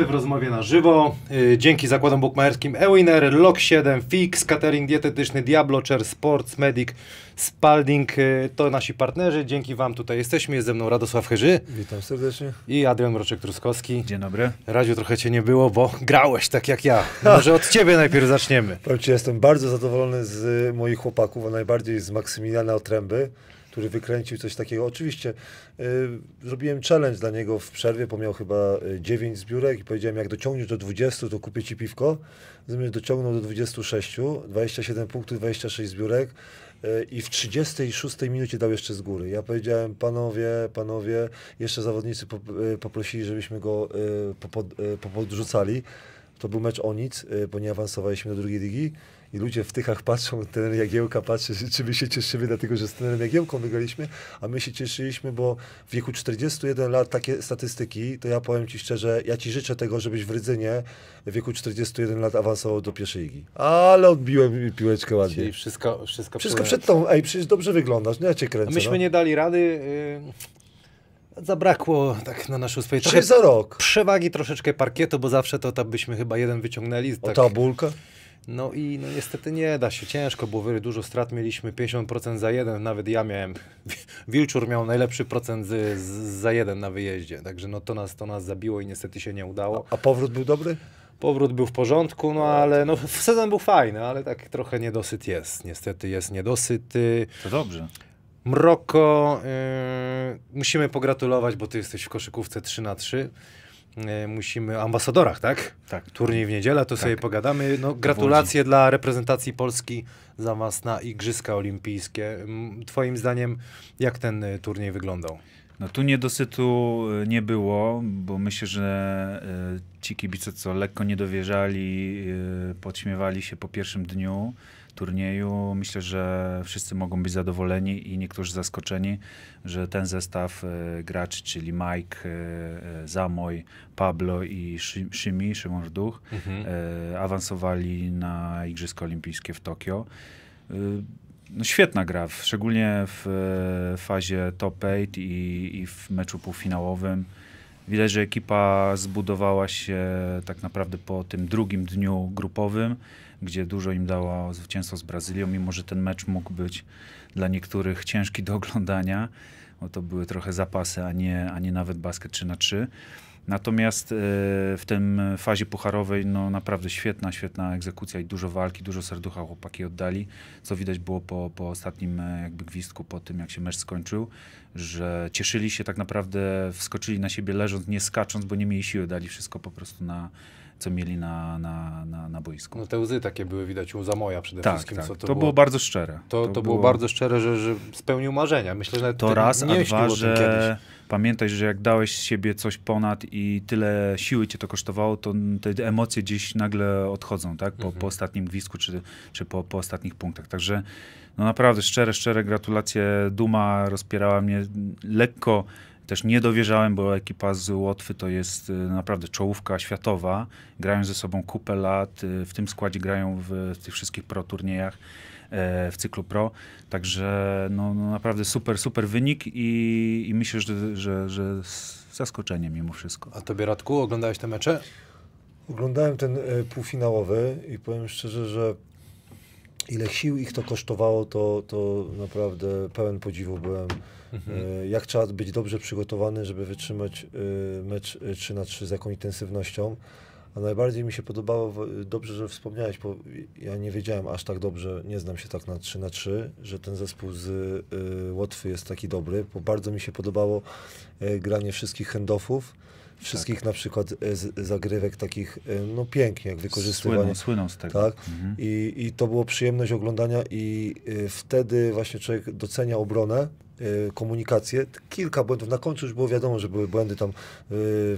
Witamy w rozmowie na żywo. Y, dzięki zakładom bukmacherskim Ewiner, Lok7, Fix, Catering Dietetyczny, Diablo, Chair Sports, Medic, Spalding y, to nasi partnerzy. Dzięki Wam tutaj jesteśmy. Jest ze mną Radosław Herzy. Witam serdecznie. I Adrian Mroczek-Truskowski. Dzień dobry. Radziu, trochę Cię nie było, bo grałeś tak jak ja. Może od Ciebie najpierw zaczniemy. Powiem Ci, jestem bardzo zadowolony z y, moich chłopaków, a najbardziej z Maksymiliana Otręby który wykręcił coś takiego. Oczywiście y, zrobiłem challenge dla niego w przerwie, bo miał chyba 9 y, zbiórek i powiedziałem, jak dociągniesz do 20, to kupię ci piwko. Zamiast dociągnął do 26, 27 punktów, 26 zbiórek y, i w 36 minucie dał jeszcze z góry. Ja powiedziałem, panowie, panowie, jeszcze zawodnicy y, poprosili, żebyśmy go popodrzucali. To był mecz o nic, bo nie awansowaliśmy do drugiej ligi i ludzie w Tychach patrzą, trener Jagiełka patrzy, czy my się cieszymy dlatego, że z trenerem Jagiełką wygraliśmy, a my się cieszyliśmy, bo w wieku 41 lat takie statystyki, to ja powiem Ci szczerze, ja Ci życzę tego, żebyś w Rydzynie w wieku 41 lat awansował do pierwszej ligi. Ale odbiłem piłeczkę ładnie. Czyli wszystko, wszystko, wszystko przed tą, ej, przecież dobrze wyglądasz, nie no ja Cię kręcę. A myśmy no. nie dali rady... Yy zabrakło tak na naszą swoje trochę za rok. Przewagi troszeczkę parkietu, bo zawsze to tam byśmy chyba jeden wyciągnęli. O tak. tabulkę? No i no niestety nie da się, ciężko było wyryć, dużo strat mieliśmy, 50% za jeden, nawet ja miałem, Wilczur miał najlepszy procent z, z, za jeden na wyjeździe, także no to nas, to nas zabiło i niestety się nie udało. A powrót był dobry? Powrót był w porządku, no, no ale no, sezon był fajny, ale tak trochę niedosyt jest, niestety jest niedosyt. To dobrze. Mroko, yy, musimy pogratulować, bo ty jesteś w koszykówce 3 na 3 E, musimy, ambasadorach, tak? Tak. Turniej w niedzielę, to tak. sobie pogadamy. No, gratulacje dla reprezentacji Polski za was na Igrzyska Olimpijskie. Twoim zdaniem, jak ten e, turniej wyglądał? No tu niedosytu e, nie było, bo myślę, że ci kibice, co lekko niedowierzali, podśmiewali się po pierwszym dniu, turnieju. Myślę, że wszyscy mogą być zadowoleni i niektórzy zaskoczeni, że ten zestaw e, graczy, czyli Mike, e, e, Zamoj, Pablo i Szymi, Szymon Duch, mhm. awansowali na Igrzyska Olimpijskie w Tokio. No świetna gra, szczególnie w fazie top 8 i, i w meczu półfinałowym. Widać, że ekipa zbudowała się tak naprawdę po tym drugim dniu grupowym gdzie dużo im dało zwycięstwo z Brazylią, mimo że ten mecz mógł być dla niektórych ciężki do oglądania, bo to były trochę zapasy, a nie, a nie nawet basket 3 na 3. Natomiast e, w tym fazie pucharowej, no naprawdę świetna, świetna egzekucja i dużo walki, dużo serducha chłopaki oddali, co widać było po, po ostatnim e, jakby gwizdku, po tym jak się mecz skończył, że cieszyli się tak naprawdę, wskoczyli na siebie leżąc, nie skacząc, bo nie mieli siły, dali wszystko po prostu na, co mieli na, na, na, na boisku. No te łzy takie były widać, łza moja przede tak, wszystkim. Tak. Co to, to było, bardzo szczere. To, to, to było, było, bardzo szczere, że, że spełnił marzenia. Myślę, że to raz, nie a dwa, że pamiętaj, że jak dałeś z siebie coś ponad i tyle siły cię to kosztowało, to te emocje gdzieś nagle odchodzą, tak? Po, mhm. po ostatnim gwizdku, czy, czy po, po ostatnich punktach. Także no naprawdę szczere, szczere gratulacje. Duma rozpierała mnie lekko też nie dowierzałem, bo ekipa z Łotwy to jest y, naprawdę czołówka światowa. Grają ze sobą kupę lat, y, w tym składzie grają w tych wszystkich pro turniejach e, w cyklu pro. Także no, no naprawdę super, super wynik i, i myślę, że, że, że zaskoczenie mimo wszystko. A tobie Radku, oglądałeś te mecze? Oglądałem ten e, półfinałowy i powiem szczerze, że ile sił ich to kosztowało, to, to naprawdę pełen podziwu byłem Mhm. E, jak trzeba być dobrze przygotowany, żeby wytrzymać e, mecz 3 e, na 3 z jaką intensywnością. A najbardziej mi się podobało, dobrze, że wspomniałeś, bo ja nie wiedziałem aż tak dobrze, nie znam się tak na 3 na 3, że ten zespół z Łotwy jest taki dobry, bo bardzo mi się podobało granie wszystkich handoffów, wszystkich tak. na przykład zagrywek takich, no pięknie, jak wykorzystywanie. Słyną, słyną z tego. Tak? Mhm. I, I to było przyjemność oglądania i wtedy właśnie człowiek docenia obronę, Y, komunikację. Kilka błędów. Na końcu już było wiadomo, że były błędy tam y,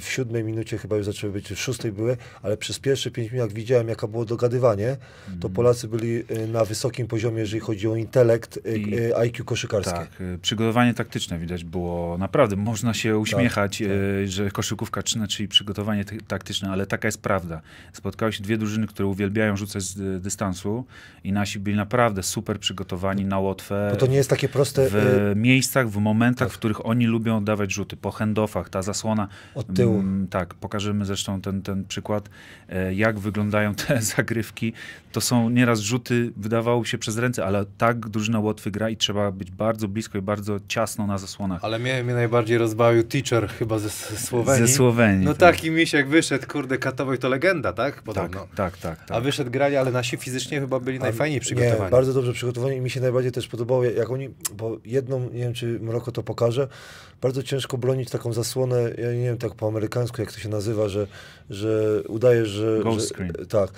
w siódmej minucie chyba już zaczęły być, w szóstej były, ale przez pierwsze pięć minut, jak widziałem, jaka było dogadywanie, to mm. Polacy byli y, na wysokim poziomie, jeżeli chodzi o intelekt, I, IQ koszykarskie. Tak, przygotowanie taktyczne widać było naprawdę. Można się uśmiechać, tak, tak. że koszykówka czyna, czyli przygotowanie taktyczne, ale taka jest prawda. Spotkały się dwie drużyny, które uwielbiają rzucać z dystansu i nasi byli naprawdę super przygotowani na Łotwę. Bo to nie jest takie proste. W, miejscach, w momentach, tak. w których oni lubią oddawać rzuty, po handoffach, ta zasłona. Od tyłu. M, mm, tak, pokażemy zresztą ten, ten przykład, e, jak wyglądają te zagrywki. To są nieraz rzuty, wydawało się przez ręce, ale tak drużyna Łotwy gra i trzeba być bardzo blisko i bardzo ciasno na zasłonach. Ale mnie, mnie najbardziej rozbawił teacher chyba ze, ze Słowenii. Ze Słowenii. No tak. taki misiek wyszedł, kurde, Katowoj to legenda, tak? Podobno. Tak, tak, tak, tak. A wyszedł grali, ale nasi fizycznie chyba byli najfajniej przygotowani. Nie, bardzo dobrze przygotowani i mi się najbardziej też podobało, jak oni, bo jedną nie wiem czy Maroko to pokaże, bardzo ciężko bronić taką zasłonę, ja nie wiem tak po amerykańsku jak to się nazywa, że, że udajesz, że... Ghost że, screen. Tak.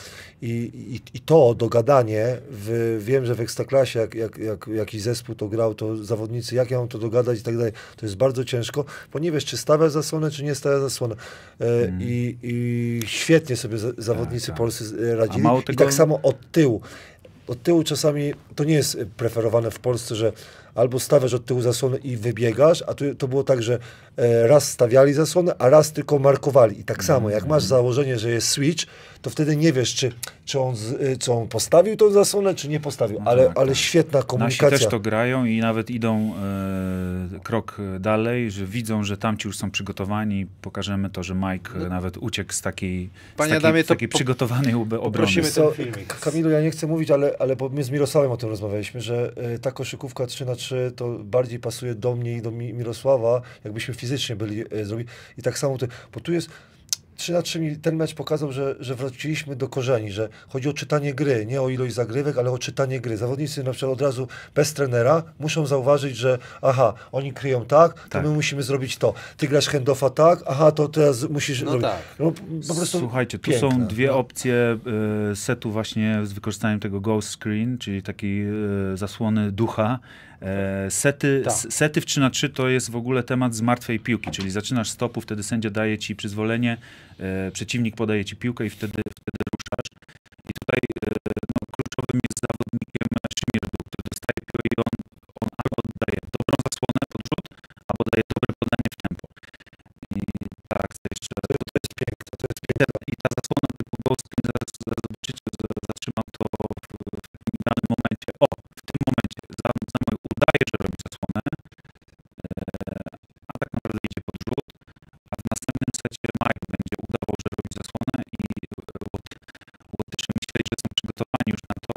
I, i, I to dogadanie, w, wiem, że w Ekstraklasie jak, jak, jak jakiś zespół to grał, to zawodnicy, jak ja mam to dogadać i tak dalej, to jest bardzo ciężko, bo nie wiesz, czy stawia zasłonę, czy nie stawia zasłonę. E, mm. i, I świetnie sobie zawodnicy tak, tak. polscy radzili. I tak samo od tyłu od tyłu czasami to nie jest y, preferowane w Polsce, że albo stawiasz od tyłu zasłonę i wybiegasz, a tu, to było tak, że e, raz stawiali zasłonę, a raz tylko markowali. I tak samo, jak masz założenie, że jest switch, to wtedy nie wiesz, czy, czy, on, y, czy on postawił tą zasłonę, czy nie postawił. Ale, tak, ale tak. świetna komunikacja. Nasi też to grają i nawet idą e, krok e, dalej, że widzą, że tamci już są przygotowani. Pokażemy to, że Mike no. nawet uciekł z takiej, Panie z takiej, Adamie, takiej po... przygotowanej obrony. Prosimy ten filmik. Kamilu, ja nie chcę mówić, ale ale, ale bo my z Mirosławem o tym rozmawialiśmy, że e, ta koszykówka 3 na 3 to bardziej pasuje do mnie i do Mirosława, jakbyśmy fizycznie byli e, zrobili. I tak samo, to, bo tu jest 3 na 3 ten mecz pokazał, że, że wróciliśmy do korzeni, że chodzi o czytanie gry, nie o ilość zagrywek, ale o czytanie gry. Zawodnicy na przykład od razu bez trenera muszą zauważyć, że aha, oni kryją tak, to tak. my musimy zrobić to. Ty grasz handofa tak, aha, to teraz musisz no zrobić. Tak. No, po prostu Słuchajcie, tu piękne. są dwie no. opcje y, setu właśnie z wykorzystaniem tego ghost screen, czyli takiej y, zasłony ducha, E, sety, tak. sety w 3 na 3 to jest w ogóle temat z martwej piłki, czyli zaczynasz stopu, wtedy sędzia daje ci przyzwolenie, e, przeciwnik podaje ci piłkę i wtedy, wtedy ruszasz. I tutaj e, no, kluczowym jest zawodnikiem Szymierdu, który dostaje piłkę i on, on albo daje dobrą zasłonę pod rzut, albo daje dobre podanie w tempo. I tak, to jeszcze raz. To, to jest piękne, to jest piękne. I ta zasłona typu Ghost, zaraz, zaraz zobaczycie, zatrzymam to w, w momencie. O, znajomy, znajomy udaje, że robi zasłonę, e, a tak naprawdę idzie pod rzut, a w następnym secie Mike będzie udawał, że robi zasłonę i łotysze myśleli, że są przygotowani już na to.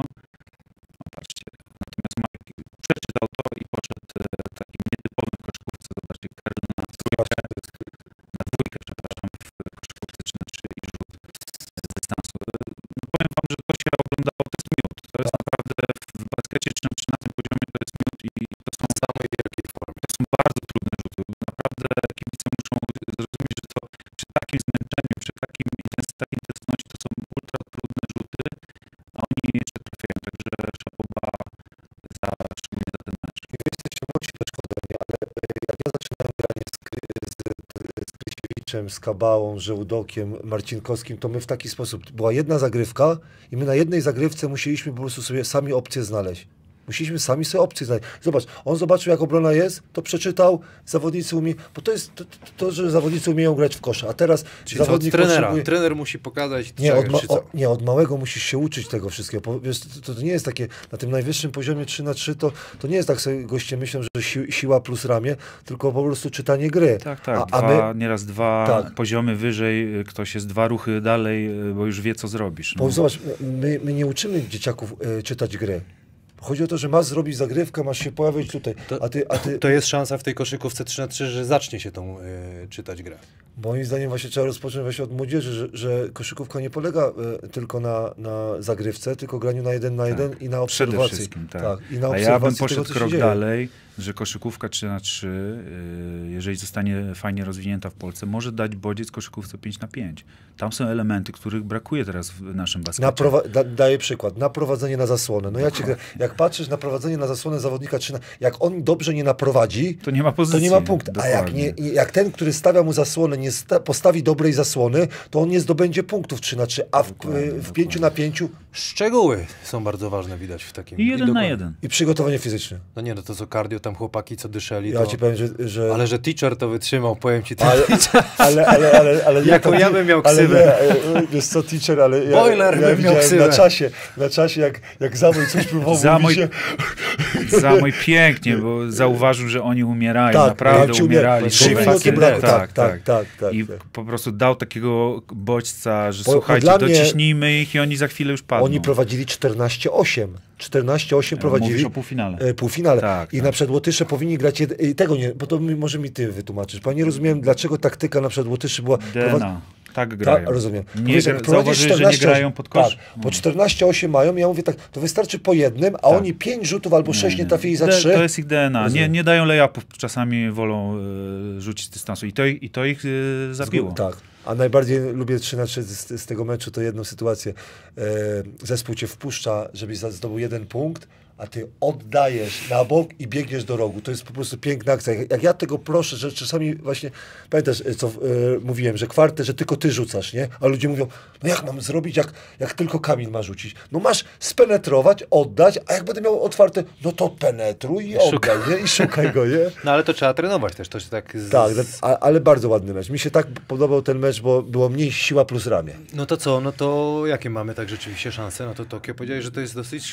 No patrzcie. Natomiast Mike przeczytał to i poszedł e, takim nietypowym koszkówce, to bardziej Karl na trójkę, na dwójkę, przepraszam, w koszkówce czy na trzy i rzut z dystansu. No powiem Wam, że to się oglądało, to jest miód. To jest wielkiej formie. To są bardzo trudne rzuty. Naprawdę kibice muszą zrozumieć, że to przy takim zmęczeniu, przy takim intens, takiej intensywności to są ultra trudne rzuty, a oni jeszcze trafiają. Także szapoba za, szczególnie za ten mecz. jesteście się też szkodami, ale jak ja zaczynałem granie z, z, z Krysiewiczem, z Kabałą, Żełdokiem, Marcinkowskim, to my w taki sposób, była jedna zagrywka i my na jednej zagrywce musieliśmy po prostu sobie sami opcje znaleźć. Musieliśmy sami sobie opcje znaleźć. Zobacz, on zobaczył, jak obrona jest, to przeczytał, zawodnicy umie... Bo to jest to, to że zawodnicy umieją grać w kosza, a teraz Czyli zawodnik od trenera. Potrzebuje... Trener musi pokazać, nie, od ma... o, nie, od małego musisz się uczyć tego wszystkiego. Wiesz, to, to, nie jest takie, na tym najwyższym poziomie 3 na 3 to, to nie jest tak sobie goście myślą, że si, siła plus ramię, tylko po prostu czytanie gry. Tak, tak, a, a my... nieraz dwa tak. poziomy wyżej, y, ktoś jest dwa ruchy dalej, y, bo już wie, co zrobisz. No. Bo zobacz, my, my nie uczymy dzieciaków y, czytać gry. Chodzi o to, że masz zrobić zagrywkę, masz się pojawić tutaj. To, a ty, a ty... to jest szansa w tej koszykówce 3 na 3, że zacznie się tą y, czytać grę. Moim zdaniem właśnie trzeba rozpocząć właśnie od młodzieży, że, że koszykówka nie polega e, tylko na, na zagrywce, tylko graniu na jeden na tak. jeden i na obserwacji. Przede wszystkim, tak. tak. I na A ja bym poszedł tego, krok dalej, że koszykówka 3 na 3 e, jeżeli zostanie fajnie rozwinięta w Polsce, może dać bodziec koszykówce 5 na 5 Tam są elementy, których brakuje teraz w naszym basenie. da- daję przykład. Naprowadzenie na zasłonę. No ja cię, jak patrzysz na prowadzenie na zasłonę zawodnika 3 na... Jak on dobrze nie naprowadzi, to nie ma pozycji. To nie ma punktu. A jak, nie, jak ten, który stawia mu zasłonę, nie nie postawi dobrej zasłony, to on nie zdobędzie punktów 3 na 3, a w, 5 na 5 Szczegóły są bardzo ważne, widać w takim. I jeden I na jeden. I przygotowanie fizyczne. No nie, no to co cardio, tam chłopaki co dyszeli. Ja to... ci powiem, że, że... Ale że teacher to wytrzymał, powiem ci ten ale, teacher. Ale, ale, ale, ale ja, ja bym miał ksywę. Ale nie, wiesz co, teacher, ale ja, Boiler ja bym miał ksywę. Na czasie, na czasie jak, jak Zamoj coś próbował Zamoj, się... mój pięknie, bo zauważył, że oni umierają, tak, naprawdę umierali. Trzy minuty tak, tak, tak, tak, I po prostu dał takiego bodźca, że słuchajcie, dociśnijmy ich i oni za chwilę już padną oni no. prowadzili 14-8. 14-8 e, prowadzili. Mówisz o półfinale. E, półfinale. Tak, I tak. na przykład Łotysze powinni grać. Jed... E, tego nie, bo to mi, może mi ty wytłumaczysz. Bo ja nie rozumiem, dlaczego taktyka na przykład Łotyszy była. Dena. Tak grają. Ta, rozumiem. Nie, Wiesz, jak prowadzisz 14, że nie grają pod kosz? Tak, bo 14-8 mm. mają, ja mówię tak, to wystarczy po jednym, a tak. oni 5 rzutów albo 6 nie, nie trafili za 3. To jest ich DNA. Nie, nie dają layupów, czasami wolą y, rzucić z dystansu i to, i to ich y, zabiło. Zgub, tak. A najbardziej lubię 3 na 3 z, z tego meczu to jedną sytuację. E, zespół cię wpuszcza, żebyś zdobył jeden punkt, a ty oddajesz na bok i biegniesz do rogu. To jest po prostu piękna akcja. Jak ja tego proszę, że czasami właśnie, pamiętasz, e, co e, mówiłem, że kwartę, że tylko ty rzucasz, nie? A ludzie mówią, no jak mam zrobić, jak, jak tylko Kamil ma rzucić? No masz spenetrować, oddać, a jak będę miał otwarte, no to penetruj i oddaj, nie? I szukaj go, nie? No ale to trzeba trenować też, to się tak... Z... Tak, a, ale bardzo ładny mecz. Mi się tak podobał ten mecz, bo było mniej siła plus ramię. No to co, no to jakie mamy tak rzeczywiście szanse? No to Tokio powiedziałeś, że to jest dosyć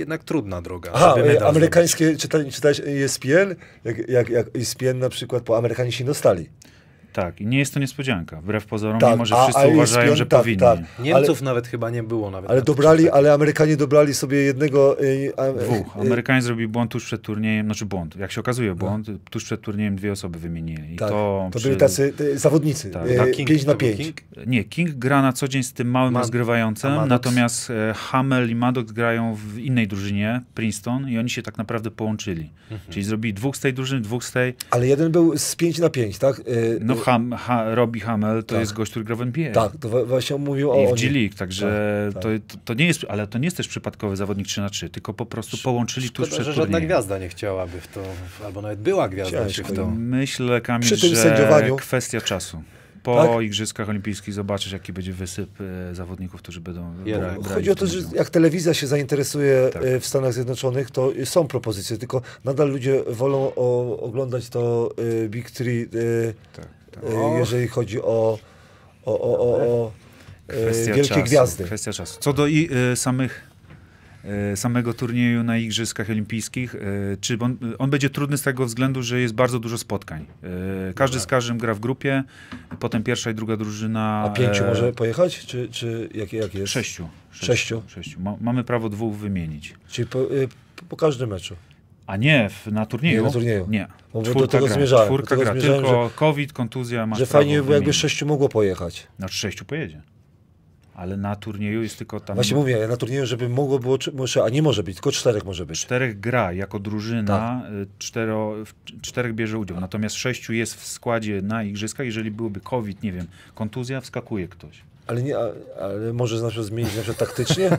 jednak trudna droga. Aha, e, amerykańskie, czytałeś, czytałeś ESPN? Jak, jak, jak ESPN na przykład po Amerykanie się dostali. Tak, i nie jest to niespodzianka. Wbrew pozorom, tak, mimo że wszyscy a, uważają, pion, że tak, powinni. Tak, Niemców ale, nawet chyba nie było. nawet. Ale dobrali, ale Amerykanie dobrali sobie jednego... E, e, dwóch. E, Amerykanie zrobili błąd tuż przed turniejem, znaczy błąd, jak się okazuje błąd, no. tuż przed turniejem dwie osoby wymienili. I tak, to, to przy... byli tacy te, zawodnicy, tak, e, King, 5 na 5. King? Nie, King gra na co dzień z tym małym rozgrywającym, natomiast e, Hamel i Maddox grają w innej drużynie, Princeton, i oni się tak naprawdę połączyli. Mhm. Czyli zrobili dwóch z tej drużyny, dwóch z tej. Ale jeden był z 5 na 5, tak? E, no Ham, ha, Robbie Hamel to tak. jest gość, który gra w NBA. Tak, to właśnie mówił o... I w G-League, także tak, tak, to, to nie jest, ale to nie jest też przypadkowy zawodnik 3 na 3, tylko po prostu połączyli tu tuż przed że żadna gwiazda nie chciałaby w to, albo nawet była gwiazda się w to. Myślę, Kamil, że kwestia czasu po tak? Igrzyskach Olimpijskich zobaczysz, jaki będzie wysyp e, zawodników, którzy będą yeah. Chodzi o to, że jak telewizja się zainteresuje e, tak. w Stanach Zjednoczonych, to są propozycje, tylko nadal ludzie wolą o, oglądać to e, Big Three. Tak. Tak. E, jeżeli chodzi o, o, o, o, o e, wielkie czasu, gwiazdy. Kwestia czasu. Co do i, y, samych samego turnieju na Igrzyskach Olimpijskich. Czy on, on, będzie trudny z tego względu, że jest bardzo dużo spotkań. Każdy z tak. każdym gra w grupie, potem pierwsza i druga drużyna. A pięciu może pojechać? Czy, czy jakie jak jest? Sześciu. Sześciu. Sześciu. Sześciu. mamy prawo dwóch wymienić. Czyli po, po każdym meczu? A nie w, na turnieju? Nie, na turnieju. Nie. No, do tego gra. zmierzałem. Czwórka do tego gra. Zmierzałem, Tylko że, COVID, kontuzja, ma Że fajnie by jakby sześciu mogło pojechać. No, sześciu pojedzie ale na turnieju jest tylko tam. Właśnie mówię, na turnieju, żeby mogło było, a nie może być, tylko czterech może być. Czterech gra jako drużyna, tak. Y, cztero, czterech bierze udział, natomiast sześciu jest w składzie na igrzyskach, jeżeli byłby COVID, nie wiem, kontuzja, wskakuje ktoś. Ale nie, ale może na zmienić na przykład taktycznie?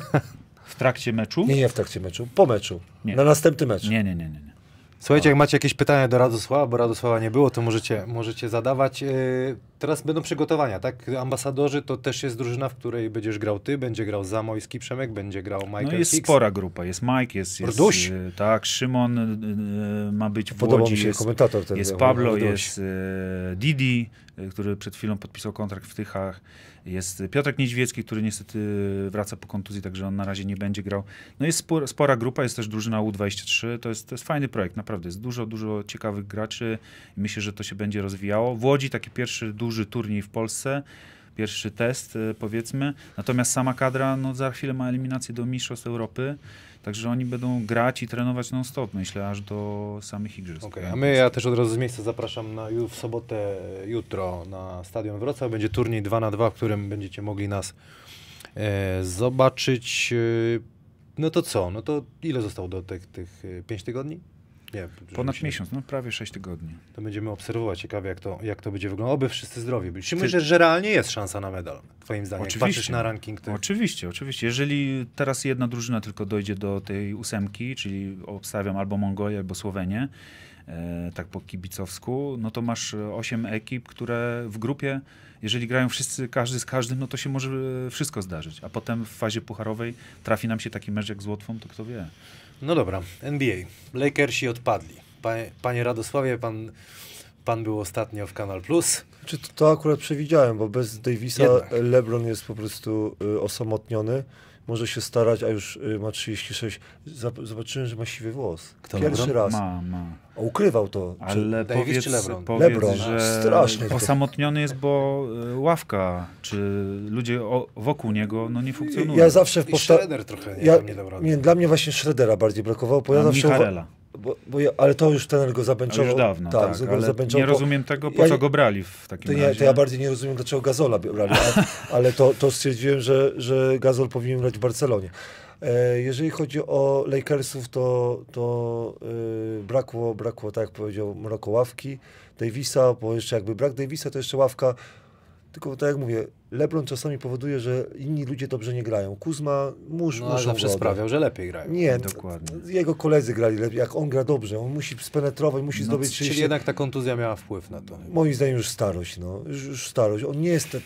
W trakcie meczu? Nie, nie w trakcie meczu. Po meczu. Nie. Na następny mecz. Nie, nie, nie, nie. nie. Słuchajcie, jak macie jakieś pytania do Radosława, bo Radosława nie było, to możecie, możecie zadawać. E, teraz będą przygotowania, tak? Ambasadorzy to też jest drużyna, w której będziesz grał ty, będzie grał Zamojski Przemek, będzie grał Michael No jest Hicks. spora grupa, jest Mike, jest, jest Rduś. E, tak, Szymon e, ma być w Podobał Łodzi, mi się jest, komentator ten. Jest Pablo, Rduś. jest Didi, który przed chwilą podpisał kontrakt w Tychach jest Piotrek Niedźwiecki, który niestety wraca po kontuzji, także on na razie nie będzie grał. No jest spora, spora grupa, jest też drużyna U23. To jest, to jest fajny projekt, naprawdę. Jest dużo, dużo ciekawych graczy i myślę, że to się będzie rozwijało. W Łodzi taki pierwszy duży turniej w Polsce pierwszy test, e, powiedzmy. Natomiast sama kadra no, za chwilę ma eliminację do Mistrzostw Europy. Także oni będą grać i trenować non-stop, myślę, aż do samych igrzysk. Okay, a my, ja też od razu z miejsca zapraszam na, w sobotę, jutro na Stadion Wrocław. Będzie turniej 2 na 2 w którym będziecie mogli nas e, zobaczyć. E, no to co? No to ile zostało do tych, tych 5 e, tygodni? Nie, Ponad miesiąc, no prawie 6 tygodni. To będziemy obserwować ciekawie, jak to, jak to będzie wyglądało. Oby wszyscy zdrowi byli. Czy Ty... myślisz, że realnie jest szansa na medal, twoim zdaniem? Oczywiście. na ranking tych... Oczywiście, oczywiście. Jeżeli teraz jedna drużyna tylko dojdzie do tej ósemki, czyli obstawiam albo Mongolię, albo Słowenię, e, tak po kibicowsku, no to masz 8 e, ekip, które w grupie, jeżeli grają wszyscy, każdy z każdym, no to się może e, wszystko zdarzyć. A potem w fazie pucharowej trafi nam się taki mecz jak z Łotwą, to kto wie. No dobra, NBA. Lakersi odpadli. Panie, panie Radosławie, pan, pan był ostatnio w Kanal Plus. Czy znaczy, to, to akurat przewidziałem, bo bez Davisa Jednak. LeBron jest po prostu y, osamotniony może się starać, a już y, ma 36. Zobaczyłem, że ma siwy włos. Kto Pierwszy Lebron? raz. Ma, ma. A ukrywał to. Ale czy powiedz, Lebron? powiedz, Lebron. że Straszny osamotniony jest, bo y, ławka, czy ludzie o, wokół niego no, nie funkcjonują. Ja zawsze w posta... Shredder trochę nie, ja, nie dla mnie właśnie Shreddera bardziej brakowało, bo ja no, zawsze... Michaela bo, bo ja, ale to już ten go zabęczował. Już dawno, tak. tak nie rozumiem tego, po ja, co go brali w takim to nie, razie. To ja bardziej nie rozumiem, dlaczego Gazola brali, ale to, to stwierdziłem, że, że Gazol powinien grać w Barcelonie. E, jeżeli chodzi o Lakersów, to, to y, brakło, brakło, tak jak powiedział Mroko, ławki Davisa, bo jeszcze jakby brak Davisa, to jeszcze ławka, tylko tak jak mówię, LeBron czasami powoduje, że inni ludzie dobrze nie grają. Kuzma musz, no, muszą zawsze sprawiał, że lepiej grają. Nie, no, dokładnie. Jego koledzy grali lepiej. Jak on gra dobrze, on musi spenetrować, musi no, zdobyć... Czyli 30... jednak ta kontuzja miała wpływ na to. Moim zdaniem już starość, no. Już, już starość. On nie jest...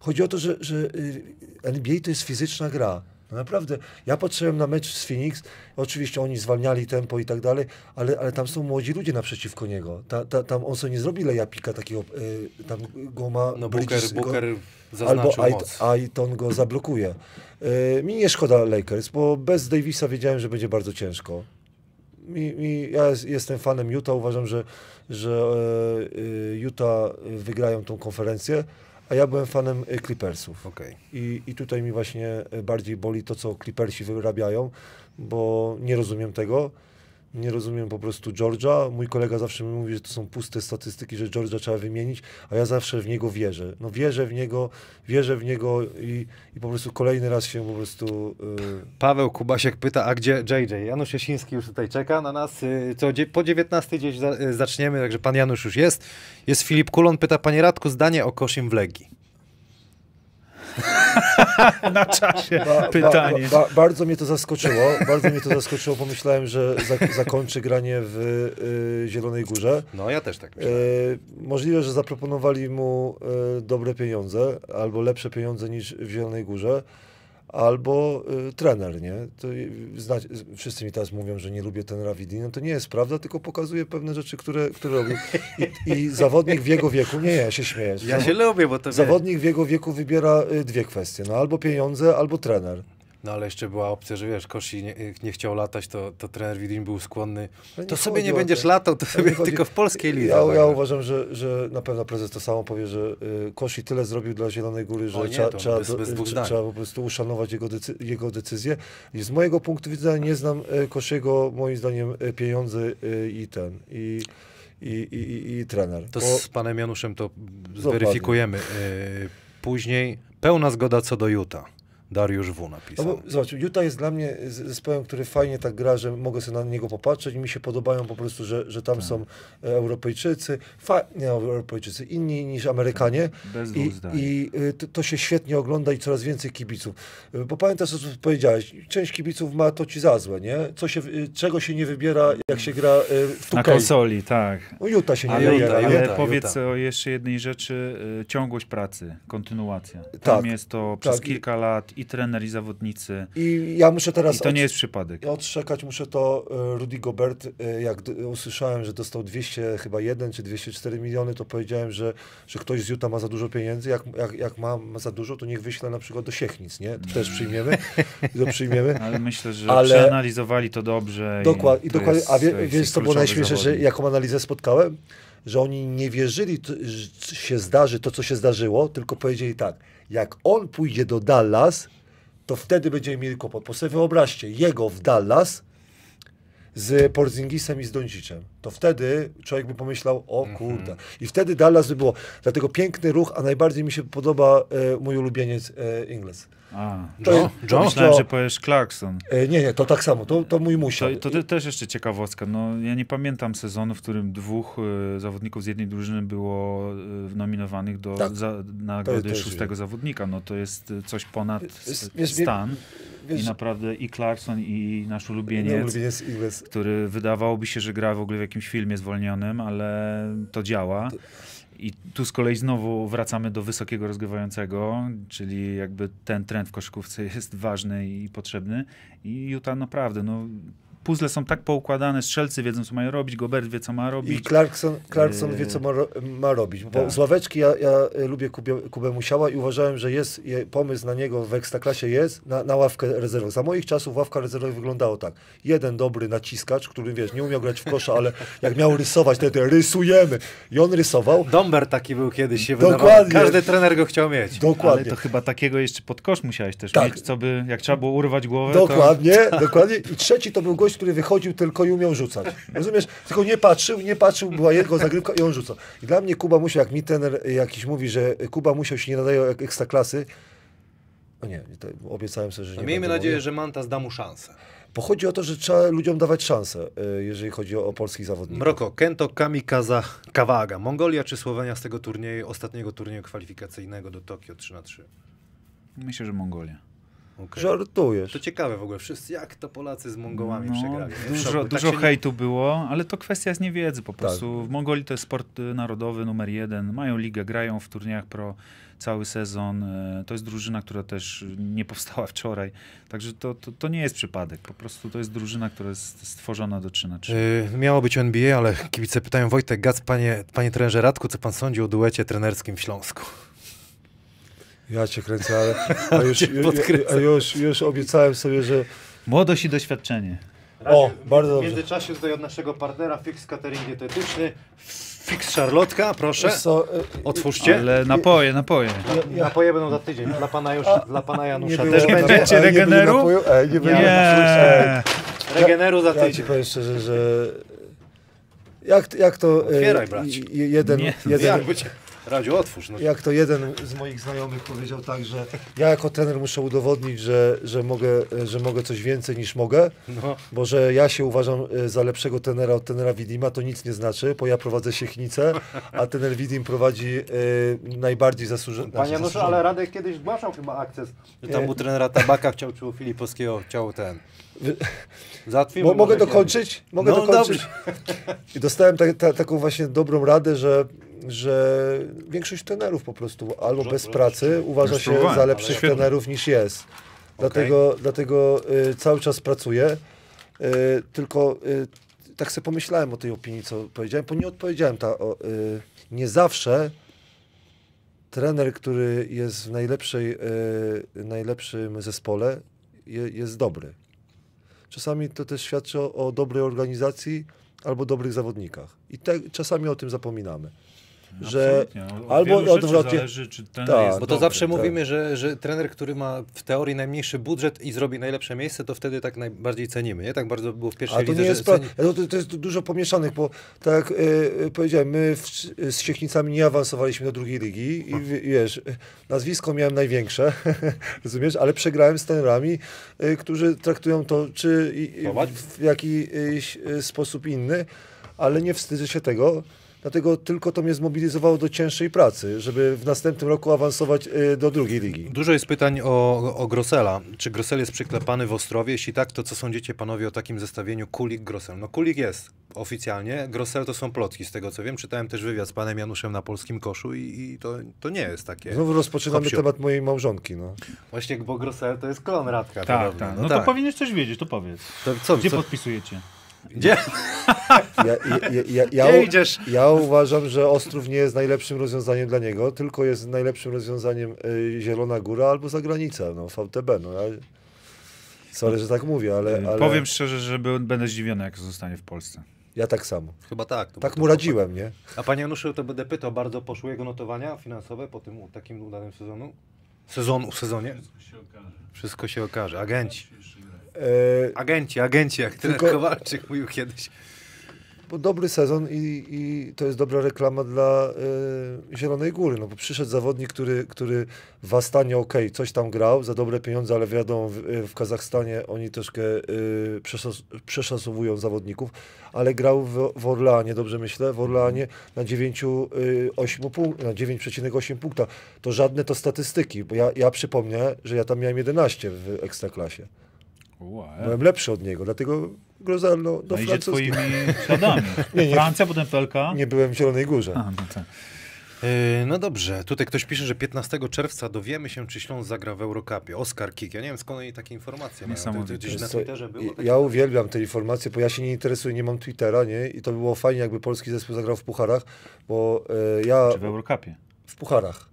Chodzi o to, że, że y, NBA to jest fizyczna gra. No naprawdę, ja patrzyłem na mecz z Phoenix, oczywiście oni zwalniali tempo i tak dalej, ale, ale tam są młodzi ludzie naprzeciwko niego. Ta, ta, tam on sobie nie zrobi lejapika takiego, y, tam go ma... No Booker, Booker albo Aiton go zablokuje. Y, mi nie szkoda Lakers, bo bez Davisa wiedziałem, że będzie bardzo ciężko. Mi, mi, ja jestem fanem Utah, uważam, że, że y, Utah wygrają tą konferencję. A ja byłem fanem y, Clippersów. Okay. I, I tutaj mi właśnie y, bardziej boli to, co Clippersi wyrabiają, bo nie rozumiem tego nie rozumiem po prostu Georgia. Mój kolega zawsze mi mówi, że to są puste statystyki, że Georgia trzeba wymienić, a ja zawsze w niego wierzę. No wierzę w niego, wierzę w niego i, i po prostu kolejny raz się po prostu... Yy... Paweł Kubasiek pyta, a gdzie JJ? Janusz Jasiński już tutaj czeka na nas. Y, co, po 19 gdzieś y, zaczniemy, także pan Janusz już jest. Jest Filip Kulon, pyta, panie Radku, zdanie o Koszim w Legii. na czasie ba, pytanie. Ba, ba, bardzo mnie to zaskoczyło. Bardzo mnie to zaskoczyło. Pomyślałem, że zakończy granie w y, Zielonej Górze. No, ja też tak e, myślałem. Y, możliwe, że zaproponowali mu y, dobre pieniądze albo lepsze pieniądze niż w Zielonej Górze albo y, trener, nie? To, znacie, wszyscy mi teraz mówią, że nie lubię ten Widini, no to nie jest prawda, tylko pokazuje pewne rzeczy, które, które robi. I, I, zawodnik w jego wieku, nie, ja się śmieję. Ja się lubię, bo to Zawodnik wie. w jego wieku wybiera y, dwie kwestie, no albo pieniądze, albo trener. No ale jeszcze była opcja, że wiesz, Kosi nie, nie chciał latać, to, to trener Widim był skłonny. No, to sobie nie będziesz te... latał, to sobie chodzi... tylko w polskiej lidze. Ja, ja uważam, że, że na pewno prezes to samo powie, że y, Kosi tyle zrobił dla Zielonej Góry, że nie, trzeba, to, trzeba, bez, bez trzeba, po prostu uszanować jego, decy jego decyzję. I z mojego punktu widzenia nie znam y, Kosiego, moim zdaniem, y, pieniądze y, i ten. I, i, i, i, trener. To Bo... z panem Januszem to zweryfikujemy. Y, później pełna zgoda co do Juta. Dariusz W. napisał. No bo, zobacz, Utah jest dla mnie zespołem, który fajnie tak gra, że mogę sobie na niego popatrzeć i mi się podobają po prostu, że, że tam tak. są e, Europejczycy, fa- nie, Europejczycy, inni niż Amerykanie. Tak, bez I, i y, to, to, się świetnie ogląda i coraz więcej kibiców. Y, bo pamiętasz, co powiedziałeś, część kibiców ma to ci za złe, nie? Co się, y, czego się nie wybiera, jak się gra w Na konsoli, tak. No, Utah się nie wybiera. Ale, ale powiedz o jeszcze jednej rzeczy, ciągłość pracy, kontynuacja. Tam tak, jest to tak. przez tak. kilka lat i trener, i zawodnicy. I ja muszę teraz... I to nie jest przypadek. Odszekać muszę to e, Rudy Gobert, e, jak usłyszałem, że dostał 200 chyba 1 czy 204 miliony, to powiedziałem, że, że ktoś z Utah ma za dużo pieniędzy. Jak, jak, jak ma, ma za dużo, to niech wyśle na przykład do Siechnic, nie? To też przyjmiemy. to przyjmiemy. Ale myślę, że Ale... przeanalizowali to dobrze. dokładnie i dokładnie. Jest, a wie, więc to było najśmieszniejsze, jaką analizę spotkałem? Że oni nie wierzyli, że się zdarzy to, co się zdarzyło, tylko powiedzieli tak – jak on pójdzie do Dallas, to wtedy będziemy mieli kłopot. po sobie wyobraźcie, jego w Dallas z Porzingisem i z Donciczem. To wtedy człowiek by pomyślał, o mhm. kurde. I wtedy Dallas by było. Dlatego piękny ruch, a najbardziej mi się podoba e, mój ulubieniec e, Ingles. A, to Joe? Myślałem, że powiesz Clarkson. E, nie, nie, to tak samo, to, to mój musiał. To, to, też jeszcze ciekawostka. No, ja nie pamiętam sezonu, w którym dwóch y, zawodników z jednej drużyny było y, nominowanych do, tak. za, nagrody szóstego zawodnika. No, to jest coś ponad wiesz, stan. Wiesz, I naprawdę i Clarkson, i nasz ulubieniec, ulubieniec który wydawałoby się, że gra w ogóle w jakimś filmie zwolnionym, ale to działa. To... I tu z kolei znowu wracamy do wysokiego rozgrywającego, czyli jakby ten trend w koszykówce jest ważny i potrzebny. I Utah naprawdę, no puzzle są tak poukładane, strzelcy wiedzą, co mają robić, Gobert wie, co ma robić. I Clarkson, Clarkson yy, wie, co ma, ma robić. Bo tak. z ławeczki ja, ja y, lubię Kubie, Kubę Musiała i uważałem, że jest pomysł na niego w Ekstraklasie jest, na, na ławkę rezerwową. Za moich czasów ławka rezerwowa wyglądała tak. Jeden dobry naciskacz, który, wiesz, nie umiał grać w kosza, ale jak miał rysować, to, to rysujemy. I on rysował. Domber taki był kiedyś, się Dokładnie. Każdy trener go chciał mieć. Dokładnie. Ale to chyba takiego jeszcze pod kosz musiałeś też tak. mieć, co by, jak trzeba było urwać głowę. Dokładnie, to... dokładnie. I trzeci to był gość, który wychodził tylko i umiał rzucać. Rozumiesz? Tylko nie patrzył, nie patrzył, była jego zagrywka i on rzucał. I dla mnie Kuba musiał, jak mi trener jakiś mówi, że Kuba musiał się nie nadaje jak ekstra klasy, O no nie, obiecałem sobie, że nie. No miejmy nadzieję, mówił. że Mantas da mu szansę. Bo chodzi o to, że trzeba ludziom dawać szansę, e, jeżeli chodzi o, o polskich zawodników. Mroko, Kento, Kamikaza, Kawaga. Mongolia czy Słowenia z tego turnieju, ostatniego turnieju kwalifikacyjnego do Tokio 3 na 3? Myślę, że Mongolia. Okay. Żartujesz. To ciekawe w ogóle, wszyscy, jak to Polacy z Mongołami no, przegrali. Dużo, dużo tak hejtu nie... było, ale to kwestia z niewiedzy po tak. prostu. Tak. W Mongolii to jest sport y, narodowy numer jeden. Mają ligę, grają w turniejach pro cały sezon. Y, to jest drużyna, która też nie powstała wczoraj. Także to, to, to nie jest przypadek. Po prostu to jest drużyna, która jest stworzona do 3 na 3. Yy, miało być NBA, ale kibice pytają Wojtek Gac, panie, panie trenerze Radku, co pan sądzi o duecie trenerskim w Śląsku? Ja cię kręcę, ale a już, a już, już obiecałem sobie, że... Młodość i doświadczenie. Radzie, o, bardzo dobrze. W międzyczasie tutaj od naszego partnera Fix Catering Dietetyczny. Fix Charlotka, proszę. So, e, y, y, Otwórzcie. Ale y, napoje, napoje. Ja, ja. Napoje będą za tydzień. Dla pana, już, a, dla pana Janusza nie też było, będziecie a, regeneru? Nie, e, nie, nie. Regeneru za tydzień. Ja, ja ci powiem szczerze, że... Jak, jak to... Otwieraj, bracie. Jeden, nie. jeden, Radziu, otwórz. No. Jak to jeden z moich znajomych powiedział tak, że ja jako trener muszę udowodnić, że, że, mogę, że mogę coś więcej niż mogę, no. bo że ja się uważam e, za lepszego trenera od trenera Widima, to nic nie znaczy, bo ja prowadzę Siechnicę, a trener Widim prowadzi e, najbardziej zasłużony. Panie Januszu, znaczy, zasłużony. ale Radek kiedyś zgłaszał chyba akces. Że tam e, u trenera Tabaka chciał, czy u Filipowskiego chciał ten... Załatwimy, Mo mogę dokończyć? Mogę no, dokończyć. Dobrze. I dostałem ta, ta, taką właśnie dobrą radę, że że większość trenerów po prostu albo bez pracy uważa się za lepszych trenerów niż jest. Dlatego, okay. dlatego y, cały czas pracuję. Y, tylko y, tak sobie pomyślałem o tej opinii, co powiedziałem, bo nie odpowiedziałem. Ta, o, y, nie zawsze trener, który jest w najlepszej, y, najlepszym zespole, je, jest dobry. Czasami to też świadczy o, o dobrej organizacji albo dobrych zawodnikach. I te, czasami o tym zapominamy. Absolutnie, że albo odwrotnie. Zależy, czy ten tak, bo to dobry, zawsze tak. mówimy, że, że trener, który ma w teorii najmniejszy budżet i zrobi najlepsze miejsce, to wtedy tak najbardziej cenimy. Nie? Tak bardzo było w pierwszej A to lidze, nie jest ceni... to, to, jest dużo pomieszanych, bo tak jak y, yy, powiedziałem, my w, z Siechnicami nie awansowaliśmy do drugiej ligi i w, wiesz, nazwisko miałem największe, rozumiesz, ale przegrałem z trenerami, yy, którzy traktują to czy w, w jakiś yy, sposób inny, ale nie wstydzę się tego, Dlatego tylko to mnie zmobilizowało do cięższej pracy, żeby w następnym roku awansować y, do drugiej ligi. Dużo jest pytań o, o Grosela. Czy Grosel jest przyklepany w Ostrowie? Jeśli tak, to co sądzicie panowie o takim zestawieniu Kulik-Grosel? No Kulik jest oficjalnie, Grosel to są plotki z tego co wiem. Czytałem też wywiad z panem Januszem na Polskim Koszu i, i to, to nie jest takie. Znowu rozpoczynamy Hopsiu. temat mojej małżonki. No. Właśnie, bo Grosel to jest klon Radka. Tak, tak. No, no tak. to powinieneś coś wiedzieć, to powiedz. To, co, Gdzie co? podpisujecie? Gdzie? Ja, ja, ja, Gdzie idziesz? Ja uważam, że Ostrów nie jest najlepszym rozwiązaniem dla niego, tylko jest najlepszym rozwiązaniem y, Zielona Góra albo zagranica, no VTB. No, ja... Sorry, że tak mówię, ale, mm, ale... Powiem szczerze, że będę zdziwiony, jak zostanie w Polsce. Ja tak samo. Chyba tak. tak mu radziłem, nie? A panie Januszu, to będę pytał, bardzo poszły jego notowania finansowe po tym takim udanym sezonu? Sezonu, sezonie? Wszystko się okaże. Wszystko się okaże. Agenci. E, agenci, agenci, jak tylko... ten Kowalczyk mówił kiedyś. Bo dobry sezon i, i to jest dobra reklama dla y, Zielonej Góry, no bo przyszedł zawodnik, który, który w Astanie ok, coś tam grał za dobre pieniądze, ale wiadomo, w, e, w Kazachstanie oni troszkę y, przeszasowują zawodników, ale grał w, w Orleanie, dobrze myślę, w Orleanie na 9,8 punkt, na 9,8 punkta. To żadne to statystyki, bo ja, ja przypomnę, że ja tam miałem 11 w Ekstraklasie. E. Byłem lepszy od niego, dlatego Grozalno do no Francji. twoimi śladami. nie, Francja, potem PLK. Nie byłem w Zielonej Górze. A, no tak. E, no dobrze, tutaj ktoś pisze, że 15 czerwca dowiemy się, czy Śląsk zagra w Eurocupie. Oskar Kik, ja nie wiem skąd oni takie informacje mają. To, gdzieś na Twitterze było. Ja, ja uwielbiam te informacje, bo ja się nie interesuję, nie mam Twittera, nie? I to by było fajnie, jakby polski zespół zagrał w pucharach, bo e, ja... Czy w Eurocupie? W pucharach.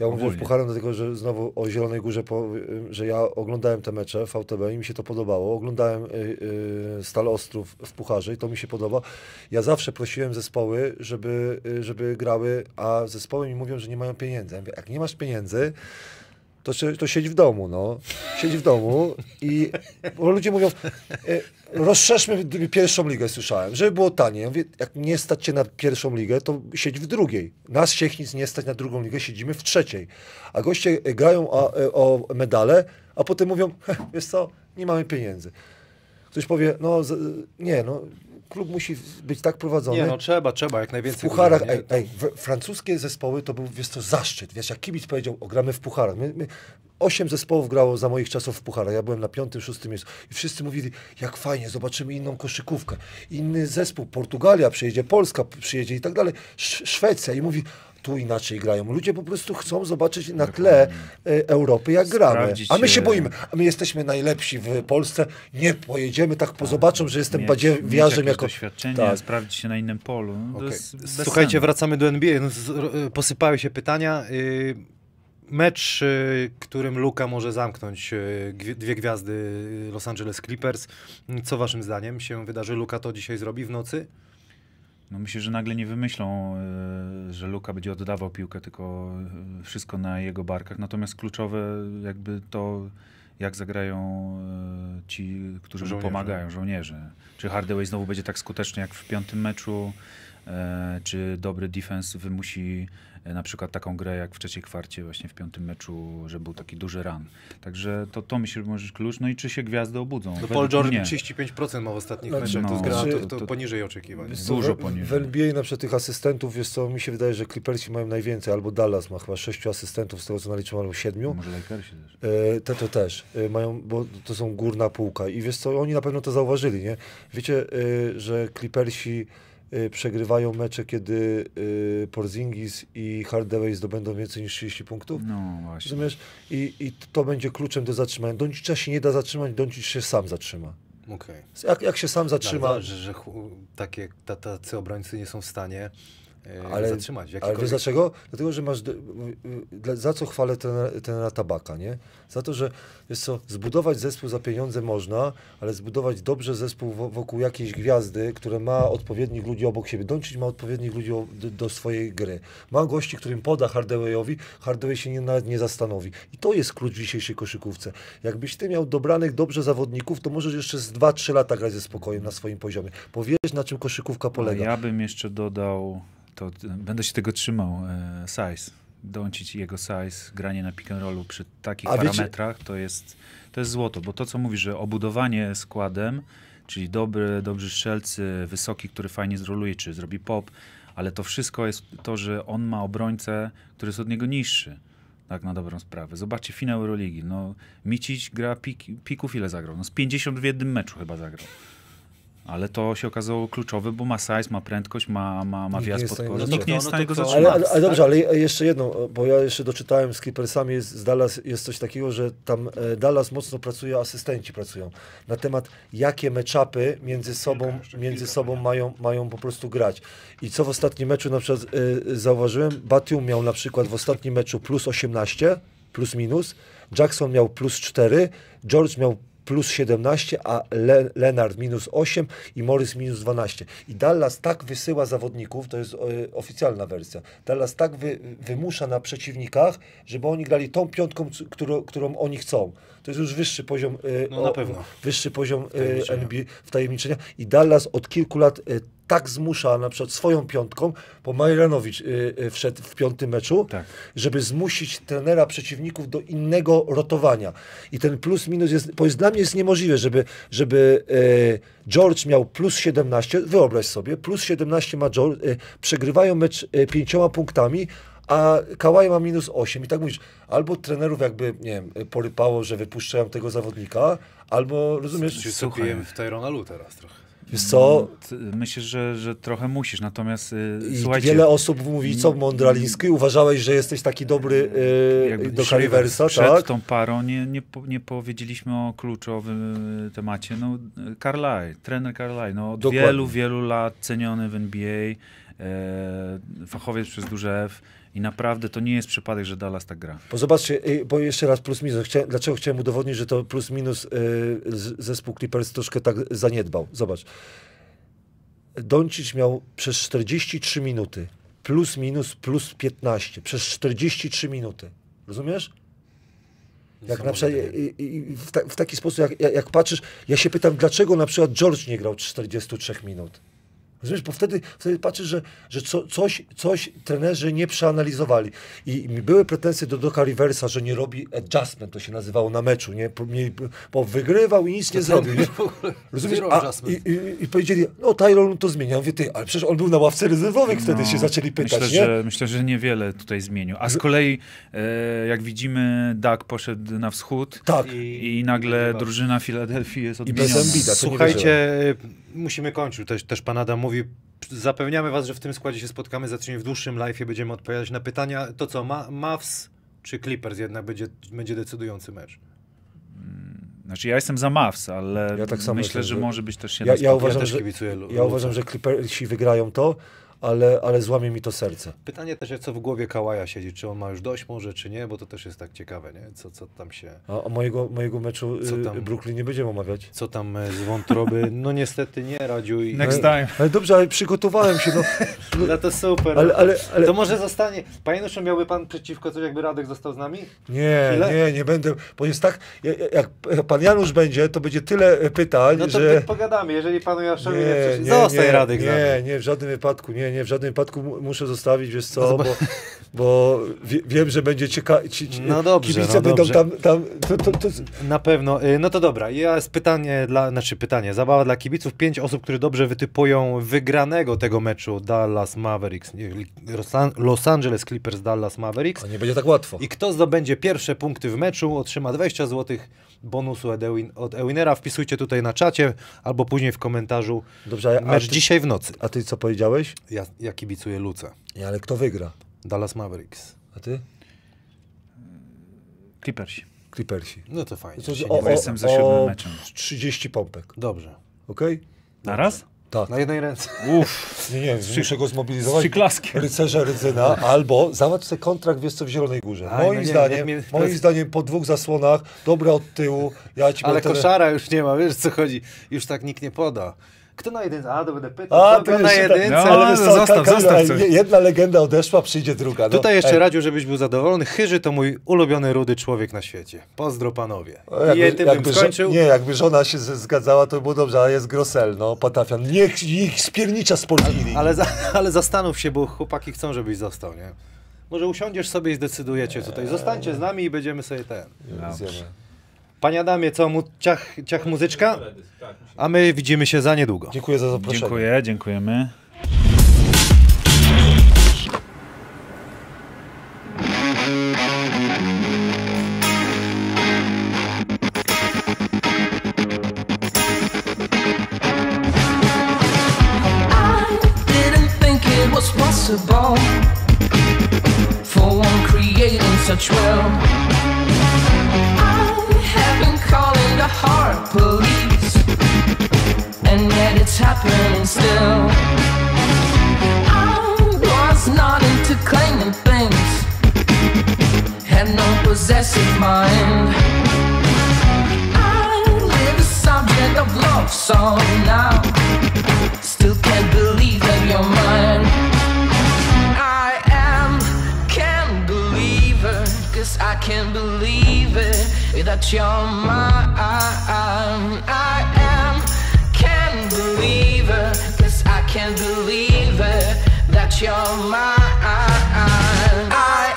Ja Ogólnie. mówię w pucharem, dlatego że znowu o Zielonej Górze, po, y, że ja oglądałem te mecze w VTB i mi się to podobało. Oglądałem y, y, Stal Ostrów w pucharze i to mi się podoba. Ja zawsze prosiłem zespoły, żeby, y, żeby grały, a zespoły mi mówią, że nie mają pieniędzy. Ja mówię, jak nie masz pieniędzy, to, to siedź w domu, no. Siedź w domu i ludzie mówią, e, rozszerzmy pierwszą ligę, słyszałem, żeby było tanie. Ja mówię, jak nie stać się na pierwszą ligę, to siedź w drugiej. Nas się nic nie stać na drugą ligę, siedzimy w trzeciej. A goście e, grają o, e, o medale, a potem mówią, wiesz co, nie mamy pieniędzy. Ktoś powie, no nie, no klub musi być tak prowadzony. Nie, no trzeba, trzeba, jak najwięcej. W pucharach, ej, ej, francuskie zespoły to był, wiesz to zaszczyt. Wiesz, jak kibic powiedział, ogramy w pucharach. My, my, osiem zespołów grało za moich czasów w pucharach. Ja byłem na piątym, szóstym miejscu. I wszyscy mówili, jak fajnie, zobaczymy inną koszykówkę. Inny zespół, Portugalia przyjedzie, Polska przyjedzie i tak dalej, Sz Szwecja. I mówi, tu inaczej grają. Ludzie po prostu chcą zobaczyć na tle Dokładnie. Europy, jak Sprawdzić gramy. A my się boimy. A my jesteśmy najlepsi w Polsce. Nie pojedziemy, tak, tak. pozobaczą, że jestem mieć, badziewiarzem jako... doświadczenie, tak. sprawdzić się na innym polu. No, okay. Słuchajcie, wracamy do NBA. No, e, posypały się pytania. Y, mecz, y, którym Luka może zamknąć y, dwie gwiazdy Los Angeles Clippers. Co waszym zdaniem się wydarzy? Luka to dzisiaj zrobi w nocy? No myślę, że nagle nie wymyślą, e, że Luka będzie oddawał piłkę, tylko e, wszystko na jego barkach. Natomiast kluczowe jakby to, jak zagrają e, ci, którzy żołnierze. mu pomagają, żołnierze. Czy Hardaway znowu będzie tak skuteczny jak w piątym meczu? E, czy dobry defense wymusi e, na przykład taką grę jak w trzeciej kwarcie, właśnie w piątym meczu, że był taki duży run. Także to, to myślę, że może klucz. No i czy się gwiazdy obudzą? No Paul Jordan nie. 35% ma w ostatnich znaczy, meczach, no, to, gra, to, to, to, poniżej oczekiwań. Dużo poniżej. W NBA na przykład tych asystentów, jest co, mi się wydaje, że Clippersi mają najwięcej, albo Dallas ma chyba sześciu asystentów, z tego co naliczyłem, albo siedmiu. Może Lakersi też. E, te to też. E, mają, bo to są górna półka i wiesz co, oni na pewno to zauważyli, nie? Wiecie, e, że Clippersi Y, przegrywają mecze, kiedy y, Porzingis i Hardaway zdobędą więcej niż 30 punktów. No właśnie. Rozumiesz? I, I to będzie kluczem do zatrzymania. Doncicza się nie da zatrzymać, Doncic się sam zatrzyma. Okay. Jak, jak się sam zatrzyma... Tak, że, że takie, tacy obrońcy nie są w stanie E, ale, zatrzymać. ale wiesz dlaczego? Dlatego, że masz. za co chwalę ten trenera tabaka, nie? Za to, że jest co, zbudować zespół za pieniądze można, ale zbudować dobrze zespół wokół jakiejś gwiazdy, które ma odpowiednich ludzi obok siebie. Doncic ma odpowiednich ludzi do, do, swojej gry. Ma gości, którym poda Hardawayowi, Hardaway się nie, nawet nie zastanowi. I to jest klucz w dzisiejszej koszykówce. Jakbyś ty miał dobranych dobrze zawodników, to możesz jeszcze z 2-3 lata grać ze spokojem na swoim poziomie. Powiedz, na czym koszykówka no, polega. No ja bym jeszcze dodał to będę się tego trzymał. E, size. Dącić jego size, granie na pick and rollu przy takich A parametrach to jest, to jest złoto, bo to co mówisz, że obudowanie składem, czyli dobry, dobrzy strzelcy, wysoki, który fajnie zroluje, czy zrobi pop, ale to wszystko jest to, że on ma obrońcę, który jest od niego niższy. Tak, na dobrą sprawę. Zobaczcie, finał Euroligi. No, Micić gra pik, pików ile zagrał? No, z 50 w jednym meczu chyba zagrał. Ale to się okazało kluczowe, bo ma size, ma prędkość, ma, ma, ma wjazd pod koło. Nikt nie jest no, no stanie go zatrzymać. Ale, ale, ale dobrze, ale jeszcze jedno, bo ja jeszcze doczytałem z Clippersami jest, z Dallas jest coś takiego, że tam e, Dallas mocno pracuje, asystenci pracują na temat jakie meczapy między sobą, między sobą mają, mają po prostu grać. I co w ostatnim meczu na przykład e, zauważyłem, Batium miał na przykład w ostatnim meczu plus 18, plus minus, Jackson miał plus 4, George miał plus 17, a Le Lenard minus 8 i Morris minus 12. I Dallas tak wysyła zawodników, to jest e, oficjalna wersja, Dallas tak wy wymusza na przeciwnikach, żeby oni grali tą piątką, którą, którą oni chcą to jest już wyższy poziom, e, no, na pewno. Wyższy poziom e, NBA wtajemniczenia. I Dallas od kilku lat e, tak zmusza na przykład swoją piątką, bo Majranowicz wszedł w piątym meczu, tak. żeby zmusić trenera przeciwników do innego rotowania. I ten plus minus jest, bo jest dla mnie jest niemożliwe, żeby, żeby George miał plus 17, wyobraź sobie, plus 17 ma George, przegrywają mecz pięcioma punktami, a Kawaj ma minus 8 i tak mówisz, albo trenerów jakby, nie wiem, porypało, że wypuszczają tego zawodnika, albo, rozumiesz... Czy sobie w Tyronalu teraz trochę. Wiesz co? Myślę, że, że trochę musisz, natomiast yy, słuchajcie... Wiele osób mówi, co Mondraliński, uważałeś, że jesteś taki dobry yy, do Kaliwersa, przed tak? Przed tą parą nie, nie, nie powiedzieliśmy o kluczowym y, temacie. No, Carlyle, trener Karlaj no, od Dokładnie. wielu, wielu lat ceniony w NBA, e, fachowiec przez duże F, i naprawdę to nie jest przypadek, że Dallas tak gra. Bo zobaczcie, y, bo jeszcze raz plus minus. Chcia, dlaczego chciałem udowodnić, że to plus minus yy, zespół Clippers troszkę tak zaniedbał. Zobacz. Doncic miał przez 43 minuty plus minus plus 15 przez 43 minuty. Rozumiesz? Jak na przykład, i, i, w, ta, w, taki sposób, jak, jak, patrzysz, ja się pytam, dlaczego na przykład George nie grał 43 minut? Rozumiesz? Bo wtedy, wtedy patrzysz, że, że co, coś, coś trenerzy nie przeanalizowali. I, I były pretensje do Doka Riversa, że nie robi adjustment, to się nazywało na meczu, nie? Bo, wygrywał i nic nie zrobił. Nie? Rozumiesz? A, i, i, i, powiedzieli, no Tyron to zmienia. Ja mówię, ty, ale przecież on był na ławce rezerwowej no, wtedy, się zaczęli pytać, myślę, nie? Że, myślę, że niewiele tutaj zmienił. A z kolei, e, jak widzimy, Dak poszedł na wschód tak. i, i nagle drużyna Filadelfii jest odmieniona. I bez Embida, Słuchajcie, nie musimy kończyć. Też, też pan Adam mówi, zapewniamy was, że w tym składzie się spotkamy za w dłuższym live będziemy odpowiadać na pytania. To co, ma, Mavs czy Clippers jednak będzie, będzie decydujący mecz? Mm, znaczy ja jestem za Mavs, ale ja tak myślę, że, że, może być też się ja, ja uważam, ja że, ja uważam, że Clippersi wygrają to, ale, ale złamie mi to serce. Pytanie też, co w głowie Kałaja siedzi, czy on ma już dość może, czy nie, bo to też jest tak ciekawe, nie? Co, co tam się... A, a mojego, mojego meczu co y, tam, Brooklyn nie będziemy omawiać? Co tam e, z wątroby? No niestety nie, Radziu. I... Next time. Ale, ale dobrze, ale przygotowałem się. No, no to super. Ale, ale, ale... To może zostanie... Panie Nuszu, miałby pan przeciwko coś, jakby Radek został z nami? Nie, nie, nie będę, bo jest tak, jak pan Janusz będzie, to będzie tyle e, pytań, no to że... pogadamy, jeżeli panu Januszowi nie, nie, nie, nie Zostaj Radek Nie, nie, w żadnym wypadku, nie, nie, w żadnym wypadku muszę zostawić, wiesz co, no bo, bo wie, wiem, że będzie ciekawe. ci, no dobrze, kibice no będą dobrze. tam, tam to, to, to... Na pewno, y, no to dobra, jest pytanie dla, znaczy pytanie, zabawa dla kibiców, pięć osób, które dobrze wytypują wygranego tego meczu Dallas Mavericks, Los Angeles Clippers Dallas Mavericks. To nie będzie tak łatwo. I kto zdobędzie pierwsze punkty w meczu, otrzyma 20 złotych bonusu od Ewinera. Wpisujcie tutaj na czacie albo później w komentarzu. Dobrze, a mecz ty, dzisiaj w nocy. A ty co powiedziałeś? Ja, ja kibicuję Luce. Ja, ale kto wygra? Dallas Mavericks. A ty? Clippersi. Clippersi. No to fajnie. To, o, o, jestem za siódmym meczem. 30 pompek. Dobrze. Okej? Okay? Naraz? Tak. Na jednej ręce. Uff. Nie, nie, muszę go zmobilizować. Przyklaskiem. Rycerza Rydzyna, albo załatw sobie kontrakt, wiesz co, w Zielonej Górze. Aj, moim no nie, zdaniem, nie, nie, moim zdaniem po dwóch zasłonach, dobra od tyłu, ja ci Ale koszara ten... już nie ma, wiesz co chodzi, już tak nikt nie poda. Kto na jedynce? A, to będę pytał. A, kto na jedynce? No, ale no, zostaw, zostaw coś. Jedna legenda odeszła, przyjdzie druga. No. Tutaj jeszcze Ej. Radziu, żebyś był zadowolony. Chyży to mój ulubiony rudy człowiek na świecie. Pozdro panowie. O, jakby, I tym jakby, skończył. Nie, jakby żona się zgadzała, to by było dobrze, ale jest Grosel, no, Patafian. Niech ich spiernicza z Polski. Ale, za, ale zastanów się, bo chłopaki chcą, żebyś został, nie? Może usiądziesz sobie i zdecydujecie tutaj. Zostańcie z nami i będziemy sobie ten. No. Panie Adamie, co, mu, ciach, ciach muzyczka? A my widzimy się za niedługo. Dziękuję za zaproszenie. Dziękuję, dziękujemy. for one creating such well. happening still. I was not into claiming things, had no possessive mind. I live the subject of love song now, still can't believe that you're mine. I am can believer, cause I can't believe it that you're mine. I believer, cause I can't believe it, that you're mine. I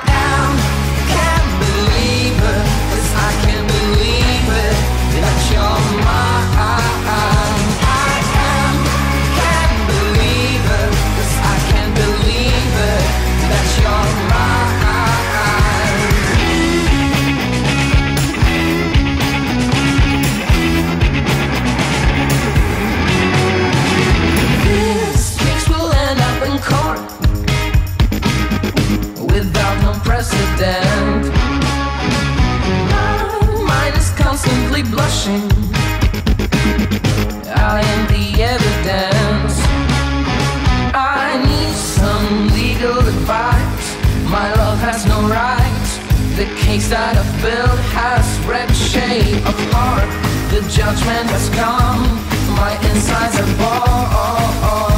blushing. i am the evidence. I need some legal advice. My love has no rights. The case that I've built has wrecked shape apart. The judgment has come. My insides are bald.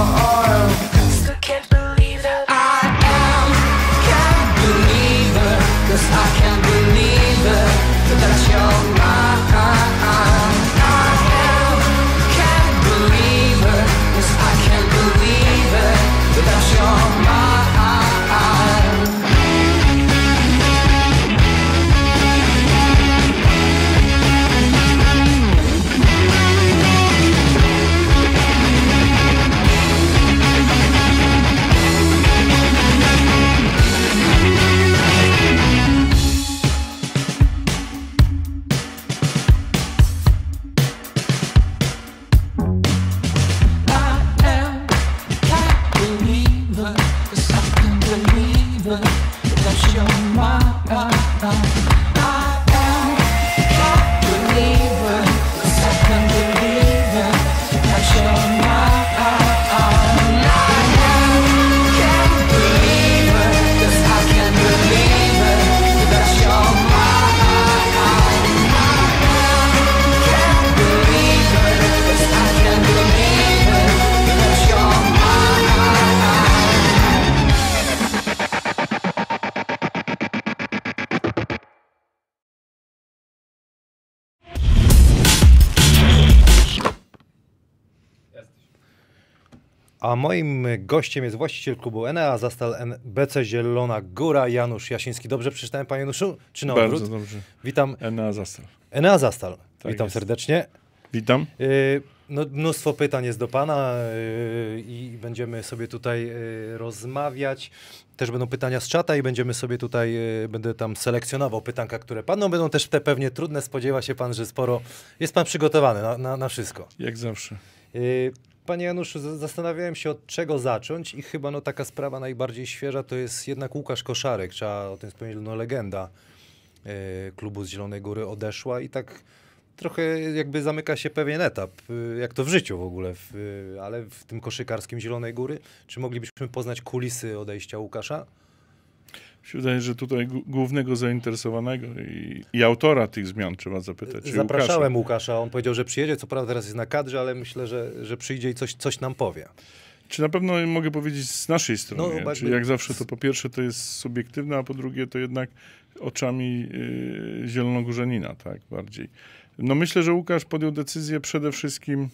moim gościem jest właściciel klubu Enea Zastal NBC Zielona Góra, Janusz Jasiński. Dobrze przeczytałem, panie Januszu? Czy na odwrót? Bardzo dobrze. Witam. Enea Zastal. Enea Zastal. Tak Witam jest. serdecznie. Witam. Y no, mnóstwo pytań jest do Pana y, i będziemy sobie tutaj y, rozmawiać. Też będą pytania z czata i będziemy sobie tutaj, y, będę tam selekcjonował pytanka, które padną. Będą też te pewnie trudne. Spodziewa się Pan, że sporo. Jest Pan przygotowany na, na, na wszystko. Jak zawsze. Panie Januszu, zastanawiałem się od czego zacząć i chyba no, taka sprawa najbardziej świeża to jest jednak Łukasz Koszarek, trzeba o tym wspomnieć, no legenda e, klubu z Zielonej Góry odeszła i tak trochę jakby zamyka się pewien etap, e, jak to w życiu w ogóle, w, e, ale w tym koszykarskim Zielonej Góry. Czy moglibyśmy poznać kulisy odejścia Łukasza? się wydaje, że tutaj głównego zainteresowanego i, i autora tych zmian trzeba zapytać. Zapraszałem Łukasza. Łukasza. on powiedział, że przyjedzie, co prawda teraz jest na kadrze, ale myślę, że, że przyjdzie i coś, coś nam powie. Czy na pewno mogę powiedzieć z naszej strony? No, Czyli jak zawsze to po pierwsze to jest subiektywne, a po drugie to jednak oczami yy, zielonogórzanina, tak, bardziej. No myślę, że Łukasz podjął decyzję przede wszystkim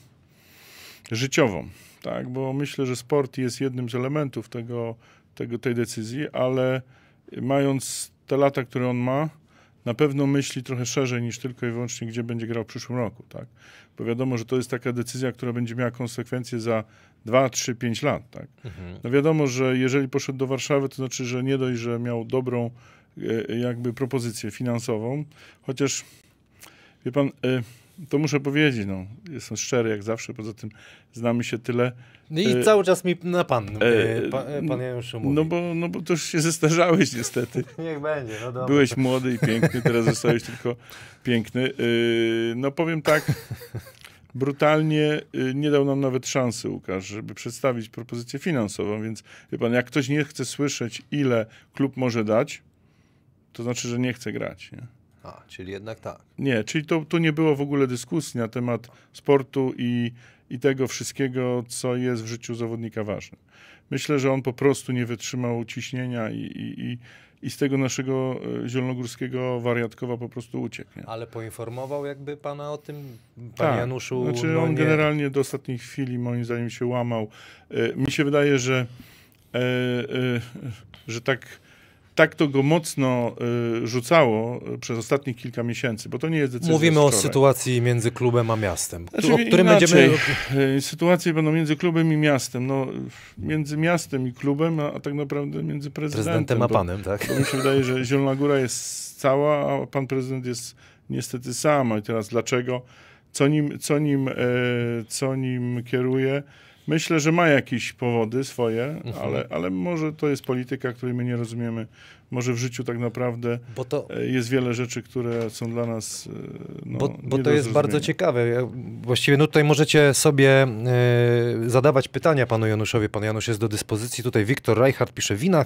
życiową, tak, bo myślę, że sport jest jednym z elementów tego, tego tej decyzji, ale mając te lata, które on ma, na pewno myśli trochę szerzej niż tylko i wyłącznie, gdzie będzie grał w przyszłym roku, tak? Bo wiadomo, że to jest taka decyzja, która będzie miała konsekwencje za 2, 3, 5 lat, tak? Mhm. No wiadomo, że jeżeli poszedł do Warszawy, to znaczy, że nie dość, że miał dobrą e, jakby propozycję finansową, chociaż wie pan, e, to muszę powiedzieć, no, jestem szczery jak zawsze, poza tym znamy się tyle. No i e, cały czas mi na pan, e, e pa, e, pan Januszu mówi. No bo, no bo to już się zestarzałeś niestety. Niech będzie, no dobra. Byłeś młody i piękny, teraz zostałeś tylko piękny. E, no powiem tak, brutalnie e, nie dał nam nawet szansy, Łukasz, żeby przedstawić propozycję finansową, więc wie pan, jak ktoś nie chce słyszeć, ile klub może dać, to znaczy, że nie chce grać, nie? A, czyli jednak tak. Nie, czyli to, tu nie było w ogóle dyskusji na temat sportu i, i tego wszystkiego, co jest w życiu zawodnika ważne. Myślę, że on po prostu nie wytrzymał ciśnienia i, i, i i z tego naszego e, zielonogórskiego wariatkowa po prostu uciekł. Nie? Ale poinformował jakby pana o tym, panie tak. Januszu? Znaczy no on nie... generalnie do ostatniej chwili moim zdaniem się łamał. E, mi się wydaje, że, e, e, że tak tak to go mocno y, rzucało y, przez ostatnich kilka miesięcy, bo to nie jest decyzja. Mówimy o sytuacji między klubem a miastem. Znaczy, o którym inaczej, będziemy. Sytuacje będą między klubem i miastem. No, między miastem i klubem, a, a tak naprawdę między prezydentem. Prezydentem a panem, tak? Bo mi się wydaje, że Zielona Góra jest cała, a pan prezydent jest niestety sam. I teraz dlaczego? Co nim, co nim, e, co nim kieruje? Myślę, że ma jakieś powody swoje, mhm. ale, ale może to jest polityka, której my nie rozumiemy. Może w życiu tak naprawdę to, e, jest wiele rzeczy, które są dla nas. E, no, bo, bo to jest bardzo ciekawe. Właściwie no tutaj możecie sobie y, zadawać pytania panu Januszowi. Pan Janusz jest do dyspozycji. Tutaj Wiktor Reichardt pisze wina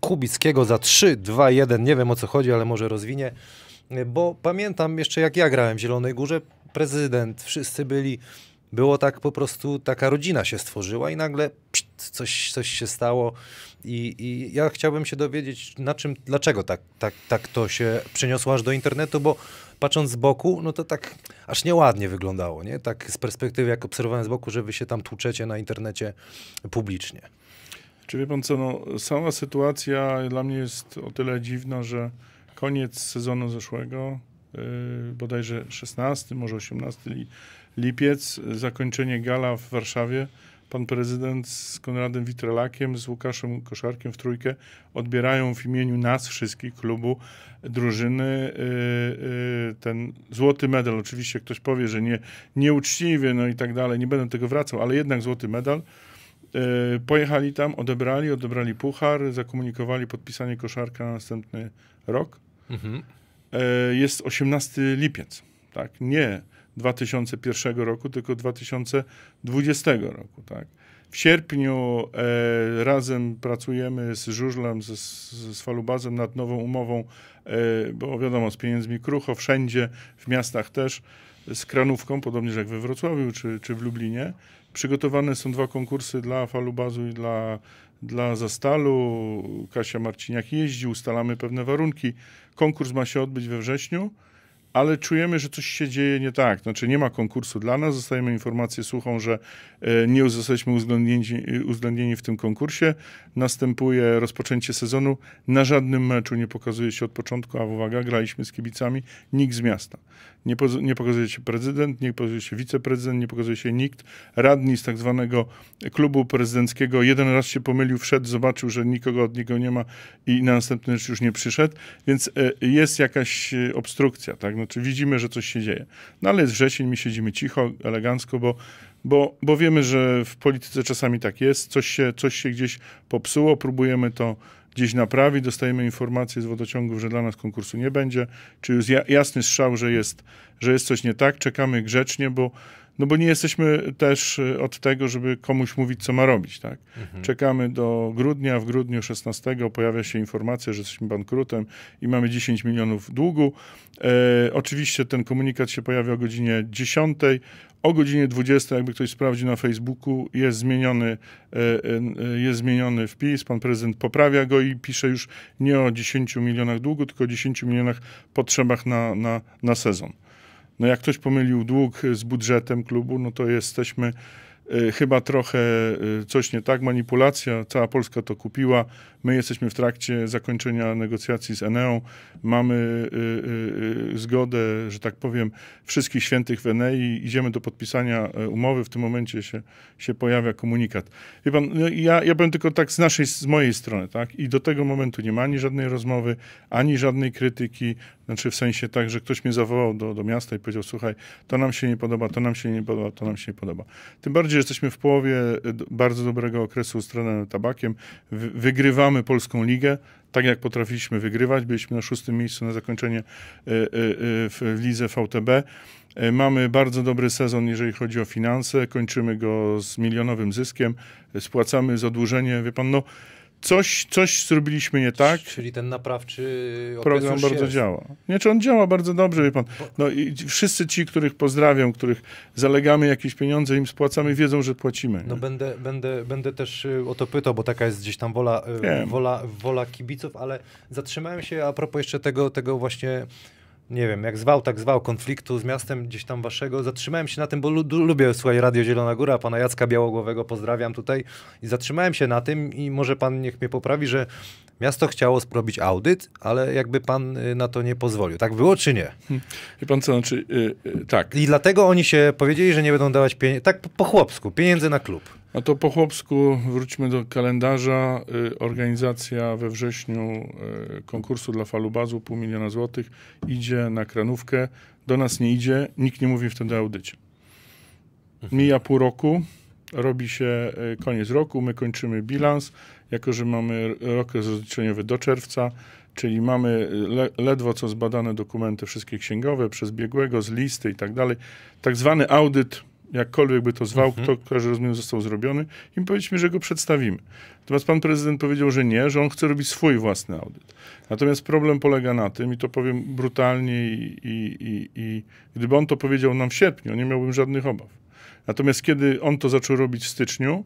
Kubickiego za 3, 2, 1. Nie wiem o co chodzi, ale może rozwinie. Bo pamiętam jeszcze jak ja grałem w Zielonej Górze, prezydent, wszyscy byli było tak po prostu, taka rodzina się stworzyła i nagle pszt, coś, coś się stało I, i ja chciałbym się dowiedzieć, na czym, dlaczego tak, tak, tak to się przeniosło aż do internetu, bo patrząc z boku, no to tak aż nieładnie wyglądało, nie? Tak z perspektywy, jak obserwowałem z boku, że wy się tam tłuczecie na internecie publicznie. Czy wie pan co, no, sama sytuacja dla mnie jest o tyle dziwna, że koniec sezonu zeszłego, yy, bodajże 16, może 18 lipiec, zakończenie gala w Warszawie. Pan prezydent z Konradem Witrelakiem, z Łukaszem Koszarkiem w trójkę odbierają w imieniu nas wszystkich, klubu, drużyny, y, y, ten złoty medal. Oczywiście ktoś powie, że nie, nieuczciwie, no i tak dalej, nie będę tego wracał, ale jednak złoty medal. Y, pojechali tam, odebrali, odebrali puchar, zakomunikowali podpisanie koszarka na następny rok. Mhm. Jest 18 lipiec, tak? Nie 2001 roku, tylko 2020 roku. Tak? W sierpniu e, razem pracujemy z Żużlem, z, z Falubazem nad nową umową, e, bo wiadomo, z pieniędzmi krucho, wszędzie, w miastach też, z kranówką, podobnie jak we Wrocławiu czy, czy w Lublinie. Przygotowane są dwa konkursy dla Falubazu i dla, dla Zastalu. Kasia Marciniak jeździ, ustalamy pewne warunki. Konkurs ma się odbyć we wrześniu ale czujemy, że coś się dzieje nie tak. Znaczy nie ma konkursu dla nas, dostajemy informację suchą, że e, nie zostaliśmy uwzględnieni, uwzględnieni w tym konkursie. Następuje rozpoczęcie sezonu. Na żadnym meczu nie pokazuje się od początku, a uwaga, graliśmy z kibicami, nikt z miasta. Nie, nie pokazuje się prezydent, nie pokazuje się wiceprezydent, nie pokazuje się nikt. Radni z tak zwanego klubu prezydenckiego jeden raz się pomylił, wszedł, zobaczył, że nikogo od niego nie ma i na następny mecz już nie przyszedł. Więc e, jest jakaś e, obstrukcja, tak? Znaczy widzimy, że coś się dzieje. No ale jest wrzesień, my siedzimy cicho, elegancko, bo, bo, bo wiemy, że w polityce czasami tak jest. Coś się, coś się gdzieś popsuło, próbujemy to gdzieś naprawić. dostajemy informację z wodociągów, że dla nas konkursu nie będzie, czy już jasny strzał, że jest, że jest coś nie tak, czekamy grzecznie, bo no bo nie jesteśmy też y, od tego, żeby komuś mówić, co ma robić, tak? Mhm. Czekamy do grudnia, w grudniu 16 pojawia się informacja, że jesteśmy bankrutem i mamy 10 milionów długu. E, oczywiście ten komunikat się pojawia o godzinie 10, o godzinie 20, jakby ktoś sprawdził na Facebooku, jest zmieniony, e, e, e, jest zmieniony wpis, pan prezydent poprawia go i pisze już nie o 10 milionach długu, tylko o 10 milionach potrzebach na, na, na sezon. No jak ktoś pomylił dług y, z budżetem klubu, no to jesteśmy y, chyba trochę y, coś nie tak, manipulacja, cała Polska to kupiła. My jesteśmy w trakcie zakończenia negocjacji z Eneą. Mamy zgodę, że tak powiem, wszystkich świętych w Enei. Idziemy do podpisania umowy. W tym momencie się, się pojawia komunikat. Wie pan, no ja, ja bym tylko tak z naszej, z mojej strony, tak? I do tego momentu nie ma ani żadnej rozmowy, ani żadnej krytyki. Znaczy w sensie tak, że ktoś mnie zawołał do, do miasta i powiedział, słuchaj, to nam się nie podoba, to nam się nie podoba, to nam się nie podoba. Tym bardziej, że jesteśmy w połowie e, bardzo dobrego okresu z trenerem Tabakiem. Wygrywamy Polską Ligę, tak jak potrafiliśmy wygrywać. Byliśmy na szóstym miejscu na zakończenie e, e, w lidze VTB. Mamy bardzo dobry sezon, jeżeli chodzi o finanse. Kończymy go z milionowym zyskiem. Spłacamy zadłużenie. Wie pan, no coś, coś zrobiliśmy nie tak. Czyli ten naprawczy program bardzo jest. działa. Nie, czy on działa bardzo dobrze, wie pan. No i wszyscy ci, których pozdrawiam, których zalegamy jakieś pieniądze, im spłacamy, wiedzą, że płacimy. No nie? No będę, będę, będę też y, o to pytał, bo taka jest gdzieś tam wola, y, wola, wola kibiców, ale zatrzymałem się a propos jeszcze tego, tego właśnie nie wiem, jak zwał, tak zwał, konfliktu z miastem gdzieś tam waszego. Zatrzymałem się na tym, bo lubię, słuchaj, Radio Zielona Góra, pana Jacka Białogłowego pozdrawiam tutaj i zatrzymałem się na tym i może pan niech mnie poprawi, że miasto chciało zrobić audyt, ale jakby pan y, na to nie pozwolił. Tak było czy nie? Hm. Wie pan co, znaczy, yy, yy, tak. I dlatego oni się powiedzieli, że nie będą dawać pieniędzy, tak po, po chłopsku, pieniędzy na klub. No to po chłopsku wróćmy do kalendarza. Y, organizacja we wrześniu y, konkursu dla falubazu pół miliona złotych idzie na kranówkę. Do nas nie idzie, nikt nie mówi wtedy o audycie. Mhm. Mija pół roku, robi się y, koniec roku, my kończymy bilans, jako że mamy rok rozliczeniowy do czerwca, czyli mamy le ledwo co zbadane dokumenty wszystkie księgowe przez biegłego z listy i tak dalej. Tak zwany audyt jakkolwiek by to zwał, mhm. kto każdy rozmiar został zrobiony, i powiedzieliśmy, że go przedstawimy. Natomiast pan prezydent powiedział, że nie, że on chce robić swój własny audyt. Natomiast problem polega na tym, i to powiem brutalnie, i, i, i, i gdyby on to powiedział nam w sierpniu, nie miałbym żadnych obaw. Natomiast kiedy on to zaczął robić w styczniu,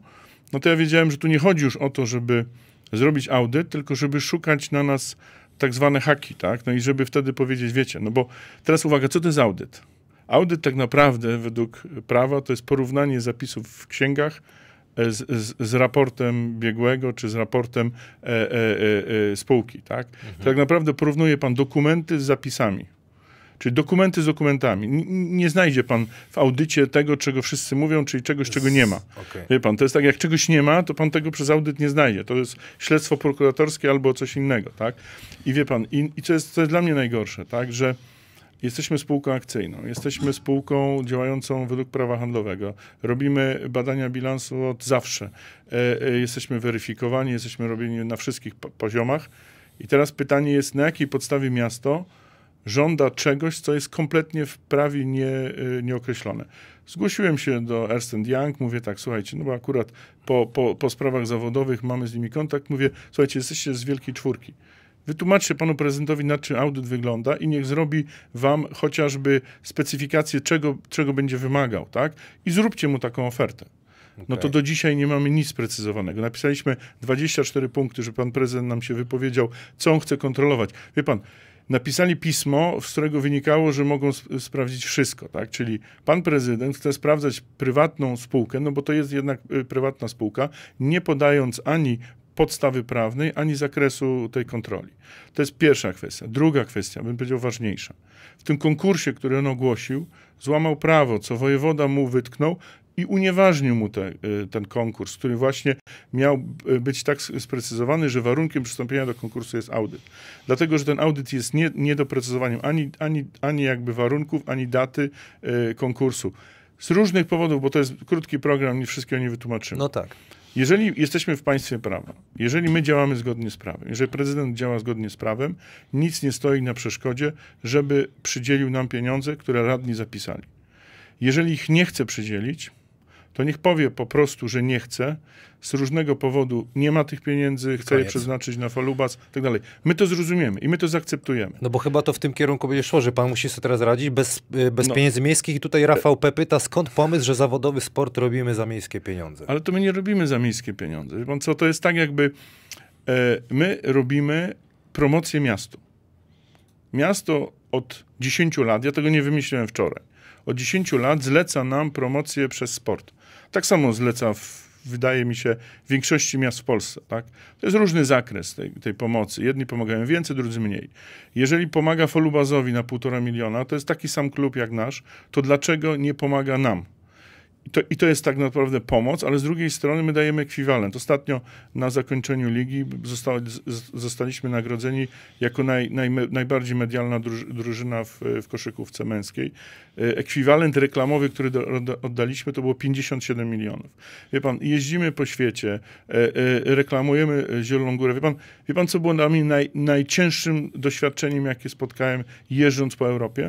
no to ja wiedziałem, że tu nie chodzi już o to, żeby zrobić audyt, tylko żeby szukać na nas tak zwane haki, tak? No i żeby wtedy powiedzieć, wiecie, no bo teraz uwaga, co to jest audyt? Audyt tak naprawdę według prawa to jest porównanie zapisów w księgach e, z, z, z, raportem biegłego czy z raportem e, e, e, e, spółki. Tak? Mhm. tak naprawdę porównuje pan dokumenty z zapisami. Czyli dokumenty z dokumentami. N nie znajdzie pan w audycie tego, czego wszyscy mówią, czyli czegoś, czego nie ma. Okay. Wie pan, to jest tak, jak czegoś nie ma, to pan tego przez audyt nie znajdzie. To jest śledztwo prokuratorskie albo coś innego, tak? I wie pan, i, i co, jest, co jest dla mnie najgorsze, tak, że Jesteśmy spółką akcyjną, jesteśmy spółką działającą według prawa handlowego. Robimy badania bilansu od zawsze. E, e, jesteśmy weryfikowani, jesteśmy robieni na wszystkich poziomach. I teraz pytanie jest, na jakiej podstawie miasto żąda czegoś, co jest kompletnie w prawie nie, e, nieokreślone. Zgłosiłem się do Ernst Young, mówię tak, słuchajcie, no bo akurat po, po, po sprawach zawodowych mamy z nimi kontakt, mówię, słuchajcie, jesteście z wielkiej czwórki. Wytłumaczcie panu prezydentowi, nad czym audyt wygląda i niech zrobi wam chociażby specyfikację, czego, czego będzie wymagał, tak? I zróbcie mu taką ofertę. Okay. No to do dzisiaj nie mamy nic sprecyzowanego. Napisaliśmy 24 punkty, że pan prezydent nam się wypowiedział, co on chce kontrolować. Wie pan, napisali pismo, z którego wynikało, że mogą sp sprawdzić wszystko, tak? Czyli pan prezydent chce sprawdzać prywatną spółkę, no bo to jest jednak y, prywatna spółka, nie podając ani podstawy prawnej, ani zakresu tej kontroli. To jest pierwsza kwestia. Druga kwestia, bym powiedział ważniejsza. W tym konkursie, który on ogłosił, złamał prawo, co wojewoda mu wytknął i unieważnił mu te, y, ten konkurs, który właśnie miał y, być tak sprecyzowany, że warunkiem przystąpienia do konkursu jest audyt. Dlatego, że ten audyt jest nie, niedoprecyzowaniem ani, ani, ani jakby warunków, ani daty y, konkursu. Z różnych powodów, bo to jest krótki program, nie wszystkiego nie wytłumaczymy. No tak. Jeżeli jesteśmy w państwie prawa, jeżeli my działamy zgodnie z prawem, jeżeli prezydent działa zgodnie z prawem, nic nie stoi na przeszkodzie, żeby przydzielił nam pieniądze, które radni zapisali. Jeżeli ich nie chce przydzielić, to niech powie po prostu, że nie chce, z różnego powodu nie ma tych pieniędzy, chce Koniec. je przeznaczyć na falubas i tak dalej. My to zrozumiemy i my to zaakceptujemy. No bo chyba to w tym kierunku będzie szło, że pan musi sobie teraz radzić bez, e, bez no. pieniędzy miejskich i tutaj Rafał P. pyta, skąd pomysł, że zawodowy sport robimy za miejskie pieniądze? Ale to my nie robimy za miejskie pieniądze. Pan co, to jest tak jakby e, my robimy promocję miastu. Miasto od 10 lat, ja tego nie wymyśliłem wczoraj, od 10 lat zleca nam promocję przez sport tak samo zleca, w, wydaje mi się, w większości miast w Polsce. Tak? To jest różny zakres tej, tej pomocy. Jedni pomagają więcej, drudzy mniej. Jeżeli pomaga Folubazowi na półtora miliona, to jest taki sam klub jak nasz, to dlaczego nie pomaga nam? I to, I to jest tak naprawdę pomoc, ale z drugiej strony my dajemy ekwiwalent. Ostatnio na zakończeniu ligi zostaliśmy nagrodzeni jako naj, naj, najbardziej medialna drużyna w, w koszykówce męskiej. E, ekwiwalent reklamowy, który do, oddaliśmy, to było 57 milionów. Wie pan, jeździmy po świecie, e, e, reklamujemy Zieloną Górę. Wie pan, wie pan co było dla mnie naj, najcięższym doświadczeniem, jakie spotkałem jeżdżąc po Europie?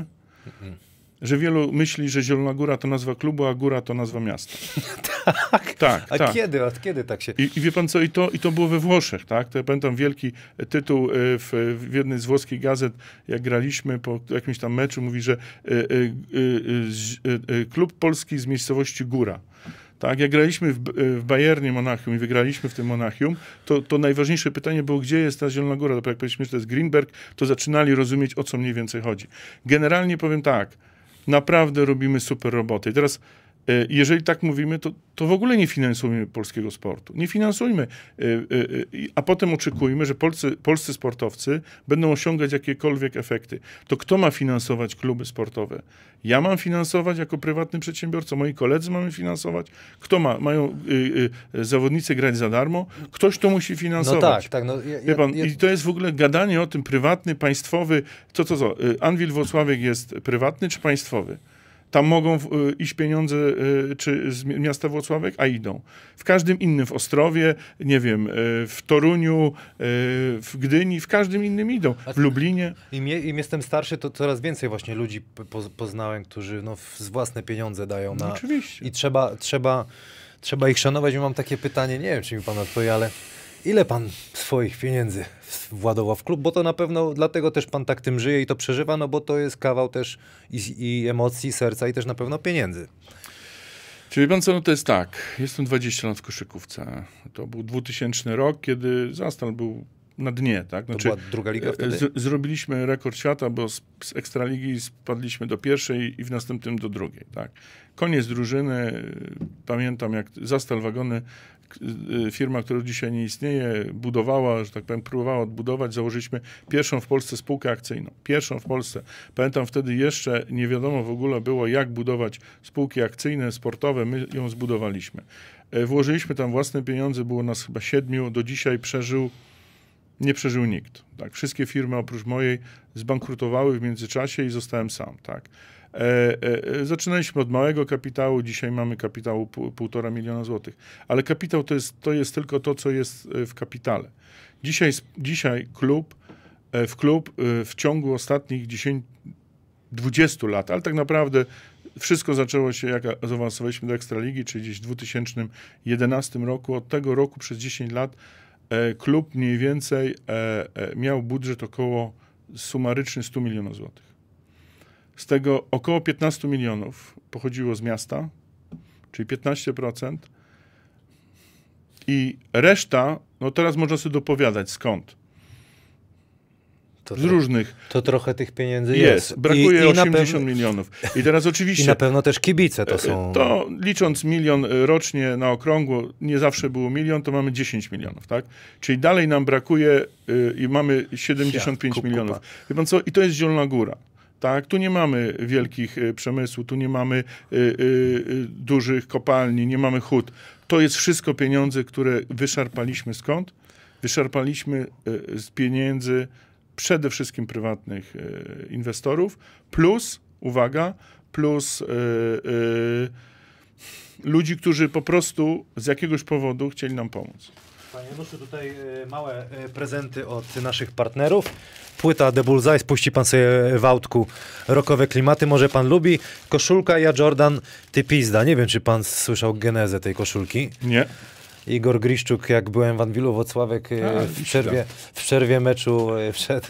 Mm -hmm że wielu myśli, że Zielona Góra to nazwa klubu, a góra to nazwa miasta. tak? Tak. A tak. kiedy? Od kiedy tak się... I, I, wie pan co, i to, i to było we Włoszech, tak? To ja pamiętam wielki tytuł y, w, w jednej z włoskich gazet, jak graliśmy po jakimś tam meczu, mówi, że y, y, y, y, y klub polski z miejscowości Góra. Tak, jak graliśmy w, w Bayernie Monachium i wygraliśmy w tym Monachium, to, to najważniejsze pytanie było, gdzie jest ta Zielona Góra? Dopiero jak powiedzieliśmy, że to jest Greenberg, to zaczynali rozumieć, o co mniej więcej chodzi. Generalnie powiem tak, Naprawdę robimy super roboty. teraz Y, jeżeli tak mówimy, to, to w ogóle nie finansujmy polskiego sportu. Nie finansujmy, y, y, a potem oczekujmy, że polscy, polscy sportowcy będą osiągać jakiekolwiek efekty. To kto ma finansować kluby sportowe? Ja mam finansować jako prywatny przedsiębiorca, moi koledzy mamy finansować. Kto ma? Mają zawodnicy grać za darmo? Ktoś to musi finansować. No tak, tak. No, ja, pan, ja... I to jest w ogóle gadanie o tym prywatny, państwowy. Co, co, co? Anwil Włocławek jest prywatny czy państwowy? Tam mogą y, iść pieniądze y, czy z miasta Włocławek, a idą. W każdym innym, w Ostrowie, nie wiem, y, w Toruniu, w Gdyni, w każdym innym idą. W Lublinie. Im, im jestem starszy, to coraz więcej właśnie ludzi poznałem, którzy no, z własne pieniądze dają na... Oczywiście. I trzeba, trzeba, trzeba ich szanować. I mam takie pytanie, nie wiem, czy mi pan odpowie, ale ile pan swoich pieniędzy władował w klub, bo to na pewno dlatego też pan tak tym żyje i to przeżywa, no bo to jest kawał też i, i emocji, serca i też na pewno pieniędzy. Czyli pan co, no to jest tak, jestem 20 lat w koszykówce. To był 2000 rok, kiedy Zastal był na dnie, tak? Znaczy, to była druga liga wtedy. Z, zrobiliśmy rekord świata, bo z, z Ekstraligi spadliśmy do pierwszej i w następnym do drugiej, tak? Koniec drużyny, pamiętam jak Zastal Wagony Y, firma, która dzisiaj nie istnieje, budowała, że tak powiem, próbowała odbudować, założyliśmy pierwszą w Polsce spółkę akcyjną. Pierwszą w Polsce. Pamiętam wtedy jeszcze nie wiadomo w ogóle było, jak budować spółki akcyjne, sportowe. My ją zbudowaliśmy. E, włożyliśmy tam własne pieniądze, było nas chyba siedmiu. Do dzisiaj przeżył nie przeżył nikt. Tak? Wszystkie firmy oprócz mojej zbankrutowały w międzyczasie i zostałem sam. Tak? E, e, zaczynaliśmy od małego kapitału, dzisiaj mamy kapitału półtora miliona złotych. Ale kapitał to jest, to jest tylko to, co jest e, w kapitale. Dzisiaj, dzisiaj klub, w klub w ciągu ostatnich 10, 20 lat, ale tak naprawdę wszystko zaczęło się, jak awansowaliśmy do Ekstraligi, czyli gdzieś w 2011 roku. Od tego roku przez 10 lat klub mniej więcej miał budżet około sumaryczny 100 milionów złotych. Z tego około 15 milionów pochodziło z miasta, czyli 15%. I reszta, no teraz można sobie dopowiadać skąd. To z różnych. To trochę tych pieniędzy jest. jest. Brakuje I, i 80 milionów. I teraz oczywiście. I na pewno też kibice to e, są. To licząc milion e, rocznie na okrągło, nie zawsze było milion, to mamy 10 milionów, tak? Czyli dalej nam brakuje y, i mamy 75 Świat, milionów. Wie co? I to jest Zielona Góra. Tak? Tu nie mamy wielkich y, przemysłu, tu nie mamy y, y, dużych kopalni, nie mamy hut. To jest wszystko pieniądze, które wyszarpaliśmy skąd? Wyszarpaliśmy z pieniędzy przede wszystkim prywatnych inwestorów, plus, uwaga, plus ludzi, którzy po prostu z jakiegoś powodu chcieli nam pomóc. Panie Januszu, tutaj e, małe e, prezenty od naszych partnerów. Płyta The Bullseye, spuści pan sobie w autku rokowe klimaty, może pan lubi. Koszulka ja Jordan, ty pizda. Nie wiem, czy pan słyszał genezę tej koszulki. Nie. Igor Griszczuk, jak byłem w Anwilu Wocławek e, w, przerwie, w przerwie meczu wszedł,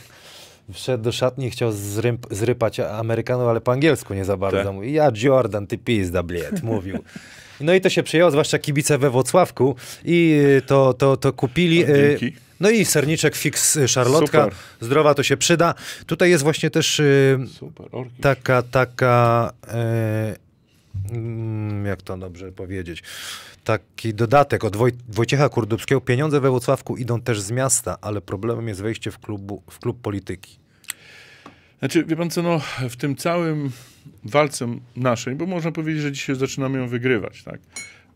wszedł do szatni chciał zryp, zrypać Amerykanów, ale po angielsku nie za bardzo. Tak. Mówi, ja Jordan, ty pizda, bliet, mówił. No i to się przyjęło, zwłaszcza kibice we Włocławku i y, to, to, to kupili. Y, Dzięki. No i serniczek fix y, szarlotka, Super. zdrowa to się przyda. Tutaj jest właśnie też Super, taka, taka, mm, jak to dobrze powiedzieć, taki dodatek od Woj Wojciecha Kurdubskiego. Pieniądze we Włocławku idą też z miasta, ale problemem jest wejście w, klubu, w klub polityki. Znaczy, wie pan co, no, w tym całym walce naszej, bo można powiedzieć, że dzisiaj zaczynamy ją wygrywać, tak?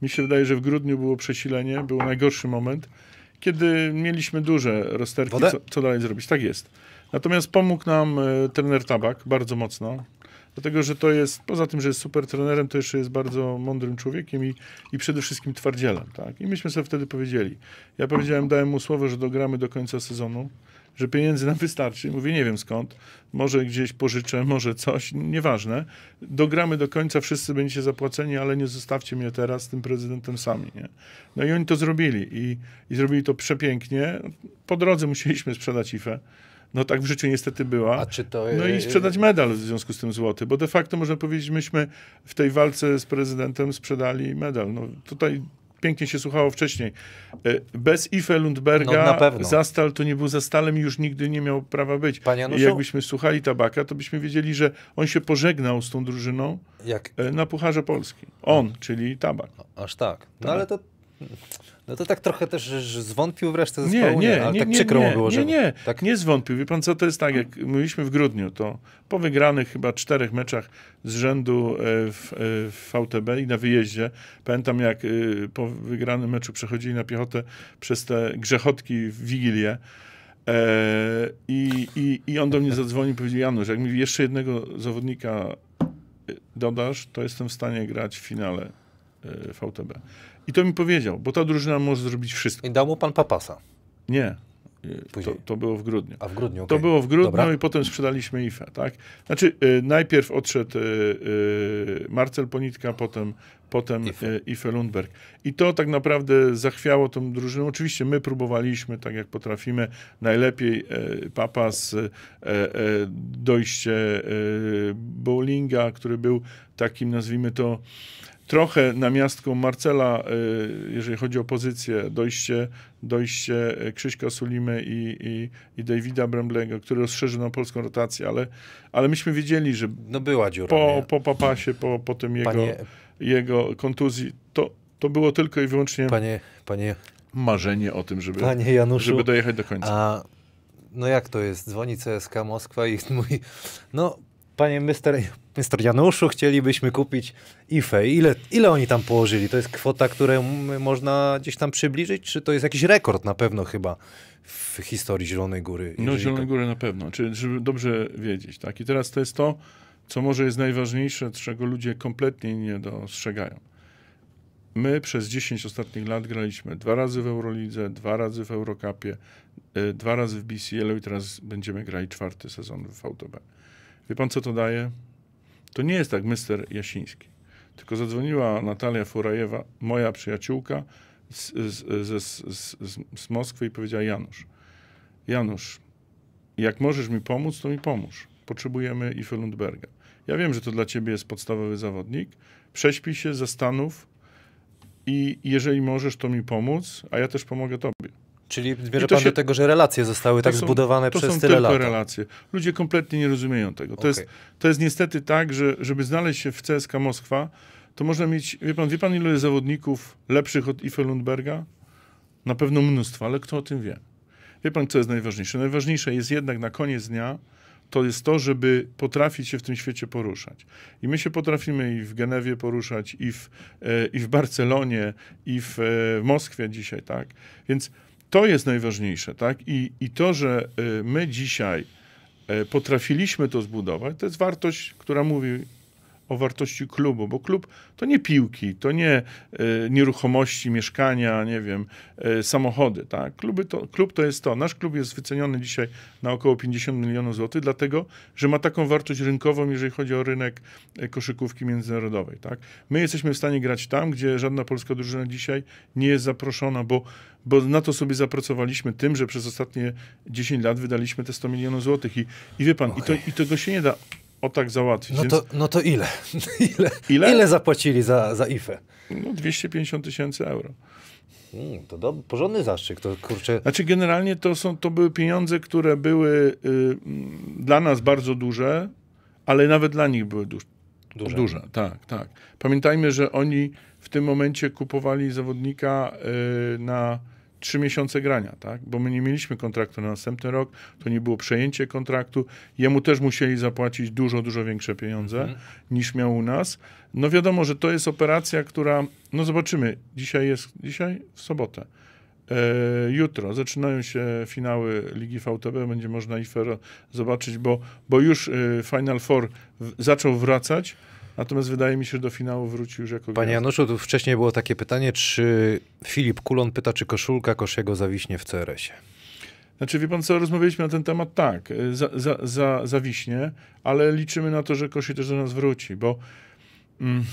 Mi się wydaje, że w grudniu było przesilenie, był najgorszy moment, kiedy mieliśmy duże rozterki, co, co, dalej zrobić. Tak jest. Natomiast pomógł nam y, trener Tabak bardzo mocno, dlatego że to jest, poza tym, że jest super trenerem, to jeszcze jest bardzo mądrym człowiekiem i, i przede wszystkim twardzielem. Tak? I myśmy sobie wtedy powiedzieli. Ja powiedziałem, dałem mu słowo, że dogramy do końca sezonu że pieniędzy nam wystarczy. Mówię, nie wiem skąd, może gdzieś pożyczę, może coś, nieważne. Dogramy do końca, wszyscy będziecie zapłaceni, ale nie zostawcie mnie teraz z tym prezydentem sami. Nie? No i oni to zrobili i, i zrobili to przepięknie. Po drodze musieliśmy sprzedać IFE. No tak w życiu niestety była. To... E, no i sprzedać medal w związku z tym złoty, bo de facto można powiedzieć, myśmy w tej walce z prezydentem sprzedali medal. No tutaj pięknie się słuchało wcześniej. E, bez Ife Lundberga no, Zastal to nie był Zastalem i już nigdy nie miał prawa być. Panie Anuszu, Jakbyśmy słuchali Tabaka, to byśmy wiedzieli, że on się pożegnał z tą drużyną jak? E, na Pucharze Polski. On, czyli Tabak. No, aż tak. No tak. ale to no to tak trochę też że zwątpił wreszcie resztę zespołu, nie, nie, nie, ale nie, tak nie, przykro nie, mu było, że... Nie, nie, tak... nie zwątpił. Wie pan co, to jest tak, jak mówiliśmy w grudniu, to po wygranych chyba czterech meczach z rzędu e, w, e, w VTB i na wyjeździe, pamiętam jak e, po wygranym meczu przechodzili na piechotę przez te grzechotki w Wigilię, Eee, i, i, I on do mnie zadzwonił i powiedział, Janusz, jak mi jeszcze jednego zawodnika dodasz, to jestem w stanie grać w finale VTB. I to mi powiedział, bo ta drużyna może zrobić wszystko. I dał mu pan papasa? Nie. To, to, było w grudniu. A w grudniu, okay. To było w grudniu Dobra. i potem sprzedaliśmy IFE, tak? Znaczy, y, najpierw odszedł y, y, Marcel Ponitka, potem, potem IFE. Y, IFE Lundberg. I to tak naprawdę zachwiało tą drużyną. Oczywiście my próbowaliśmy, tak jak potrafimy, najlepiej y, Papas, y, dojście Bowlinga, który był takim, nazwijmy to, trochę na miastku Marcela, y, jeżeli chodzi o pozycję, dojście, dojście y, Krzyśka Sulimy i, i, i Davida Bremblego, który rozszerzył nam polską rotację, ale, ale myśmy wiedzieli, że no była dziura, po, po papasie, po, po tym jego, panie, jego kontuzji, to, to było tylko i wyłącznie panie, panie, marzenie o tym, żeby, panie Januszu, żeby dojechać do końca. A, no jak to jest? Dzwoni CSK Moskwa i mówi, no panie mister, Januszu, chcielibyśmy kupić IFE. Ile, ile oni tam położyli? To jest kwota, którą można gdzieś tam przybliżyć? Czy to jest jakiś rekord na pewno chyba w historii Zielonej Góry? No Zielonej tak. Góry na pewno, czy, żeby dobrze wiedzieć. Tak? I teraz to jest to, co może jest najważniejsze, czego ludzie kompletnie nie dostrzegają. My przez 10 ostatnich lat graliśmy dwa razy w Eurolidze, dwa razy w Eurocupie, y, e, dwa razy w BCL-u i teraz będziemy grali czwarty sezon w VTB. Wie pan, co to daje? To nie jest tak mister Jasiński. Tylko zadzwoniła Natalia Furajewa, moja przyjaciółka z, z, z, z, Moskwy i powiedziała Janusz, Janusz, jak możesz mi pomóc, to mi pomóż. Potrzebujemy Ife Lundberga. Ja wiem, że to dla ciebie jest podstawowy zawodnik. Prześpi się, zastanów i jeżeli możesz, to mi pomóc, a ja też pomogę tobie. Czyli bierze pan się... do tego, że relacje zostały to tak są, zbudowane to przez są tyle tylko lat. relacje. Ludzie kompletnie nie rozumieją tego. To, okay. jest, to jest niestety tak, że żeby znaleźć się w CSK Moskwa, to można mieć, wie pan, wie pan ile zawodników lepszych od Ife Lundberga? Na pewno mnóstwo, ale kto o tym wie? Wie pan, co jest najważniejsze? Najważniejsze jest jednak na koniec dnia to jest to, żeby potrafić się w tym świecie poruszać. I my się potrafimy i w Genewie poruszać, i w, e, i w Barcelonie, i w, e, w Moskwie dzisiaj, tak? Więc to jest najważniejsze, tak? I, i to, że y, my dzisiaj y, potrafiliśmy to zbudować, to jest wartość, która mówi o wartości klubu, bo klub to nie piłki, to nie y, nieruchomości, mieszkania, nie wiem, y, samochody. Tak? Kluby to, klub to jest to. Nasz klub jest wyceniony dzisiaj na około 50 milionów złotych, dlatego, że ma taką wartość rynkową, jeżeli chodzi o rynek e, koszykówki międzynarodowej. Tak? My jesteśmy w stanie grać tam, gdzie żadna polska drużyna dzisiaj nie jest zaproszona, bo, bo na to sobie zapracowaliśmy tym, że przez ostatnie 10 lat wydaliśmy te 100 milionów złotych. I, i wie pan, okay. i, to, i tego się nie da o tak załatwić. No to, Więc... no to ile? ile? ile? Ile zapłacili za, za IFE? No 250 tysięcy euro. Hmm, to do, porządny zastrzyk, to kurczę. Znaczy generalnie to, są, to były pieniądze, które były y, dla nas bardzo duże, ale nawet dla nich były duże. Duże. duże. tak, tak. Pamiętajmy, że oni w tym momencie kupowali zawodnika y, na trzy miesiące grania, tak? bo my nie mieliśmy kontraktu na następny rok, to nie było przejęcie kontraktu. Jemu też musieli zapłacić dużo, dużo większe pieniądze mhm. niż miał u nas. No wiadomo, że to jest operacja, która, no zobaczymy, dzisiaj jest, dzisiaj w sobotę. E, jutro zaczynają się finały Ligi VTB, będzie można IFER zobaczyć, bo, bo już e, Final Four w, zaczął wracać. Natomiast wydaje mi się, że do finału wróci już jako Panie gwiazda. Januszu, tu wcześniej było takie pytanie, czy Filip Kulon pyta, czy koszulka Koszego zawiśnie w CRS-ie? Znaczy, wie pan co, rozmawialiśmy na ten temat tak, e, za, za, za, zawiśnie, ale liczymy na to, że Kosi też do nas wróci, bo mm,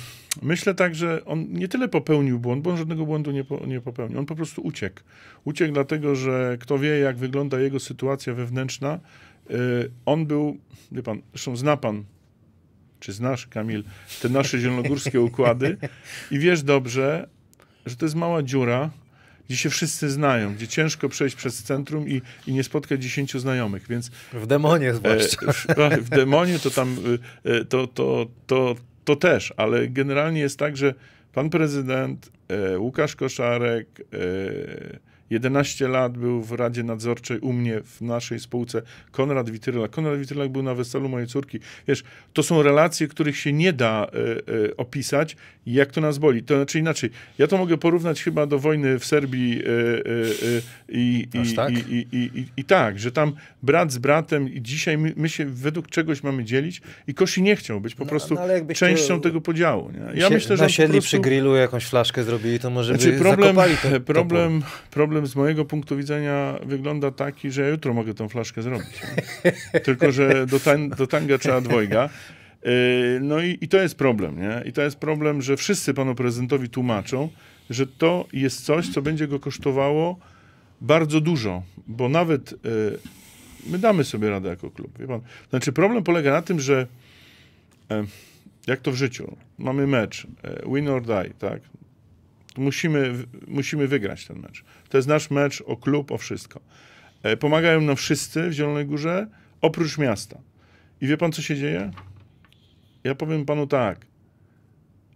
myślę tak, że on nie tyle popełnił błąd, bo on żadnego błędu nie, po, nie popełnił, on po prostu uciekł. Uciekł dlatego, że kto wie, jak wygląda jego sytuacja wewnętrzna, yy, on był, wie pan, zresztą zna pan czy znasz, Kamil, te nasze zielonogórskie układy i wiesz dobrze, że to jest mała dziura, gdzie się wszyscy znają, gdzie ciężko przejść przez centrum i, i nie spotkać dziesięciu znajomych, więc... W demonie e, zwłaszcza. W, w demonie to tam, y, y, to, to, to, to też, ale generalnie jest tak, że pan prezydent, e, Łukasz Koszarek, e, 11 lat był w Radzie Nadzorczej u mnie w naszej spółce Konrad Witryla, Konrad Witrylak był na weselu mojej córki. Wiesz, to są relacje, których się nie da y, y, opisać, jak to nas boli. To znaczy inaczej, ja to mogę porównać chyba do wojny w Serbii e, i, i, tak? I, i, tak, że tam brat z bratem i dzisiaj my, my się według czegoś mamy dzielić i Kosi nie chciał być po no, prostu no, częścią tego podziału. Nie? Ja myślę, że nasiedli prostu... przy grillu jakąś flaszkę zrobili, to może znaczy, by problem, problem, problem problem z mojego punktu widzenia wygląda taki, że ja jutro mogę tą flaszkę zrobić. Tylko, że do, tań, do tanga trzeba dwojga. Y, no i, i, to jest problem, nie? I to jest problem, że wszyscy panu prezydentowi tłumaczą, że to jest coś, co będzie go kosztowało bardzo dużo, bo nawet y, my damy sobie radę jako klub, wie pan. Znaczy problem polega na tym, że e, jak to w życiu, mamy mecz, e, win or die, tak? Musimy, musimy wygrać ten mecz. To jest nasz mecz o klub, o wszystko. E, pomagają nam wszyscy w Zielonej Górze, oprócz miasta. I wie pan, co się dzieje? Ja powiem panu tak,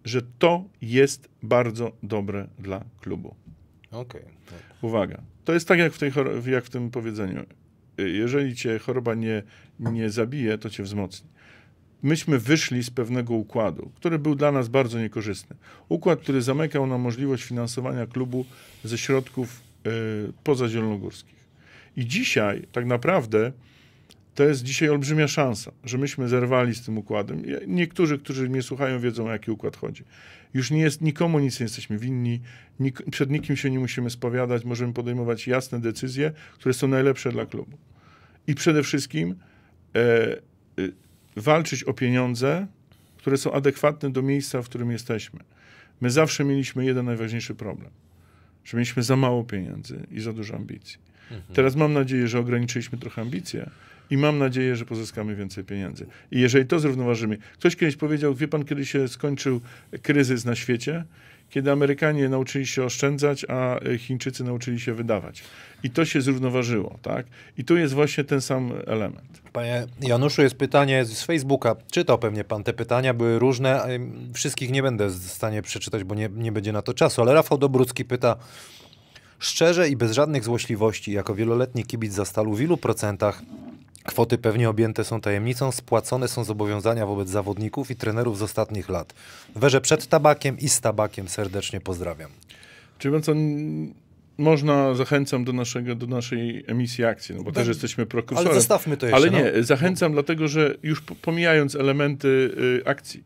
że to jest bardzo dobre dla klubu. Okej. Okay. Tak. Uwaga. To jest tak, jak w, tej, jak w tym powiedzeniu. E, jeżeli cię choroba nie, nie zabije, to cię wzmocni myśmy wyszli z pewnego układu, który był dla nas bardzo niekorzystny. Układ, który zamykał nam możliwość finansowania klubu ze środków y, e, zielonogórskich. I dzisiaj tak naprawdę to jest dzisiaj olbrzymia szansa, że myśmy zerwali z tym układem. Niektórzy, którzy mnie słuchają, wiedzą, o jaki układ chodzi. Już nie jest, nikomu nic nie jesteśmy winni, nik, przed nikim się nie musimy spowiadać, możemy podejmować jasne decyzje, które są najlepsze dla klubu. I przede wszystkim e, walczyć o pieniądze, które są adekwatne do miejsca, w którym jesteśmy. My zawsze mieliśmy jeden najważniejszy problem, że mieliśmy za mało pieniędzy i za dużo ambicji. Mhm. Teraz mam nadzieję, że ograniczyliśmy trochę ambicje i mam nadzieję, że pozyskamy więcej pieniędzy. I jeżeli to zrównoważymy. Ktoś kiedyś powiedział, wie pan, kiedy się skończył kryzys na świecie kiedy Amerykanie nauczyli się oszczędzać, a e, Chińczycy nauczyli się wydawać. I to się zrównoważyło, tak? I tu jest właśnie ten sam element. Panie Januszu, jest pytanie z Facebooka. Czytał pewnie pan te pytania, były różne. Wszystkich nie będę w stanie przeczytać, bo nie, nie będzie na to czasu. Ale Rafał Dobrucki pyta, Szczerze i bez żadnych złośliwości, jako wieloletni kibic za stalu, w ilu procentach Kwoty pewnie objęte są tajemnicą, spłacone są zobowiązania wobec zawodników i trenerów z ostatnich lat. Werze przed tabakiem i z tabakiem serdecznie pozdrawiam. Czy co można, zachęcam do, naszego, do naszej emisji akcji, no bo też tak. jesteśmy prokursorem. Ale zostawmy to jeszcze. Ale no. nie, no. zachęcam dlatego, że już pomijając elementy y, akcji,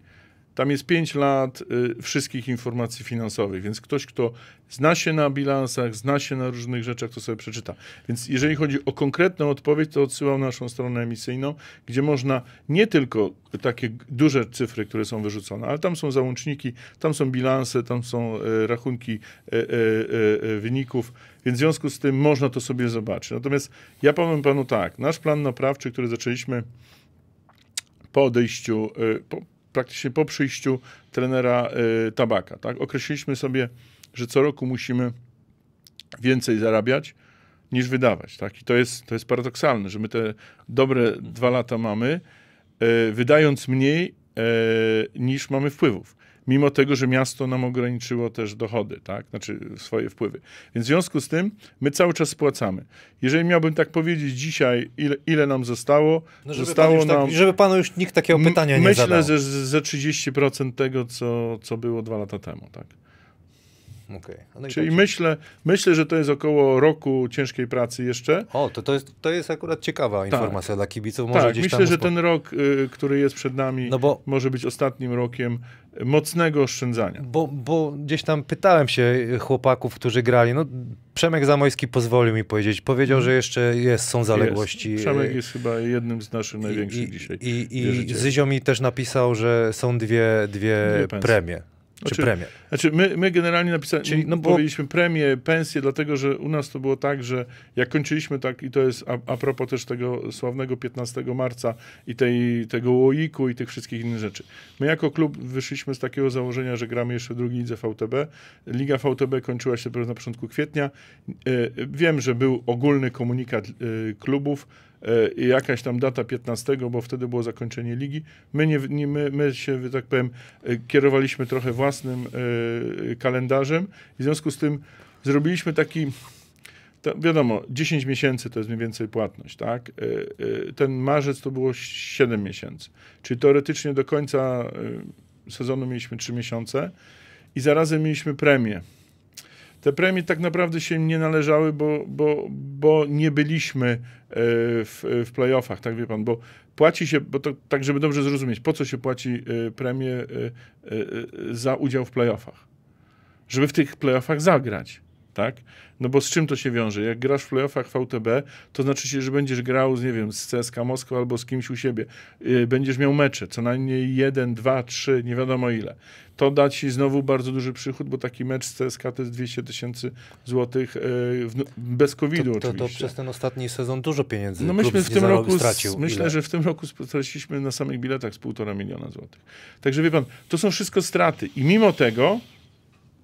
tam jest 5 lat y, wszystkich informacji finansowych, więc ktoś, kto zna się na bilansach, zna się na różnych rzeczach, to sobie przeczyta. Więc jeżeli chodzi o konkretną odpowiedź, to odsyłam naszą stronę emisyjną, gdzie można nie tylko takie duże cyfry, które są wyrzucone, ale tam są załączniki, tam są bilanse, tam są e, rachunki e, e, wyników, więc w związku z tym można to sobie zobaczyć. Natomiast ja powiem panu tak, nasz plan naprawczy, który zaczęliśmy po odejściu, y, po, praktycznie po przyjściu trenera y, Tabaka. Tak? Określiliśmy sobie, że co roku musimy więcej zarabiać niż wydawać. Tak? I to jest, to jest paradoksalne, że my te dobre dwa lata mamy, y, wydając mniej y, niż mamy wpływów mimo tego, że miasto nam ograniczyło też dochody, tak? Znaczy swoje wpływy. Więc w związku z tym my cały czas spłacamy. Jeżeli miałbym tak powiedzieć dzisiaj, ile, ile nam zostało, no zostało tak- nam... żeby panu już nikt takiego pytania nie myślę, zadał. Myślę, że ze 30% tego, co, co było dwa lata temu, tak? Okay. No Czyli tak myślę, myślę, że to jest około roku ciężkiej pracy jeszcze. O, to, to, jest, to jest akurat ciekawa tak. informacja dla kibiców. Może tak, gdzieś myślę, że ten rok, y, który jest przed nami, no bo, może być ostatnim rokiem mocnego oszczędzania. Bo, bo gdzieś tam pytałem się chłopaków, którzy grali, no Przemek Zamojski pozwolił mi powiedzieć. Powiedział, mhm. że jeszcze jest, są zaległości. Jest. Przemek y, jest chyba jednym z naszych największych I, dzisiaj. I, i, Zyzio mi też napisał, że są dwie, dwie, dwie pensje. premie. Czy znaczy, premię? Znaczy, my, my generalnie napisaliśmy, no bo... powiedzieliśmy premię, pensję, dlatego że u nas to było tak, że jak kończyliśmy tak, i to jest a, a propos też tego sławnego 15 marca i tej, tego łoiku i tych wszystkich innych rzeczy. My jako klub wyszliśmy z takiego założenia, że gramy jeszcze w drugiej lidze VTB. Liga VTB kończyła się na początku kwietnia. E, wiem, że był ogólny komunikat e, klubów, i jakaś tam data 15, bo wtedy było zakończenie ligi. My, nie, nie my, my się, tak powiem, e, kierowaliśmy trochę własnym e, kalendarzem i w związku z tym zrobiliśmy taki wiadomo, 10 miesięcy to jest mniej więcej płatność, tak? E, ten marzec to było 7 miesięcy. Czyli teoretycznie do końca sezonu mieliśmy 3 miesiące i zarazem mieliśmy premię. Te premie tak naprawdę się nie należały, bo, bo, bo nie byliśmy E, w, w playoffach, tak wie pan, bo płaci się, bo to, tak żeby dobrze zrozumieć, po co się płaci e, premię e, za udział w playoffach? Żeby w tych playoffach zagrać tak? No bo z czym to się wiąże? Jak grasz w playoffach VTB, to znaczy się, że będziesz grał z, nie wiem, z CSKA Moskwa albo z kimś u siebie. Y, będziesz miał mecze, co najmniej jeden, dwa, trzy, nie wiadomo ile. To da ci znowu bardzo duży przychód, bo taki mecz z CSKA to jest 200 tysięcy złotych y, bez COVID-u to, to, oczywiście. To przez ten ostatni sezon dużo pieniędzy no myśmy w tym roku stracił. Myślę, że w tym roku straciliśmy na samych biletach z półtora miliona złotych. Także wie pan, to są wszystko straty i mimo tego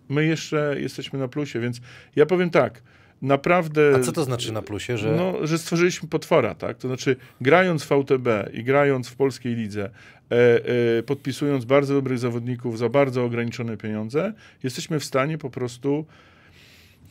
My jeszcze jesteśmy na plusie, więc ja powiem tak naprawdę. A co to znaczy na plusie, że. No, że stworzyliśmy potwora, tak? To znaczy, grając w VTB i grając w polskiej lidze, e, e, podpisując bardzo dobrych zawodników za bardzo ograniczone pieniądze, jesteśmy w stanie po prostu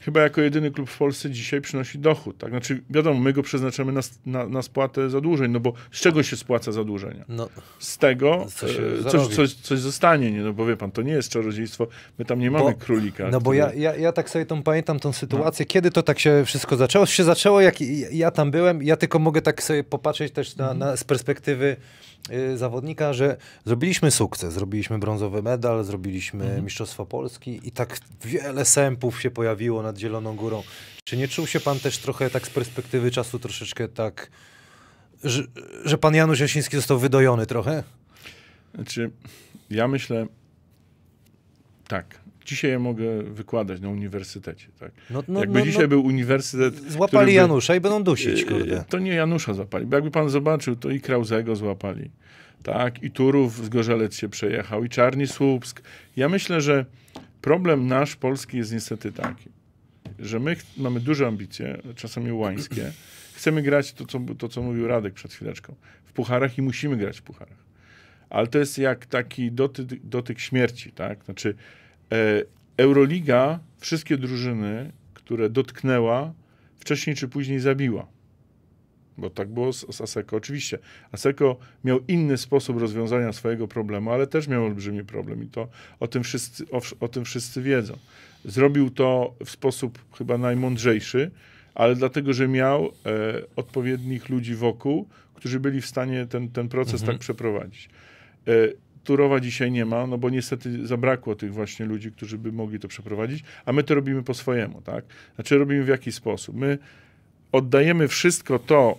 chyba jako jedyny klub w Polsce dzisiaj przynosi dochód. Tak? Znaczy, wiadomo, my go przeznaczamy na, na, na spłatę zadłużeń, no bo z czego się spłaca zadłużenia? No, z tego co e, coś, coś, coś, zostanie, nie? No bo wie pan, to nie jest czarodziejstwo, my tam nie mamy królika. No bo który... ja, ja, ja tak sobie tą pamiętam, tą sytuację, no. kiedy to tak się wszystko zaczęło? Się zaczęło, jak ja tam byłem, ja tylko mogę tak sobie popatrzeć też na, mhm. na z perspektywy Y, zawodnika, że zrobiliśmy sukces, zrobiliśmy brązowy medal, zrobiliśmy mhm. Mistrzostwo Polski i tak wiele sępów się pojawiło nad Zieloną Górą. Czy nie czuł się pan też trochę tak z perspektywy czasu troszeczkę tak, że, że pan Janusz Jasiński został wydojony trochę? Znaczy, ja myślę tak, dzisiaj ja mogę wykładać na uniwersytecie. Tak? No, no, jakby no, no. dzisiaj był uniwersytet... Złapali by, Janusza i będą dusić, y, y, kurde. To nie Janusza złapali, bo jakby pan zobaczył, to i Krauzego złapali, tak? i Turów z Gorzelec się przejechał, i Czarni Słupsk. Ja myślę, że problem nasz polski jest niestety taki, że my mamy duże ambicje, czasami łańskie, chcemy grać to co, to, co mówił Radek przed chwileczką, w pucharach i musimy grać w pucharach. Ale to jest jak taki dotyk, dotyk śmierci, tak? Znaczy, E, Euroliga wszystkie drużyny, które dotknęła, wcześniej czy później zabiła. Bo tak było z, z Aseko. Oczywiście Aseko miał inny sposób rozwiązania swojego problemu, ale też miał olbrzymi problem i to o tym wszyscy, o, o tym wszyscy wiedzą. Zrobił to w sposób chyba najmądrzejszy, ale dlatego, że miał e, odpowiednich ludzi wokół, którzy byli w stanie ten, ten proces mhm. tak przeprowadzić. E, Turowa dzisiaj nie ma, no bo niestety zabrakło tych właśnie ludzi, którzy by mogli to przeprowadzić, a my to robimy po swojemu, tak? Znaczy robimy w jaki sposób? My oddajemy wszystko to,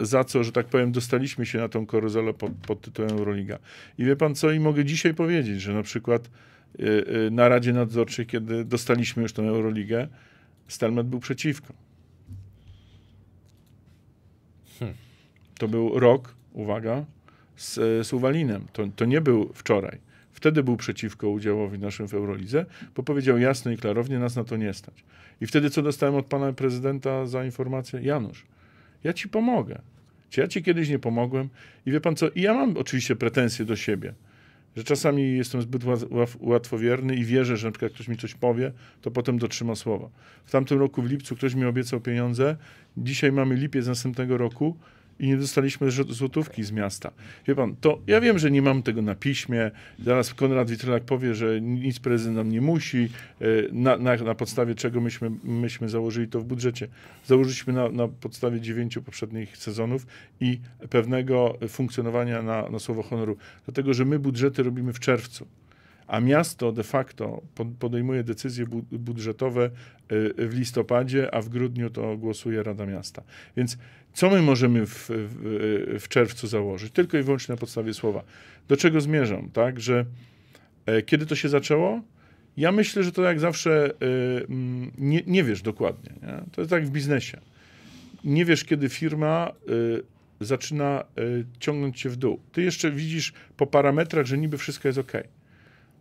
za co, że tak powiem, dostaliśmy się na tą koruzelę pod, pod tytułem Euroliga. I wie pan co, i mogę dzisiaj powiedzieć, że na przykład y, y, na Radzie Nadzorczej, kiedy dostaliśmy już tą Euroligę, Stelmet był przeciwko. Hmm. To był rok, uwaga, z Suwalinem. E, to, to nie był wczoraj. Wtedy był przeciwko udziałowi naszym w Eurolize, bo powiedział jasno i klarownie, nas na to nie stać. I wtedy co dostałem od pana prezydenta za informację? Janusz, ja ci pomogę. Czy ja ci kiedyś nie pomogłem? I wie pan co, i ja mam oczywiście pretensje do siebie, że czasami jestem zbyt łatwowierny i wierzę, że na przykład ktoś mi coś powie, to potem dotrzyma słowa. W tamtym roku w lipcu ktoś mi obiecał pieniądze, dzisiaj mamy lipiec następnego roku, i nie dostaliśmy złotówki z miasta. Wie pan, to ja wiem, że nie mam tego na piśmie. Zaraz Konrad Witrylak powie, że nic prezydent nam nie musi, e, na, na, na, podstawie czego myśmy, myśmy założyli to w budżecie. Założyliśmy na, na podstawie dziewięciu poprzednich sezonów i pewnego funkcjonowania na, na słowo honoru. Dlatego, że my budżety robimy w czerwcu a miasto de facto podejmuje decyzje budżetowe y, y, w listopadzie, a w grudniu to głosuje Rada Miasta. Więc co my możemy w, w, w czerwcu założyć? Tylko i wyłącznie na podstawie słowa. Do czego zmierzam? Tak, że e, kiedy to się zaczęło? Ja myślę, że to jak zawsze y, nie, nie wiesz dokładnie. Nie? To jest tak w biznesie. Nie wiesz, kiedy firma zaczyna ciągnąć się w dół. Ty jeszcze widzisz po parametrach, że niby wszystko jest ok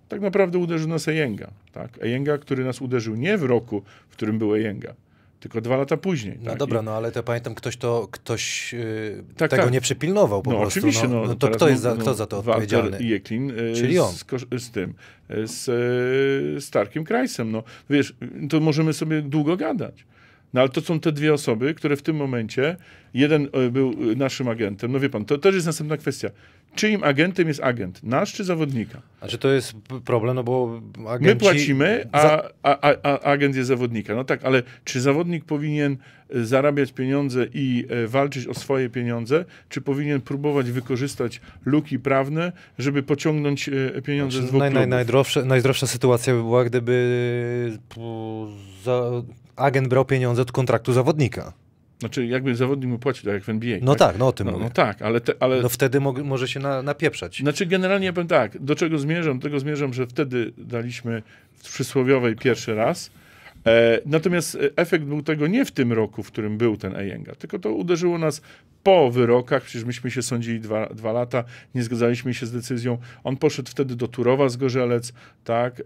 tak naprawdę uderzył nas Ejenga. Tak? Ejenga, który nas uderzył nie w roku, w którym był Ejenga, tylko dwa lata później. No tak? dobra, I... no ale to pamiętam, ktoś to, ktoś yy, tak, tego tak. nie przypilnował po no, prostu. Oczywiście, no, no, no to kto, no, jest za, no, kto za to Walter odpowiedzialny? Jeklin yy, Czyli on. Z, z tym, y, z, z y, Starkiem Krajsem. No, wiesz, to możemy sobie długo gadać. No ale to są te dwie osoby, które w tym momencie, jeden e, był e, naszym agentem. No wie pan, to też jest następna kwestia. Czyim agentem jest agent? Nasz czy zawodnika? A czy to jest problem, no bo agenci... My płacimy, a, a, a agent jest zawodnika. No tak, ale czy zawodnik powinien e, zarabiać pieniądze i walczyć o swoje pieniądze, czy powinien próbować wykorzystać luki prawne, żeby pociągnąć pieniądze znaczy, z dwóch naj, naj, najdroższa, najdroższa sytuacja by była, gdyby za, agent brał pieniądze od kontraktu zawodnika. Znaczy, jakby zawodnik mu płacił, tak jak w NBA. No tak, tak no o tym no, mówię. No tak, ale... Te, ale... No wtedy mo może się na, napieprzać. Znaczy, generalnie ja powiem tak, do czego zmierzam? Do tego zmierzam, że wtedy daliśmy w przysłowiowej pierwszy raz. E, natomiast efekt był tego nie w tym roku, w którym był ten Ejenga, tylko to uderzyło nas po wyrokach, przecież myśmy się sądzili dwa, dwa lata, nie zgadzaliśmy się z decyzją. On poszedł wtedy do Turowa z Gorzelec, tak?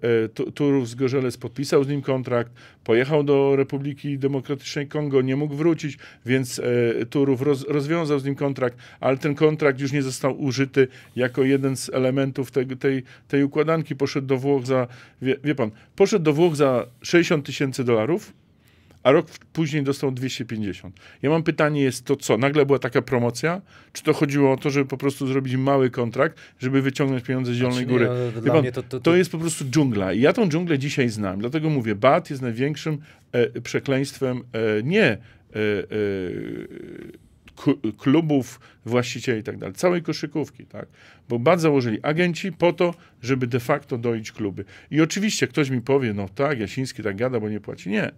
E, Turów z Gorzelec podpisał z nim kontrakt, pojechał do Republiki Demokratycznej Kongo, nie mógł wrócić, więc e, Turów roz, rozwiązał z nim kontrakt, ale ten kontrakt już nie został użyty jako jeden z elementów tej, tej, tej układanki. Poszedł do Włoch za, wie, wie pan, poszedł do Włoch za 60 tysięcy dolarów, a rok później dostał 250. Ja mam pytanie, jest to co? Nagle była taka promocja? Czy to chodziło o to, żeby po prostu zrobić mały kontrakt, żeby wyciągnąć pieniądze z Zielonej znaczy, Góry? Nie, pan, to, to, to... to, jest po prostu dżungla i ja tą dżunglę dzisiaj znam, dlatego mówię, BAT jest największym e, przekleństwem e, nie e, e klubów, właścicieli i tak dalej, całej koszykówki, tak? Bo BAT założyli agenci po to, żeby de facto doić kluby. I oczywiście ktoś mi powie, no tak, Jasiński tak gada, bo nie płaci. Nie.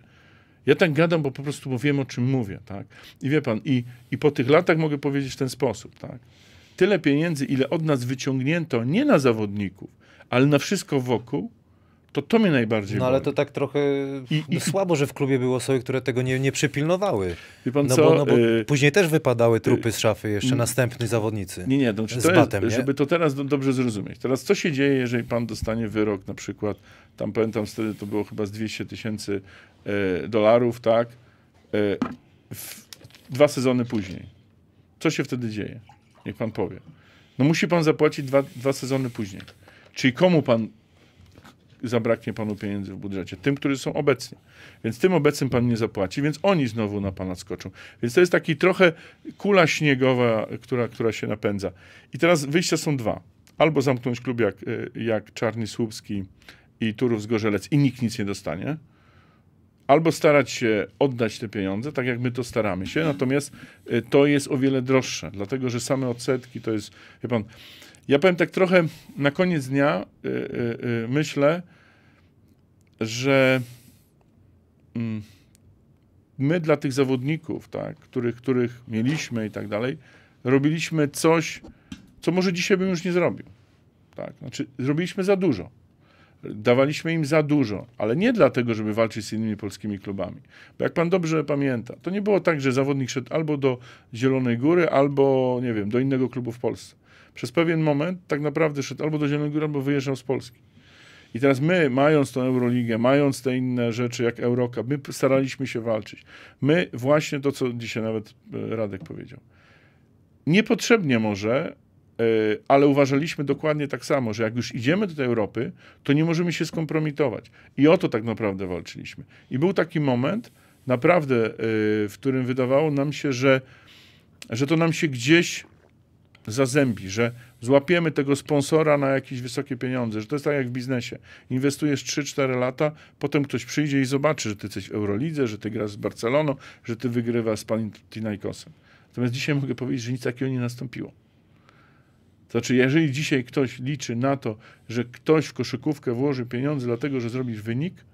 Ja tak gadam, bo po prostu mówiłem, o czym mówię, tak? I wie pan, i, i po tych latach mogę powiedzieć w ten sposób, tak? Tyle pieniędzy, ile od nas wyciągnięto, nie na zawodników, ale na wszystko wokół, to to mnie najbardziej No ale to tak trochę I, no, i, słabo, że w klubie były osoby, które tego nie, nie przypilnowały. Wie pan no co? Bo, no bo yy, później też wypadały trupy z szafy jeszcze yy, następni zawodnicy. Nie, nie, no, to znaczy batem, jest, nie? żeby to teraz do, dobrze zrozumieć. Teraz co się dzieje, jeżeli pan dostanie wyrok na przykład, tam pamiętam wtedy to było chyba z 200 tysięcy E, dolarów, tak? E, dwa sezony później. Co się wtedy dzieje? Niech pan powie. No musi pan zapłacić dwa, dwa sezony później. Czyli komu pan zabraknie panu pieniędzy w budżecie? Tym, którzy są obecni. Więc tym obecnym pan nie zapłaci, więc oni znowu na pana skoczą. Więc to jest taki trochę kula śniegowa, która, która się napędza. I teraz wyjścia są dwa. Albo zamknąć klub jak, e, jak Czarny Słupski i Turów z gorzelec i nikt nic nie dostanie, albo starać się oddać te pieniądze, tak jak my to staramy się, natomiast y, to jest o wiele droższe, dlatego że same odsetki to jest, wie pan, ja powiem tak trochę na koniec dnia y, y, y, myślę, że mm, my dla tych zawodników, tak, których, których mieliśmy i tak dalej, robiliśmy coś, co może dzisiaj bym już nie zrobił. Tak? Znaczy, zrobiliśmy za dużo. Dawaliśmy im za dużo, ale nie dlatego, żeby walczyć z innymi polskimi klubami. Bo jak pan dobrze pamięta, to nie było tak, że zawodnik szedł albo do Zielonej Góry, albo nie wiem, do innego klubu w Polsce. Przez pewien moment tak naprawdę szedł albo do Zielonej Góry, albo wyjeżdżał z Polski. I teraz my, mając tą Euroligę, mając te inne rzeczy jak Euroka, my staraliśmy się walczyć. My właśnie to, co dzisiaj nawet e, Radek powiedział. Niepotrzebnie może E, ale uważaliśmy dokładnie tak samo, że jak już idziemy do tej Europy, to nie możemy się skompromitować. I o to tak naprawdę walczyliśmy. I był taki moment, naprawdę, e, w którym wydawało nam się, że, że to nam się gdzieś zazębi, że złapiemy tego sponsora na jakieś wysokie pieniądze, że to jest tak jak w biznesie. Inwestujesz 3-4 lata, potem ktoś przyjdzie i zobaczy, że ty jesteś w Eurolidze, że ty grasz z Barceloną, że ty wygrywasz z Panathinaikosem. Natomiast dzisiaj mogę powiedzieć, że nic takiego nie nastąpiło. Znaczy, jeżeli dzisiaj ktoś liczy na to, że ktoś w koszykówkę włoży pieniądze dlatego, że zrobisz wynik,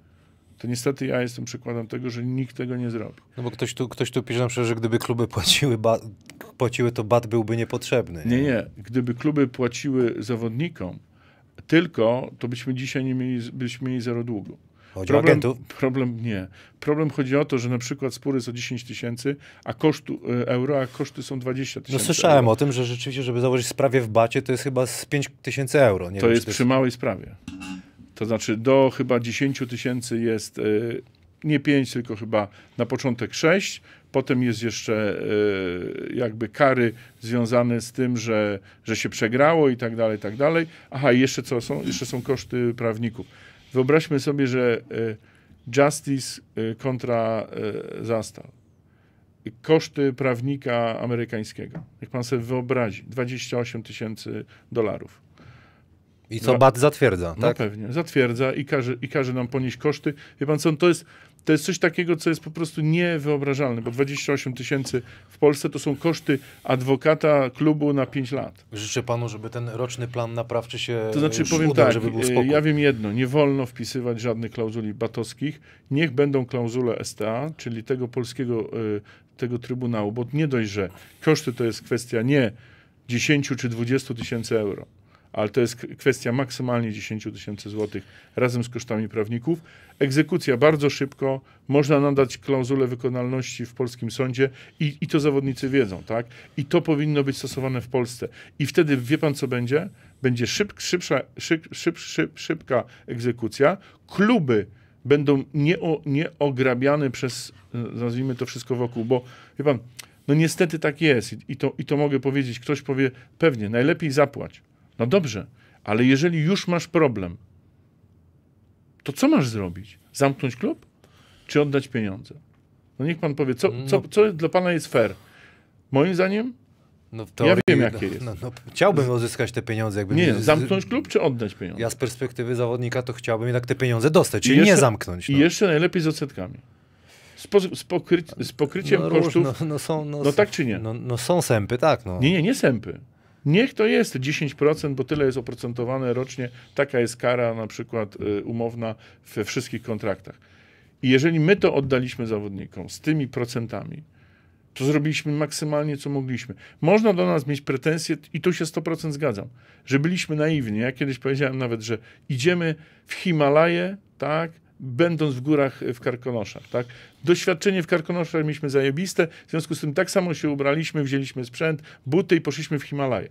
to niestety ja jestem przykładem tego, że nikt tego nie zrobi. No bo ktoś tu, ktoś tu pisze przykład, że gdyby kluby płaciły, ba, płaciły to bat byłby niepotrzebny. Nie? nie, nie. Gdyby kluby płaciły zawodnikom tylko, to byśmy dzisiaj nie mieli, byśmy mieli zero długu. Chodzi problem, o agentów? Problem nie. Problem chodzi o to, że na przykład spory o 10 tysięcy, a kosztu e, euro, a koszty są 20 tysięcy. No słyszałem euro. o tym, że rzeczywiście, żeby założyć sprawie w bacie, to jest chyba z 5 tysięcy euro. Nie to wiem, jest to przy małej sprawie. To znaczy do chyba 10 tysięcy jest y, nie 5, tylko chyba na początek 6, Potem jest jeszcze y, jakby kary związane z tym, że, że się przegrało i tak dalej, i tak dalej. Aha, i jeszcze co są? Jeszcze są koszty prawników. Wyobraźmy sobie, że e, Justice e, kontra e, Zastal. Koszty prawnika amerykańskiego. Jak pan sobie wyobrazi, 28 tysięcy dolarów. I co BAT zatwierdza, no tak? No pewnie, zatwierdza i każe, i każe nam ponieść koszty. Wie pan co, to jest, to jest coś takiego, co jest po prostu niewyobrażalne, bo 28 tysięcy w Polsce to są koszty adwokata klubu na 5 lat. Życzę panu, żeby ten roczny plan naprawczy się To znaczy, e, powiem udał, tak, żeby był e, ja wiem jedno, nie wolno wpisywać żadnych klauzuli batowskich, niech będą klauzule STA, czyli tego polskiego, e, tego Trybunału, bo nie dość, że koszty to jest kwestia nie 10 czy 20 tysięcy euro ale to jest kwestia maksymalnie 10 tysięcy złotych razem z kosztami prawników. Egzekucja bardzo szybko, można nadać klauzulę wykonalności w polskim sądzie i, i to zawodnicy wiedzą, tak? I to powinno być stosowane w Polsce. I wtedy wie pan, co będzie? Będzie szyb, szybsza, szyb, szyb, szyb, szybka egzekucja. Kluby będą nieo, nieograbiane przez, e, nazwijmy to wszystko wokół, bo wie pan, no niestety tak jest i, i, to, i to mogę powiedzieć. Ktoś powie, pewnie, najlepiej zapłać. No dobrze, ale jeżeli już masz problem, to co masz zrobić? Zamknąć klub? Czy oddać pieniądze? No niech pan powie, co, no. co, co dla pana jest fair? Moim zdaniem no teorii, ja wiem, jakie jest. No, no, no, chciałbym uzyskać te pieniądze. Jakby nie, z... zamknąć klub czy oddać pieniądze? Ja z perspektywy zawodnika to chciałbym jednak te pieniądze dostać, czyli jeszcze, nie zamknąć. No. I jeszcze najlepiej z odsetkami. Z, po, z, z pokryciem kosztów. no, są, no, tak czy nie? No, są sępy, tak. No. Nie, nie, nie sępy. Niech to jest 10%, bo tyle jest oprocentowane rocznie. Taka jest kara na przykład y, umowna we wszystkich kontraktach. I jeżeli my to oddaliśmy zawodnikom z tymi procentami, to zrobiliśmy maksymalnie, co mogliśmy. Można do nas mieć pretensje, i tu się 100% zgadzam, że byliśmy naiwni. Ja kiedyś powiedziałem nawet, że idziemy w Himalaje, tak, będąc w górach w Karkonoszach, tak? Doświadczenie w Karkonoszach mieliśmy zajebiste, w związku z tym tak samo się ubraliśmy, wzięliśmy sprzęt, buty i poszliśmy w Himalaje.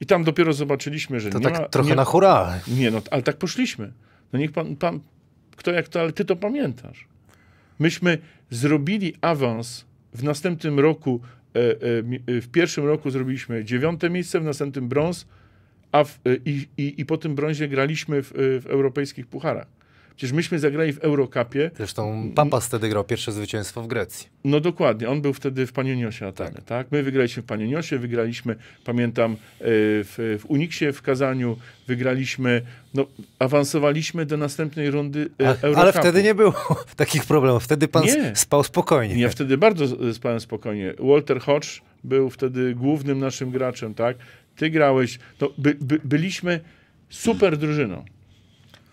I tam dopiero zobaczyliśmy, że to nie tak ma, trochę nie, na hura. Nie, no, ale tak poszliśmy. No niech pan, pan, kto jak to, ale ty to pamiętasz. Myśmy zrobili awans w następnym roku, e, e, e, w pierwszym roku zrobiliśmy dziewiąte miejsce, w następnym brąz, a w, i, i, i po tym brązie graliśmy w, w europejskich pucharach. Przecież myśmy zagrali w Eurocupie. Zresztą Papas wtedy grał pierwsze zwycięstwo w Grecji. No dokładnie, on był wtedy w Panioniosie Atany, tak. tak? My wygraliśmy w Panioniosie, wygraliśmy, pamiętam, e, w, w Uniksie w Kazaniu, wygraliśmy, no awansowaliśmy do następnej rundy e, Eurocupu. Ale wtedy nie było takich problemów, wtedy pan nie. spał spokojnie. Ja wtedy bardzo spałem spokojnie. Walter Hodge był wtedy głównym naszym graczem, tak? Ty grałeś, no, by, by, byliśmy super drużyną.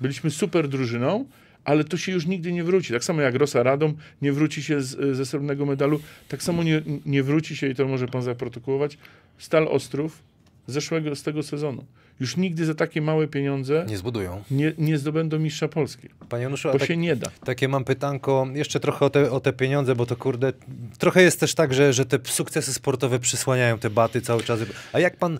Byliśmy super drużyną, ale to się już nigdy nie wróci. Tak samo jak Rosa Radom nie wróci się z, ze srebrnego medalu, tak samo nie, nie wróci się, i to może pan zaprotokołować, Stal Ostrów zeszłego z tego sezonu już nigdy za takie małe pieniądze nie zbudują. Nie, nie zdobędą mistrza Polski. Panie Januszu, bo tak, się nie da. Takie mam pytanko, jeszcze trochę o te, o te pieniądze, bo to kurde, trochę jest też tak, że, że te sukcesy sportowe przysłaniają te baty cały czas. A jak pan,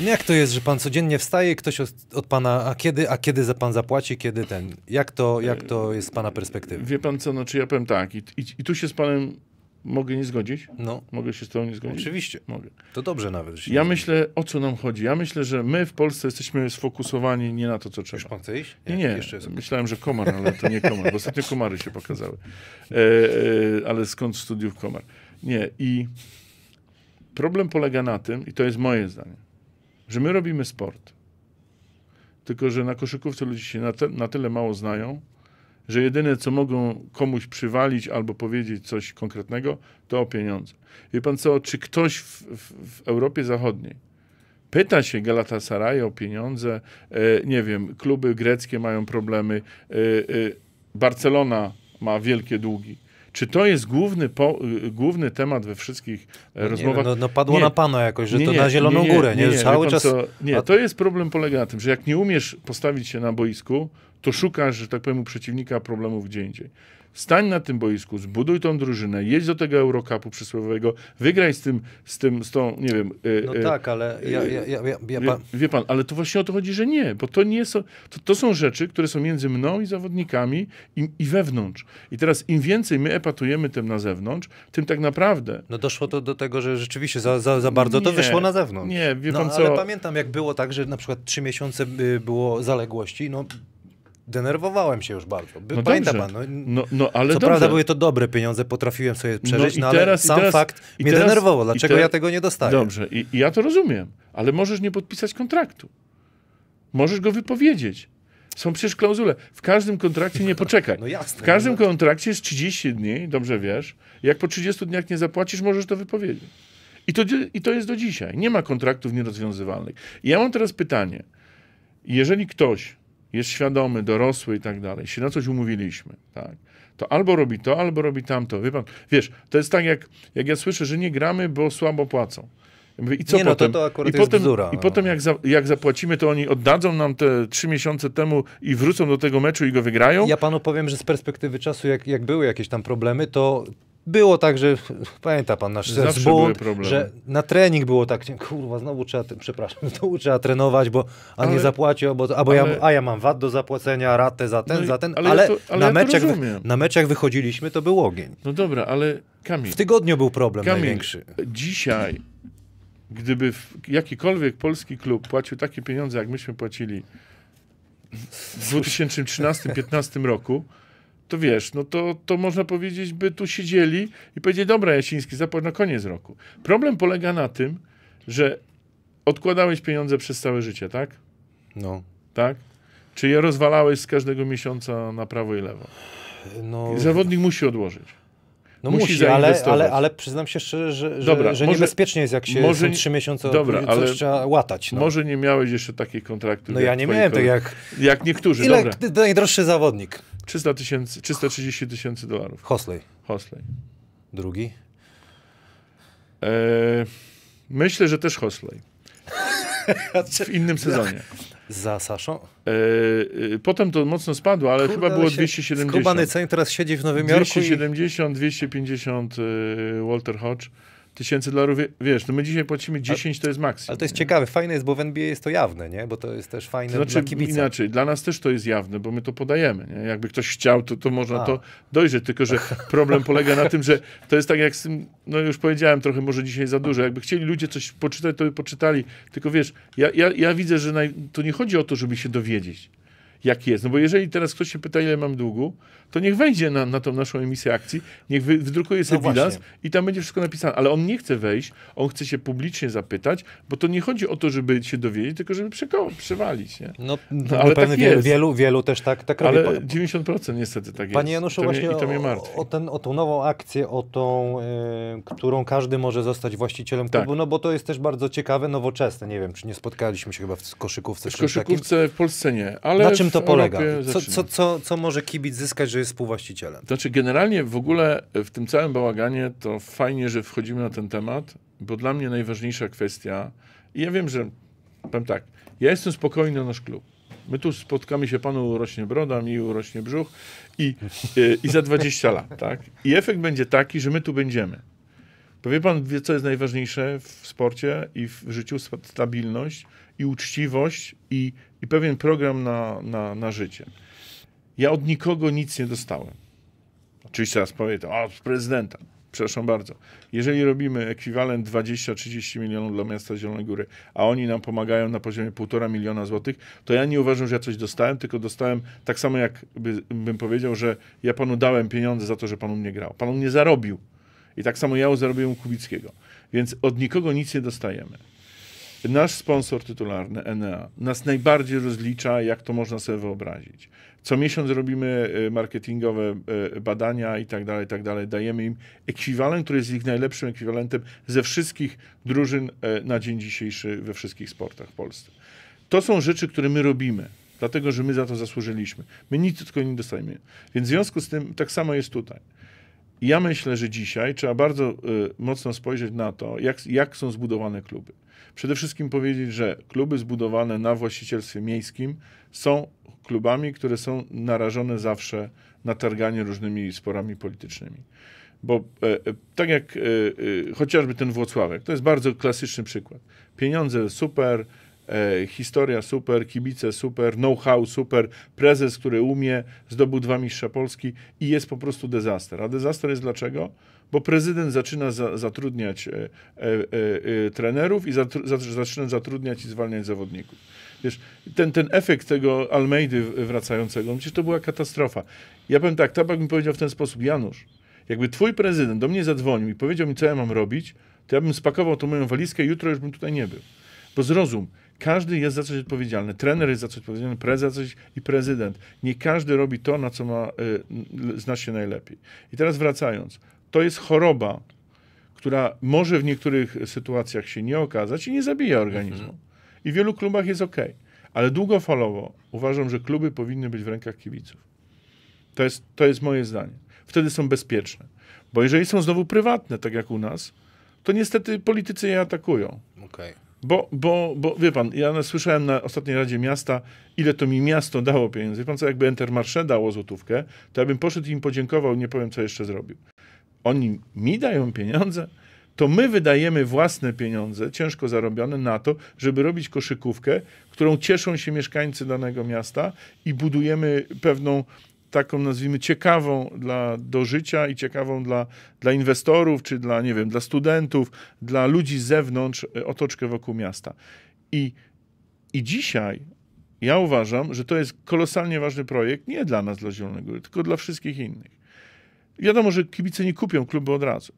no jak to jest, że pan codziennie wstaje ktoś od, od pana, a kiedy, a kiedy za pan zapłaci, kiedy ten, jak to, jak to jest z pana perspektywy? Wie pan co, no czy ja powiem tak i, i, i tu się z panem Mogę nie zgodzić? No. Mogę się z tobą nie zgodzić? Oczywiście. Mogę. To dobrze nawet. ja myślę, o co nam chodzi? Ja myślę, że my w Polsce jesteśmy sfokusowani nie na to, co trzeba. Już pan chce iść? Nie, nie. Jeszcze jest... Myślałem, że komar, ale to nie komar, bo ostatnio komary się pokazały. E, e, ale skąd studiów komar? Nie. I problem polega na tym, i to jest moje zdanie, że my robimy sport. Tylko, że na koszykówce ludzie się na, te, na tyle mało znają, że jedyne, co mogą komuś przywalić albo powiedzieć coś konkretnego, to o pieniądze. Wie pan co, czy ktoś w, w, w Europie Zachodniej pyta się Galatasaray o pieniądze, e, nie wiem, kluby greckie mają problemy, e, e, Barcelona ma wielkie długi. Czy to jest główny, po, e, główny temat we wszystkich e, no nie, rozmowach? No, no padło nie, na pana jakoś, że nie, to na zieloną górę, nie? Cały czas. nie, to jest problem polega na tym, że jak nie umiesz postawić się na boisku, to szukasz, że tak powiem, u przeciwnika problemów gdzie indziej. Stań na tym boisku, zbuduj tą drużynę, jedź do tego Eurocupu przysłowiowego, wygraj z tym, z tym, z tą, nie wiem... E, no e, tak, ale e, ja, ja, ja, ja wie, pan... wie, pan... ale to właśnie o to chodzi, że nie, bo to nie są... To, to są rzeczy, które są między mną i zawodnikami i, i wewnątrz. I teraz im więcej my epatujemy tym na zewnątrz, tym tak naprawdę... No doszło to do tego, że rzeczywiście za, za, za bardzo nie, to wyszło na zewnątrz. Nie, wie no, pan no, co... ale pamiętam, jak było tak, że na przykład trzy miesiące y, było zaległości, no denerwowałem się już bardzo. No Pamięta pan, no, no, no ale co dobrze. prawda były to dobre pieniądze, potrafiłem sobie no przeżyć, no, i teraz, ale sam teraz, fakt mnie teraz, denerwował, dlaczego te... ja tego nie dostaję. Dobrze, I, ja to rozumiem, ale możesz nie podpisać kontraktu. Możesz go wypowiedzieć. Są przecież klauzule. W każdym kontrakcie nie poczekaj. No jasne, w każdym no kontrakcie jest 30 dni, dobrze wiesz. Jak po 30 dniach nie zapłacisz, możesz to wypowiedzieć. I to, I to jest do dzisiaj. Nie ma kontraktów nierozwiązywalnych. I ja mam teraz pytanie. Jeżeli ktoś jest świadomy, dorosły i tak dalej, jeśli na coś umówiliśmy, tak, to albo robi to, albo robi tamto. Wie pan, wiesz, to jest tak, jak, jak ja słyszę, że nie gramy, bo słabo płacą. Ja mówię, I co nie, potem? No to, to I, potem bzdura, I no. potem jak, za, jak zapłacimy, to oni oddadzą nam te trzy miesiące temu i wrócą do tego meczu i go wygrają? Ja panu powiem, że z perspektywy czasu, jak, jak były jakieś tam problemy, to było tak, że pamięta pan nasz zbunt, że na trening było tak, kurwa, znowu trzeba, przepraszam, znowu trzeba trenować, bo a ale, nie zapłacił, bo, albo ale, ja, a ja mam VAT do zapłacenia, ratę za ten, no i, za ten, ale, ale, ja to, ale na, ja meczach, na meczach wychodziliśmy, to był ogień. No dobra, ale Kamil. W tygodniu był problem Kamil, największy. Dzisiaj, gdyby jakikolwiek polski klub płacił takie pieniądze, jak myśmy płacili w 2013-2015 roku, to wiesz, no to, to można powiedzieć, by tu siedzieli i powiedzieli, dobra Jasiński, zapłać na koniec roku. Problem polega na tym, że odkładałeś pieniądze przez całe życie, tak? No. Tak? Czy je rozwalałeś z każdego miesiąca na prawo i lewo? No. I zawodnik musi odłożyć. No musi, musi ale, ale, ale przyznam się szczerze, że, że, dobra, że może, niebezpiecznie jest, jak się może, trzy miesiące dobra, coś ale trzeba łatać. No. Może nie miałeś jeszcze takiej kontraktu. No ja nie miałem tak jak... Jak niektórzy, Ile dobra. najdroższy zawodnik? 300 tysięcy, 330 tysięcy dolarów. Hosley. Hosley. Drugi? E, myślę, że też Hosley. W innym sezonie. Za Saszą? E, e, potem to mocno spadło, ale Kurde, chyba było 270. Skubany ceny teraz siedzi w Nowym Jorku. 270, i... 250 e, Walter Hodge tysięcy dolarów, wiesz, no my dzisiaj płacimy 10, to jest maksimum. Ale to jest nie? ciekawe, fajne jest, bo w NBA jest to jawne, nie? Bo to jest też fajne znaczy, dla kibica. Inaczej, dla nas też to jest jawne, bo my to podajemy, nie? Jakby ktoś chciał, to, to można A. to dojrzeć, tylko że problem polega na tym, że to jest tak jak z tym, no już powiedziałem trochę może dzisiaj za dużo, jakby chcieli ludzie coś poczytać, to by poczytali, tylko wiesz, ja, ja, ja widzę, że naj... to nie chodzi o to, żeby się dowiedzieć, jak jest. No bo jeżeli teraz ktoś się pyta, ile mam długu, to niech wejdzie na, na tą naszą emisję akcji, niech wydrukuje sobie no bilans i tam będzie wszystko napisane. Ale on nie chce wejść, on chce się publicznie zapytać, bo to nie chodzi o to, żeby się dowiedzieć, tylko żeby przewalić. Nie? No, no, no ale tak wielu, wielu, wielu też tak, tak ale robi. Ale 90% niestety tak Panie jest. Panie Januszu, to właśnie mnie, to mnie martwi. o, ten, o tą nową akcję, o tą, yy, którą każdy może zostać właścicielem tak. klubu, tak. no bo to jest też bardzo ciekawe, nowoczesne. Nie wiem, czy nie spotkaliśmy się chyba w koszykówce. W koszykówce w Polsce nie, ale... Na czym to polega? Co, co, co, co może kibic zyskać, że jest współwłaścicielem? Znaczy, generalnie w ogóle e, w tym całym bałaganie to fajnie, że wchodzimy na ten temat, bo dla mnie najważniejsza kwestia, i ja wiem, że powiem tak, ja jestem spokojny na nasz klub. My tu spotkamy się, panu urośnie broda, mi urośnie brzuch i, i, e, i za 20 lat, tak? I efekt będzie taki, że my tu będziemy. Powie pan, co jest najważniejsze w sporcie i w życiu? Stabilność i uczciwość i i pewien program na, na, na życie. Ja od nikogo nic nie dostałem. Oczywiście teraz powiem to, od prezydenta. Przepraszam bardzo. Jeżeli robimy ekwiwalent 20-30 milionów dla miasta Zielonej Góry, a oni nam pomagają na poziomie 1,5 miliona złotych, to ja nie uważam, że ja coś dostałem, tylko dostałem tak samo, bym powiedział, że ja panu dałem pieniądze za to, że panu mnie grał. Panu mnie zarobił. I tak samo ja zarobiłem Kubickiego. Więc od nikogo nic nie dostajemy. Nasz sponsor tytularny, Enea, nas najbardziej rozlicza, jak to można sobie wyobrazić. Co miesiąc robimy y, marketingowe y, badania i tak dalej, i tak dalej. Dajemy im ekwiwalent, który jest ich najlepszym ekwiwalentem ze wszystkich drużyn y, na dzień dzisiejszy we wszystkich sportach w Polsce. To są rzeczy, które my robimy dlatego że my za to zasłużyliśmy. My nic tylko nie dostajemy. Więc w związku z tym tak samo jest tutaj. Ja myślę, że dzisiaj trzeba bardzo y, mocno spojrzeć na to, jak, jak są zbudowane kluby. Przede wszystkim powiedzieć, że kluby zbudowane na właścicielstwie miejskim są klubami, które są narażone zawsze na targanie różnymi sporami politycznymi. Bo e, e tak jak e, e, chociażby ten Włocławek, to jest bardzo klasyczny przykład. Pieniądze super, e, historia super, kibice super, know-how super, prezes, który umie, zdobył dwa mistrza Polski i jest po prostu dezaster. A dezaster jest dlaczego? bo prezydent zaczyna za, zatrudniać e, e, e, e trenerów i zatru, zaczyna zatrudniać i zwalniać zawodników. Wiesz, ten, ten efekt tego Almeidy wracającego, no przecież to była katastrofa. Ja powiem tak, Tabak mi powiedział w ten sposób, Janusz, jakby twój prezydent do mnie zadzwonił i powiedział mi, co ja mam robić, to ja bym spakował tą moją walizkę i jutro już bym tutaj nie był. Bo zrozum, każdy jest za coś odpowiedzialny. Trener jest za coś odpowiedzialny, prezes za coś i prezydent. Nie każdy robi to, na co ma, y, zna się najlepiej. I teraz wracając to jest choroba, która może w niektórych sytuacjach się nie okazać i nie zabija organizmu. Mhm. I w wielu klubach jest ok. Ale długofalowo uważam, że kluby powinny być w rękach kibiców. To jest, to jest moje zdanie. Wtedy są bezpieczne. Bo jeżeli są znowu prywatne, tak jak u nas, to niestety politycy je atakują. Okay. Bo, bo, bo wie pan, ja słyszałem na ostatniej Radzie Miasta, ile to mi miasto dało pieniędzy. Wie pan co, jakby Entermarché dało złotówkę, to ja bym poszedł i im podziękował, nie powiem, co jeszcze zrobił oni mi dają pieniądze, to my wydajemy własne pieniądze, ciężko zarobione, na to, żeby robić koszykówkę, którą cieszą się mieszkańcy danego miasta i budujemy pewną taką, nazwijmy, ciekawą dla, do życia i ciekawą dla, dla inwestorów, czy dla, nie wiem, dla studentów, dla ludzi z zewnątrz e, otoczkę wokół miasta. I, i dzisiaj ja uważam, że to jest kolosalnie ważny projekt, nie dla nas, dla Zielonego Góry, tylko dla wszystkich innych Wiadomo, że kibice nie kupią klubu od razu,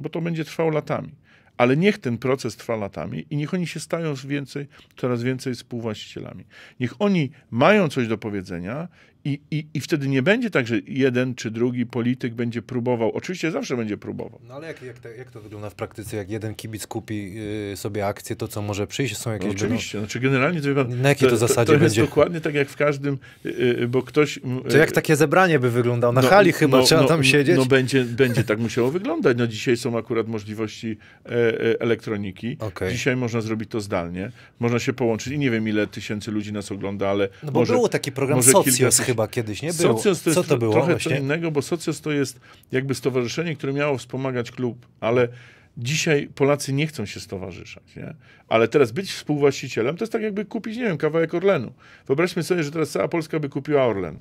bo to będzie trwało latami. Ale niech ten proces trwa latami i niech oni się stają więcej, coraz więcej współwłaścicielami. Niech oni mają coś do powiedzenia i, i, I wtedy nie będzie tak, że jeden czy drugi polityk będzie próbował. Oczywiście zawsze będzie próbował. No ale jak, jak, te, jak to wygląda w praktyce, jak jeden kibic kupi y, sobie akcję, to co może przyjść? Są jakieś. No, oczywiście, znaczy generalnie to, pan, na jakie to, to zasadzie to, to jest dokładnie tak jak w każdym, y, y, bo ktoś. Mm, to jak takie zebranie by wyglądało? Na no, hali chyba no, trzeba no, tam siedzieć. No będzie, będzie tak musiało wyglądać. No dzisiaj są akurat możliwości e, e, elektroniki. Okay. Dzisiaj można zrobić to zdalnie. Można się połączyć i nie wiem ile tysięcy ludzi nas ogląda, ale. No bo może, było taki program Socjos chyba kiedyś nie Był. Socjus to jest Co to było? Trochę właśnie? co innego, bo Socjus to jest jakby stowarzyszenie, które miało wspomagać klub, ale dzisiaj Polacy nie chcą się stowarzyszać, nie? Ale teraz być współwłaścicielem to jest tak jakby kupić, nie wiem, kawałek Orlenu. Wyobraźmy sobie, że teraz cała Polska by kupiła Orlen.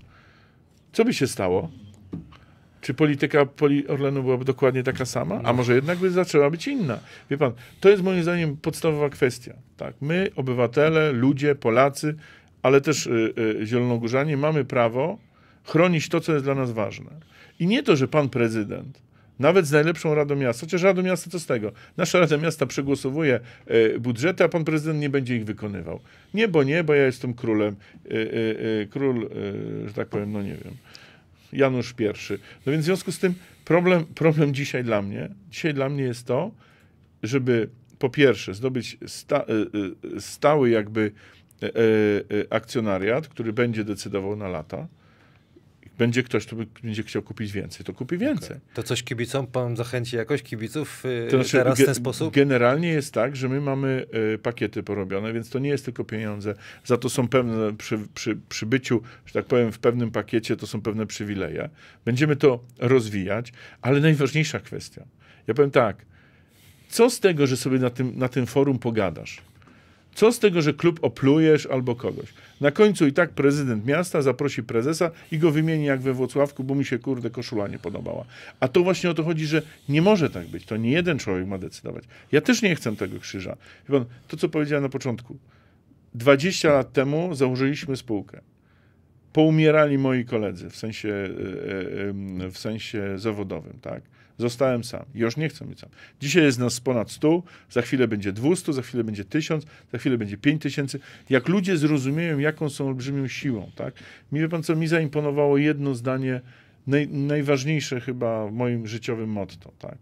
Co by się stało? Czy polityka poli Orlenu byłaby dokładnie taka sama? A no. może jednak by zaczęła być inna? Wie pan, to jest moim zdaniem podstawowa kwestia. Tak? My, obywatele, ludzie, Polacy, ale też y, y, zielonogórzanie mamy prawo chronić to, co jest dla nas ważne. I nie to, że pan prezydent, nawet z najlepszą Radą Miasta, chociaż Radą Miasta co z tego? Nasza Rada Miasta przegłosowuje y, budżety, a pan prezydent nie będzie ich wykonywał. Nie, bo nie, bo ja jestem królem. Y, król, że tak powiem, no nie wiem. Janusz I. No więc w związku z tym problem, problem dzisiaj dla mnie, dzisiaj dla mnie jest to, żeby po pierwsze zdobyć sta, stały jakby E, e, akcjonariat, który będzie decydował na lata. Będzie ktoś, kto będzie chciał kupić więcej, to kupi więcej. Okay. To coś kibicom pan zachęci jakoś kibiców yy, znaczy, teraz w ten sposób? Generalnie jest tak, że my mamy y, pakiety porobione, więc to nie jest tylko pieniądze. Za to są pewne, przy, przy, przy byciu, że tak powiem, w pewnym pakiecie to są pewne przywileje. Będziemy to rozwijać, ale najważniejsza kwestia. Ja powiem tak, co z tego, że sobie na tym, na tym forum pogadasz? Co z tego, że klub oplujesz albo kogoś? Na końcu i tak prezydent miasta zaprosi prezesa i go wymieni jak we Włocławku, bo mi się kurde koszula nie podobała. A to właśnie o to chodzi, że nie może tak być. To nie jeden człowiek ma decydować. Ja też nie chcę tego krzyża. Pan, to, co powiedziałem na początku. 20 lat temu założyliśmy spółkę. Poumierali moi koledzy w sensie, e, e, e, w sensie zawodowym, tak? Zostałem sam. Już nie chcę być sam. Dzisiaj jest nas ponad 100, za chwilę będzie 200, za chwilę będzie 1000, za chwilę będzie 5000. Jak ludzie zrozumieją, jaką są olbrzymią siłą, tak? Mi, wie pan co, mi zaimponowało jedno zdanie, naj, najważniejsze chyba w moim życiowym motto, tak?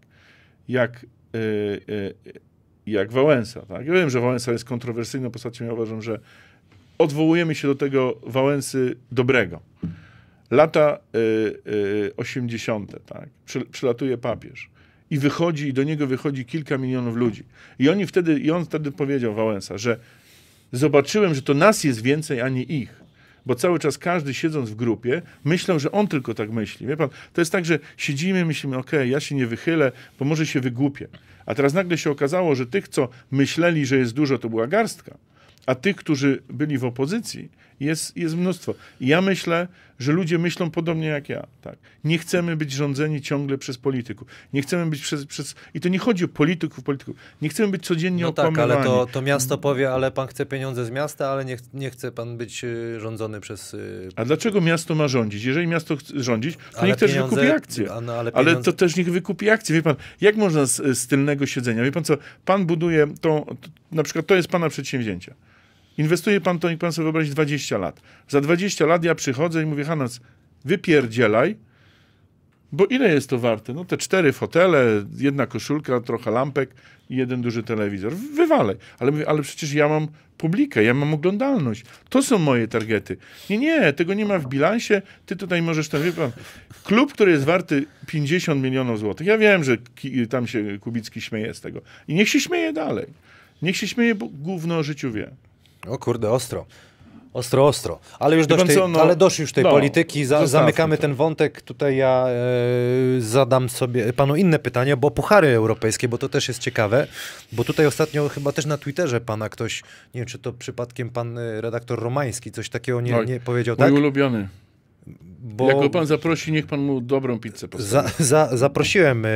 Jak... Yy, yy, jak Wałęsa. Tak? Ja wiem, że Wałęsa jest kontrowersyjną postacią. Ja uważam, że odwołujemy się do tego Wałęsy dobrego. Lata y, 80., y, tak? Przy, przylatuje papież i wychodzi, i do niego wychodzi kilka milionów ludzi. I oni wtedy, i on wtedy powiedział, Wałęsa, że zobaczyłem, że to nas jest więcej, a nie ich. Bo cały czas każdy siedząc w grupie myślał, że on tylko tak myśli. Wie pan, to jest tak, że siedzimy, myślimy, ok, ja się nie wychylę, bo może się wygłupię. A teraz nagle się okazało, że tych, co myśleli, że jest dużo, to była garstka. A tych, którzy byli w opozycji jest, jest mnóstwo. I ja myślę, że ludzie myślą podobnie jak ja. Tak. Nie chcemy być rządzeni ciągle przez polityków. Nie chcemy być przez, przez... I to nie chodzi o polityków, polityków. Nie chcemy być codziennie no tak, ale to, to miasto powie, ale pan chce pieniądze z miasta, ale nie, nie chce pan być y, rządzony przez... Y, a dlaczego miasto ma rządzić? Jeżeli miasto chce rządzić, to niech też wykupi akcje. No, ale, pieniądze... ale, to też niech wykupi akcje. Wie pan, jak można z, z tylnego siedzenia? Wie pan co? Pan buduje tą... To, na przykład to jest pana przedsięwzięcie. Inwestuje pan to, niech pan sobie wyobrazi, 20 lat. Za 20 lat ja przychodzę i mówię, Hanas, wypierdzielaj, bo ile jest to warte? No te cztery fotele, jedna koszulka, trochę lampek i jeden duży telewizor. Wywalaj. Ale, mówię, ale przecież ja mam publikę, ja mam oglądalność. To są moje targety. Nie, nie, tego nie ma w bilansie. Ty tutaj możesz tam, wie pan, klub, który jest warty 50 milionów złotych. Ja wiem, że tam się Kubicki śmieje z tego. I niech się śmieje dalej. Niech się śmieje, bo gówno o życiu wie. O kurde, ostro. Ostro, ostro. Ale już dość tej, co, no, ale dość już tej no, polityki. Za, zamykamy to. ten wątek. Tutaj ja e, zadam sobie panu inne pytanie, bo puchary europejskie, bo to też jest ciekawe. Bo tutaj ostatnio chyba też na Twitterze pana ktoś, nie wiem czy to przypadkiem pan e, redaktor Romański, coś takiego nie, nie powiedział. Mój tak? ulubiony. Bo... Jak go pan zaprosi, niech pan mu dobrą pizzę postawi. Za, za, zaprosiłem y,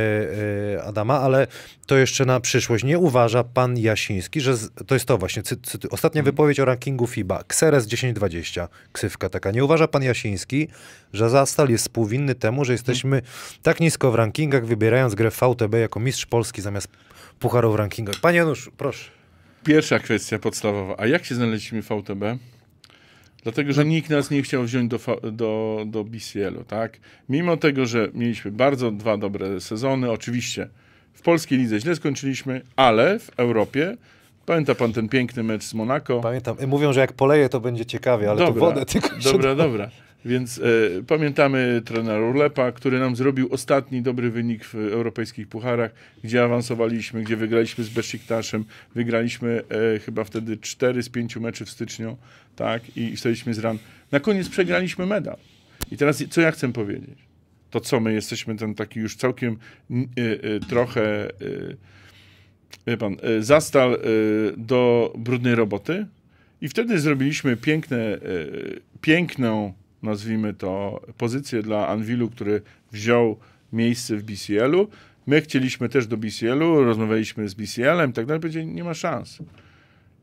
y, Adama, ale to jeszcze na przyszłość. Nie uważa pan Jasiński, że z, to jest to właśnie, cy, cy, ostatnia hmm. wypowiedź o rankingu FIBA, Xeres 1020, ksywka taka. Nie uważa pan Jasiński, że Zastal jest współwinny temu, że jesteśmy hmm. tak nisko w rankingach, wybierając grę VTB jako mistrz Polski zamiast pucharów rankingowych? Panie Januszu, proszę. Pierwsza kwestia podstawowa. A jak się znaleźliśmy w VTB? Dlatego, że nikt nas nie chciał wziąć do, do, do BCL-u, tak? Mimo tego, że mieliśmy bardzo dwa dobre sezony, oczywiście w polskiej lidze źle skończyliśmy, ale w Europie Pamięta pan ten piękny mecz z Monako? Pamiętam. E, mówią, że jak poleje, to będzie ciekawie, ale dobra, to wodę tylko. Dobra, dobra. Więc e, pamiętamy trenera Urlepa, który nam zrobił ostatni dobry wynik w europejskich pucharach, gdzie awansowaliśmy, gdzie wygraliśmy z Beszyktaszem, wygraliśmy e, chyba wtedy 4 z 5 meczy w styczniu, tak, i, i staliśmy z ran. Na koniec przegraliśmy medal. I teraz co ja chcę powiedzieć? To co, my jesteśmy ten taki już całkiem y, y, trochę... Y, wie pan, y, zastal y, do brudnej roboty i wtedy zrobiliśmy piękne, y, piękną, nazwijmy to, pozycję dla Anvilu, który wziął miejsce w BCL-u. My chcieliśmy też do BCL-u, rozmawialiśmy z BCL-em i tak dalej, powiedzieli, nie ma szans.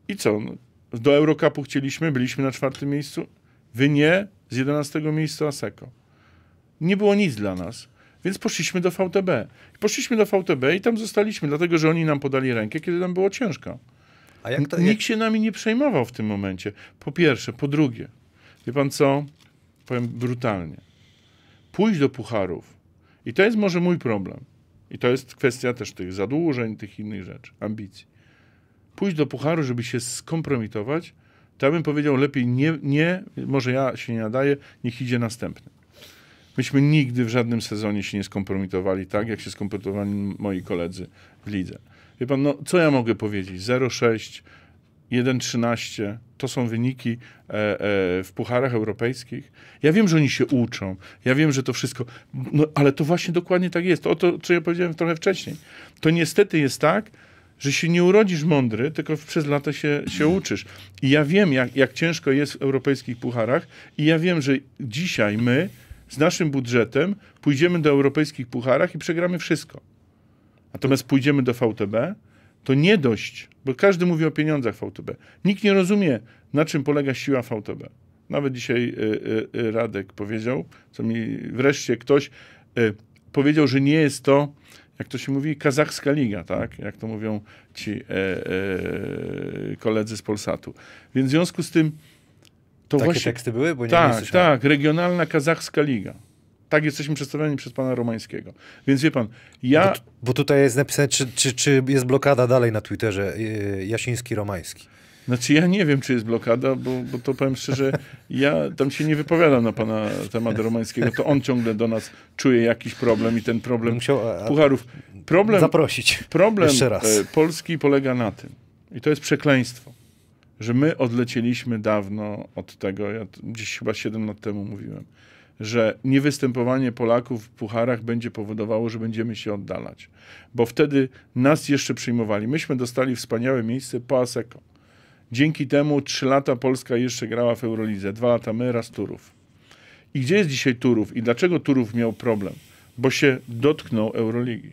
I co? No, do Eurocupu chcieliśmy, byliśmy na czwartym miejscu. Wy nie z 11 miejsca seko. Nie było nic dla nas. Więc poszliśmy do VTB. Poszliśmy do VTB i tam zostaliśmy, dlatego że oni nam podali rękę, kiedy nam było ciężko. A jak to, jak... Nikt się nami nie przejmował w tym momencie. Po pierwsze. Po drugie, wie pan co? Powiem brutalnie. Pójść do pucharów. I to jest może mój problem. I to jest kwestia też tych zadłużeń, tych innych rzeczy, ambicji. Pójść do pucharu, żeby się skompromitować, to ja bym powiedział lepiej nie, nie może ja się nie nadaję, niech idzie następny. Myśmy nigdy w żadnym sezonie się nie skompromitowali tak, jak się skompromitowali moi koledzy w lidze. Wie pan, no co ja mogę powiedzieć? 0,6, 1,13 to są wyniki e, e, w pucharach europejskich. Ja wiem, że oni się uczą, ja wiem, że to wszystko, no, ale to właśnie dokładnie tak jest. O to, co ja powiedziałem trochę wcześniej. To niestety jest tak, że się nie urodzisz mądry, tylko przez lata się, się uczysz. I ja wiem, jak, jak ciężko jest w europejskich pucharach i ja wiem, że dzisiaj my z naszym budżetem pójdziemy do europejskich pucharach i przegramy wszystko. Natomiast pójdziemy do VTB, to nie dość, bo każdy mówi o pieniądzach VTB. Nikt nie rozumie, na czym polega siła VTB. Nawet dzisiaj y, y, y, Radek powiedział, co mi wreszcie ktoś y, powiedział, że nie jest to, jak to się mówi, kazachska liga, tak? Jak to mówią ci e, e, koledzy z Polsatu. Więc w związku z tym to Takie właśnie, teksty były? Bo nie tak, nie tak. Regionalna Kazachska Liga. Tak jesteśmy przedstawieni przez pana Romańskiego. Więc wie pan, ja... Bo, bo tutaj jest napisane, czy, czy, czy jest blokada dalej na Twitterze y, Jasiński-Romański. Znaczy ja nie wiem, czy jest blokada, bo, bo to powiem szczerze, ja tam się nie wypowiadam na pana temat romańskiego, to on ciągle do nas czuje jakiś problem i ten problem Musiał, a, pucharów. Problem, zaprosić. Problem e, Polski polega na tym, i to jest przekleństwo, że my odlecieliśmy dawno od tego, ja gdzieś chyba 7 lat temu mówiłem, że niewystępowanie Polaków w pucharach będzie powodowało, że będziemy się oddalać. Bo wtedy nas jeszcze przyjmowali. Myśmy dostali wspaniałe miejsce po ASECO. Dzięki temu 3 lata Polska jeszcze grała w Eurolidze. 2 lata my, raz Turów. I gdzie jest dzisiaj Turów? I dlaczego Turów miał problem? Bo się dotknął Euroligi.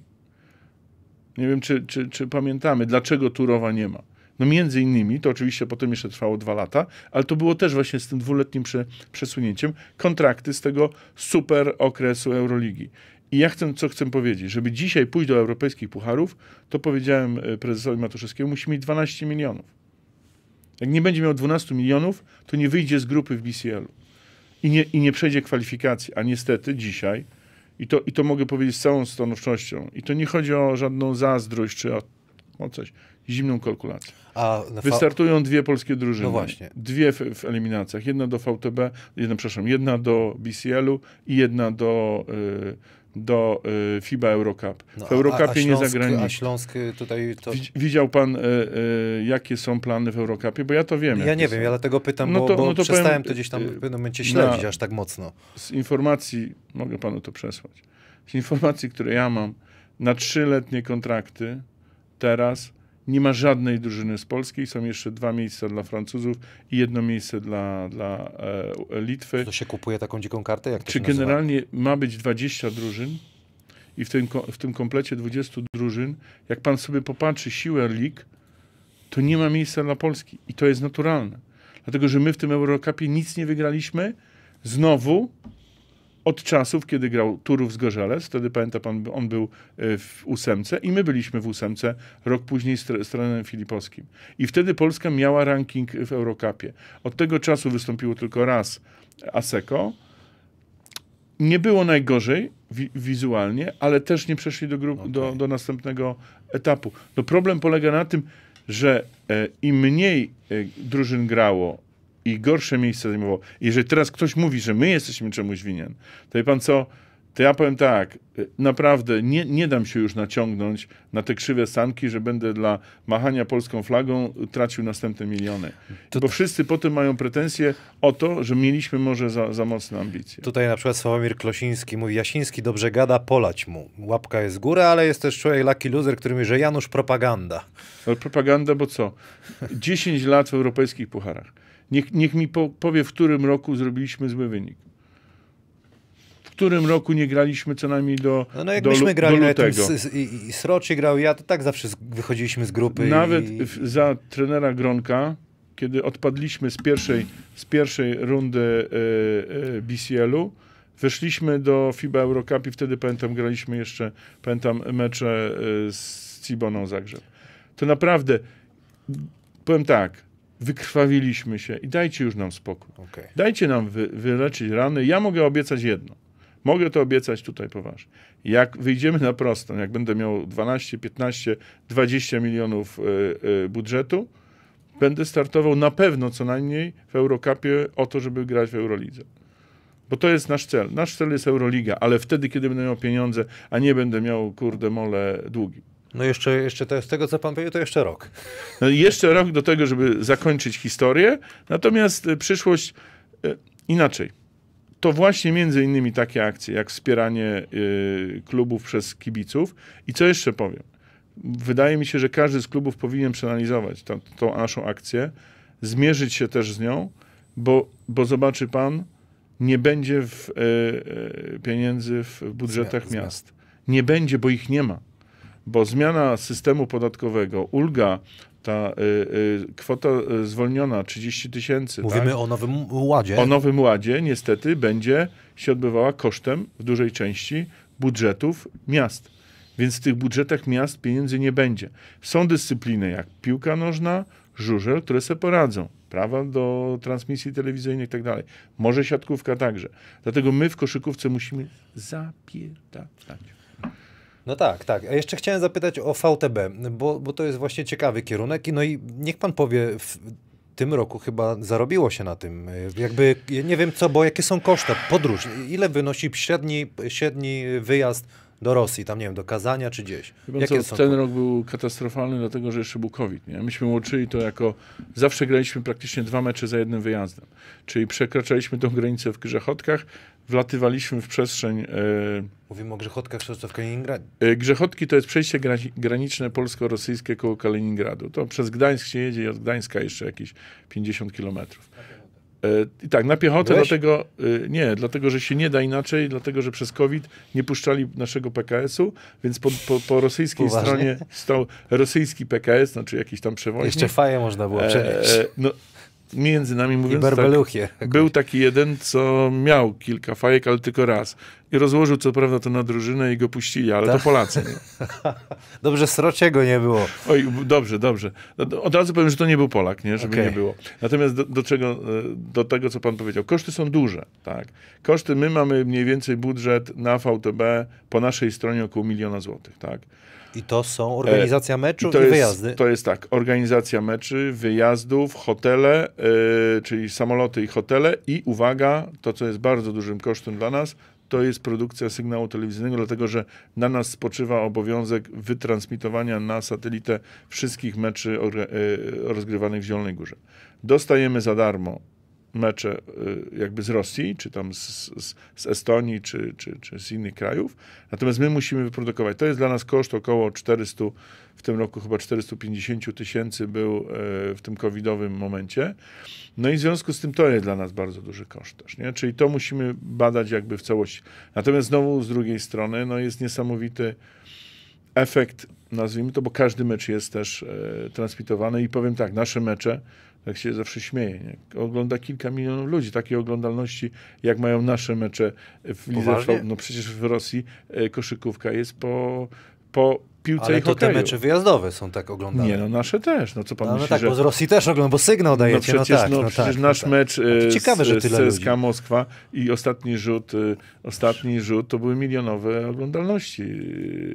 Nie wiem, czy, czy, czy pamiętamy, dlaczego Turowa nie ma. No między innymi, to oczywiście potem jeszcze trwało dwa lata, ale to było też właśnie z tym dwuletnim prze, przesunięciem, kontrakty z tego super okresu Euroligi. I ja chcę, co chcę powiedzieć, żeby dzisiaj pójść do europejskich pucharów, to powiedziałem e, prezesowi Matuszewskiemu, musi mieć 12 milionów. Jak nie będzie miał 12 milionów, to nie wyjdzie z grupy w BCL-u. I nie, I nie przejdzie kwalifikacji. A niestety dzisiaj, i to, i to mogę powiedzieć z całą stanowczością, i to nie chodzi o żadną zazdrość czy o, o coś zimną kalkulację. A Wystartują dwie polskie drużyny. No właśnie. Dwie w, w, eliminacjach. Jedna do VTB, jedna, przepraszam, jedna do BCL-u i jedna do... Y, do y, FIBA Eurocup. No, w Eurocupie nie zagranicznie. A Śląsk y, tutaj to... Widział pan, y, y, jakie są plany w Eurocupie? Bo ja to wiem. Ja nie są. wiem, ja dlatego pytam, no to, bo, bo no to przestałem powiem, to gdzieś tam y, w pewnym momencie śledzić na, aż tak mocno. Z informacji, mogę panu to przesłać, z informacji, które ja mam, na trzyletnie kontrakty teraz nie ma żadnej drużyny z Polski. Są jeszcze dwa miejsca dla Francuzów i jedno miejsce dla, dla e, Litwy. To się kupuje taką dziką kartę? Jak Czy generalnie ma być 20 drużyn? I w tym, w tym komplecie 20 drużyn, jak pan sobie popatrzy siłę lig, to nie ma miejsca dla Polski. I to jest naturalne. Dlatego, że my w tym Eurocupie nic nie wygraliśmy. Znowu od czasów, kiedy grał Turów z Gorzelec, wtedy pamięta pan, on był e, w ósemce i my byliśmy w ósemce, rok później z trenerem Filipowskim. I wtedy Polska miała ranking w Eurokapie. Od tego czasu wystąpiło tylko raz Aseko. Nie było najgorzej wi wizualnie, ale też nie przeszli do, okay. do, do następnego etapu. No problem polega na tym, że e, im mniej e, drużyn grało i gorsze miejsce zajmował. Jeżeli teraz ktoś mówi, że my jesteśmy czemuś winien, to wie pan co, to ja powiem tak, y, naprawdę nie, nie dam się już naciągnąć na te krzywe sanki, że będę dla machania polską flagą tracił następne miliony. To... Bo wszyscy potem mają pretensje o to, że mieliśmy może za, za mocne ambicje. Tutaj na przykład Sławomir Klosiński mówi, Jasiński dobrze gada, polać mu. Łapka jest górę, ale jest też człowiek lucky loser, który mówi, że Janusz propaganda. Ale no, propaganda, bo co? 10 lat w europejskich pucharach. Niech, niech mi po, powie, w którym roku zrobiliśmy zły wynik. W którym roku nie graliśmy co najmniej do No, no jak do, myśmy grali, na lutego. i, i Sroczy grał, ja, to tak zawsze wychodziliśmy z grupy. Nawet i... w, za trenera Gronka, kiedy odpadliśmy z pierwszej, z pierwszej rundy y, e, y, e, BCL-u, Weszliśmy do FIBA Eurocup i wtedy pamiętam, graliśmy jeszcze, pamiętam, mecze e, z Ciboną Zagrzeb. To naprawdę, powiem tak, wykrwawiliśmy się i dajcie już nam spokój. Okay. Dajcie nam wy, wyleczyć rany. Ja mogę obiecać jedno. Mogę to obiecać tutaj poważnie. Jak wyjdziemy na prostą, jak będę miał 12, 15, 20 milionów y, y, budżetu, będę startował na pewno co najmniej w Eurokapie o to, żeby grać w Eurolidze. Bo to jest nasz cel. Nasz cel jest Euroliga, ale wtedy, kiedy będę miał pieniądze, a nie będę miał, kurde mole, długi. No jeszcze, jeszcze to, z tego, co pan powiedział, to jeszcze rok. No jeszcze rok do tego, żeby zakończyć historię, natomiast e, przyszłość e, inaczej. To właśnie między innymi takie akcje, jak wspieranie e, klubów przez kibiców. I co jeszcze powiem? Wydaje mi się, że każdy z klubów powinien przeanalizować tą, tą naszą akcję, zmierzyć się też z nią, bo, bo zobaczy pan, nie będzie w, pieniędzy w budżetach miast. Nie będzie, bo ich nie ma bo zmiana systemu podatkowego, ulga, ta y, y, kwota y, zwolniona 30 tysięcy. Mówimy tak? o Nowym Ładzie. O Nowym Ładzie niestety będzie się odbywała kosztem w dużej części budżetów miast. Więc w tych budżetach miast pieniędzy nie będzie. Są dyscypliny jak piłka nożna, żużel, które sobie poradzą. Prawa do transmisji telewizyjnej i tak dalej. Może siatkówka także. Dlatego my w koszykówce musimy zapierdać. No tak, tak. A jeszcze chciałem zapytać o VTB, bo, bo to jest właśnie ciekawy kierunek. No i niech pan powie, w tym roku chyba zarobiło się na tym. Jakby, nie wiem co, bo jakie są koszty, podróż, ile wynosi średni, średni wyjazd do Rosji, tam nie wiem, do Kazania czy gdzieś. Chyba Jakie co, ten rok był katastrofalny, dlatego że jeszcze był COVID. Nie? Myśmy łączyli to jako, zawsze graliśmy praktycznie dwa mecze za jednym wyjazdem. Czyli przekraczaliśmy tą granicę w Grzechotkach, wlatywaliśmy w przestrzeń. E, Mówimy o grzechotkach w Kaliningradzie. E, Grzechotki to jest przejście graniczne polsko-rosyjskie koło Kaliningradu. To przez Gdańsk się jedzie i od Gdańska jeszcze jakieś 50 kilometrów. E, I tak, na piechotę, Byłeś? dlatego nie, dlatego że się nie da inaczej, dlatego że przez COVID nie puszczali naszego PKS-u, więc po, po, po rosyjskiej Uważnie? stronie stał rosyjski PKS, znaczy jakiś tam przewoźnik. Jeszcze faję można było przenieść. E, no, między nami mówiąc, tak, był taki jeden, co miał kilka fajek, ale tylko raz. I rozłożył co prawda to na drużynę i go puścili, ale tak? to Polacy. Nie? dobrze, Srociego nie było. Oj, dobrze, dobrze. Od razu powiem, że to nie był Polak, nie? żeby okay. nie było. Natomiast do, do, czego, e, do tego, co pan powiedział, koszty są duże. Tak? Koszty, my mamy mniej więcej budżet na VTB po naszej stronie około miliona złotych. Tak? I to są e, organizacja meczów i, i jest, wyjazdy. To jest tak, organizacja meczy, wyjazdów, hotele, e, czyli samoloty i hotele i uwaga, to co jest bardzo dużym kosztem dla nas, to jest produkcja sygnału telewizyjnego, dlatego że na nas spoczywa obowiązek wytransmitowania na satelitę wszystkich meczy e, rozgrywanych w Zielonej Górze. Dostajemy za darmo mecze y, jakby z Rosji, czy tam z, z, z Estonii, czy, czy, czy, z innych krajów. Natomiast my musimy wyprodukować. To jest dla nas koszt około 400, w tym roku chyba 450 tysięcy był e, w tym covidowym momencie. No i w związku z tym to jest dla nas bardzo duży koszt też, nie? Czyli to musimy badać jakby w całości. Natomiast znowu z drugiej strony, no jest niesamowity efekt, nazwijmy to, bo każdy mecz jest też e, transmitowany i powiem tak, nasze mecze tak się zawsze śmieje, nie? ogląda kilka milionów ludzi takiej oglądalności, jak mają nasze mecze w Lidze No przecież w Rosji e, koszykówka jest po, po piłce Ale i to te mecze wyjazdowe są tak oglądane. Nie, no nasze też. No co pan no, no myśli, tak, że... bo z Rosji też oglądam, bo sygnał dajecie. No, no przecież, no, tak, no, no przecież tak, nasz tak. mecz z, e, ciekawe, że tyle z CSKA Moskwa i ostatni rzut, e, ostatni rzut to były milionowe oglądalności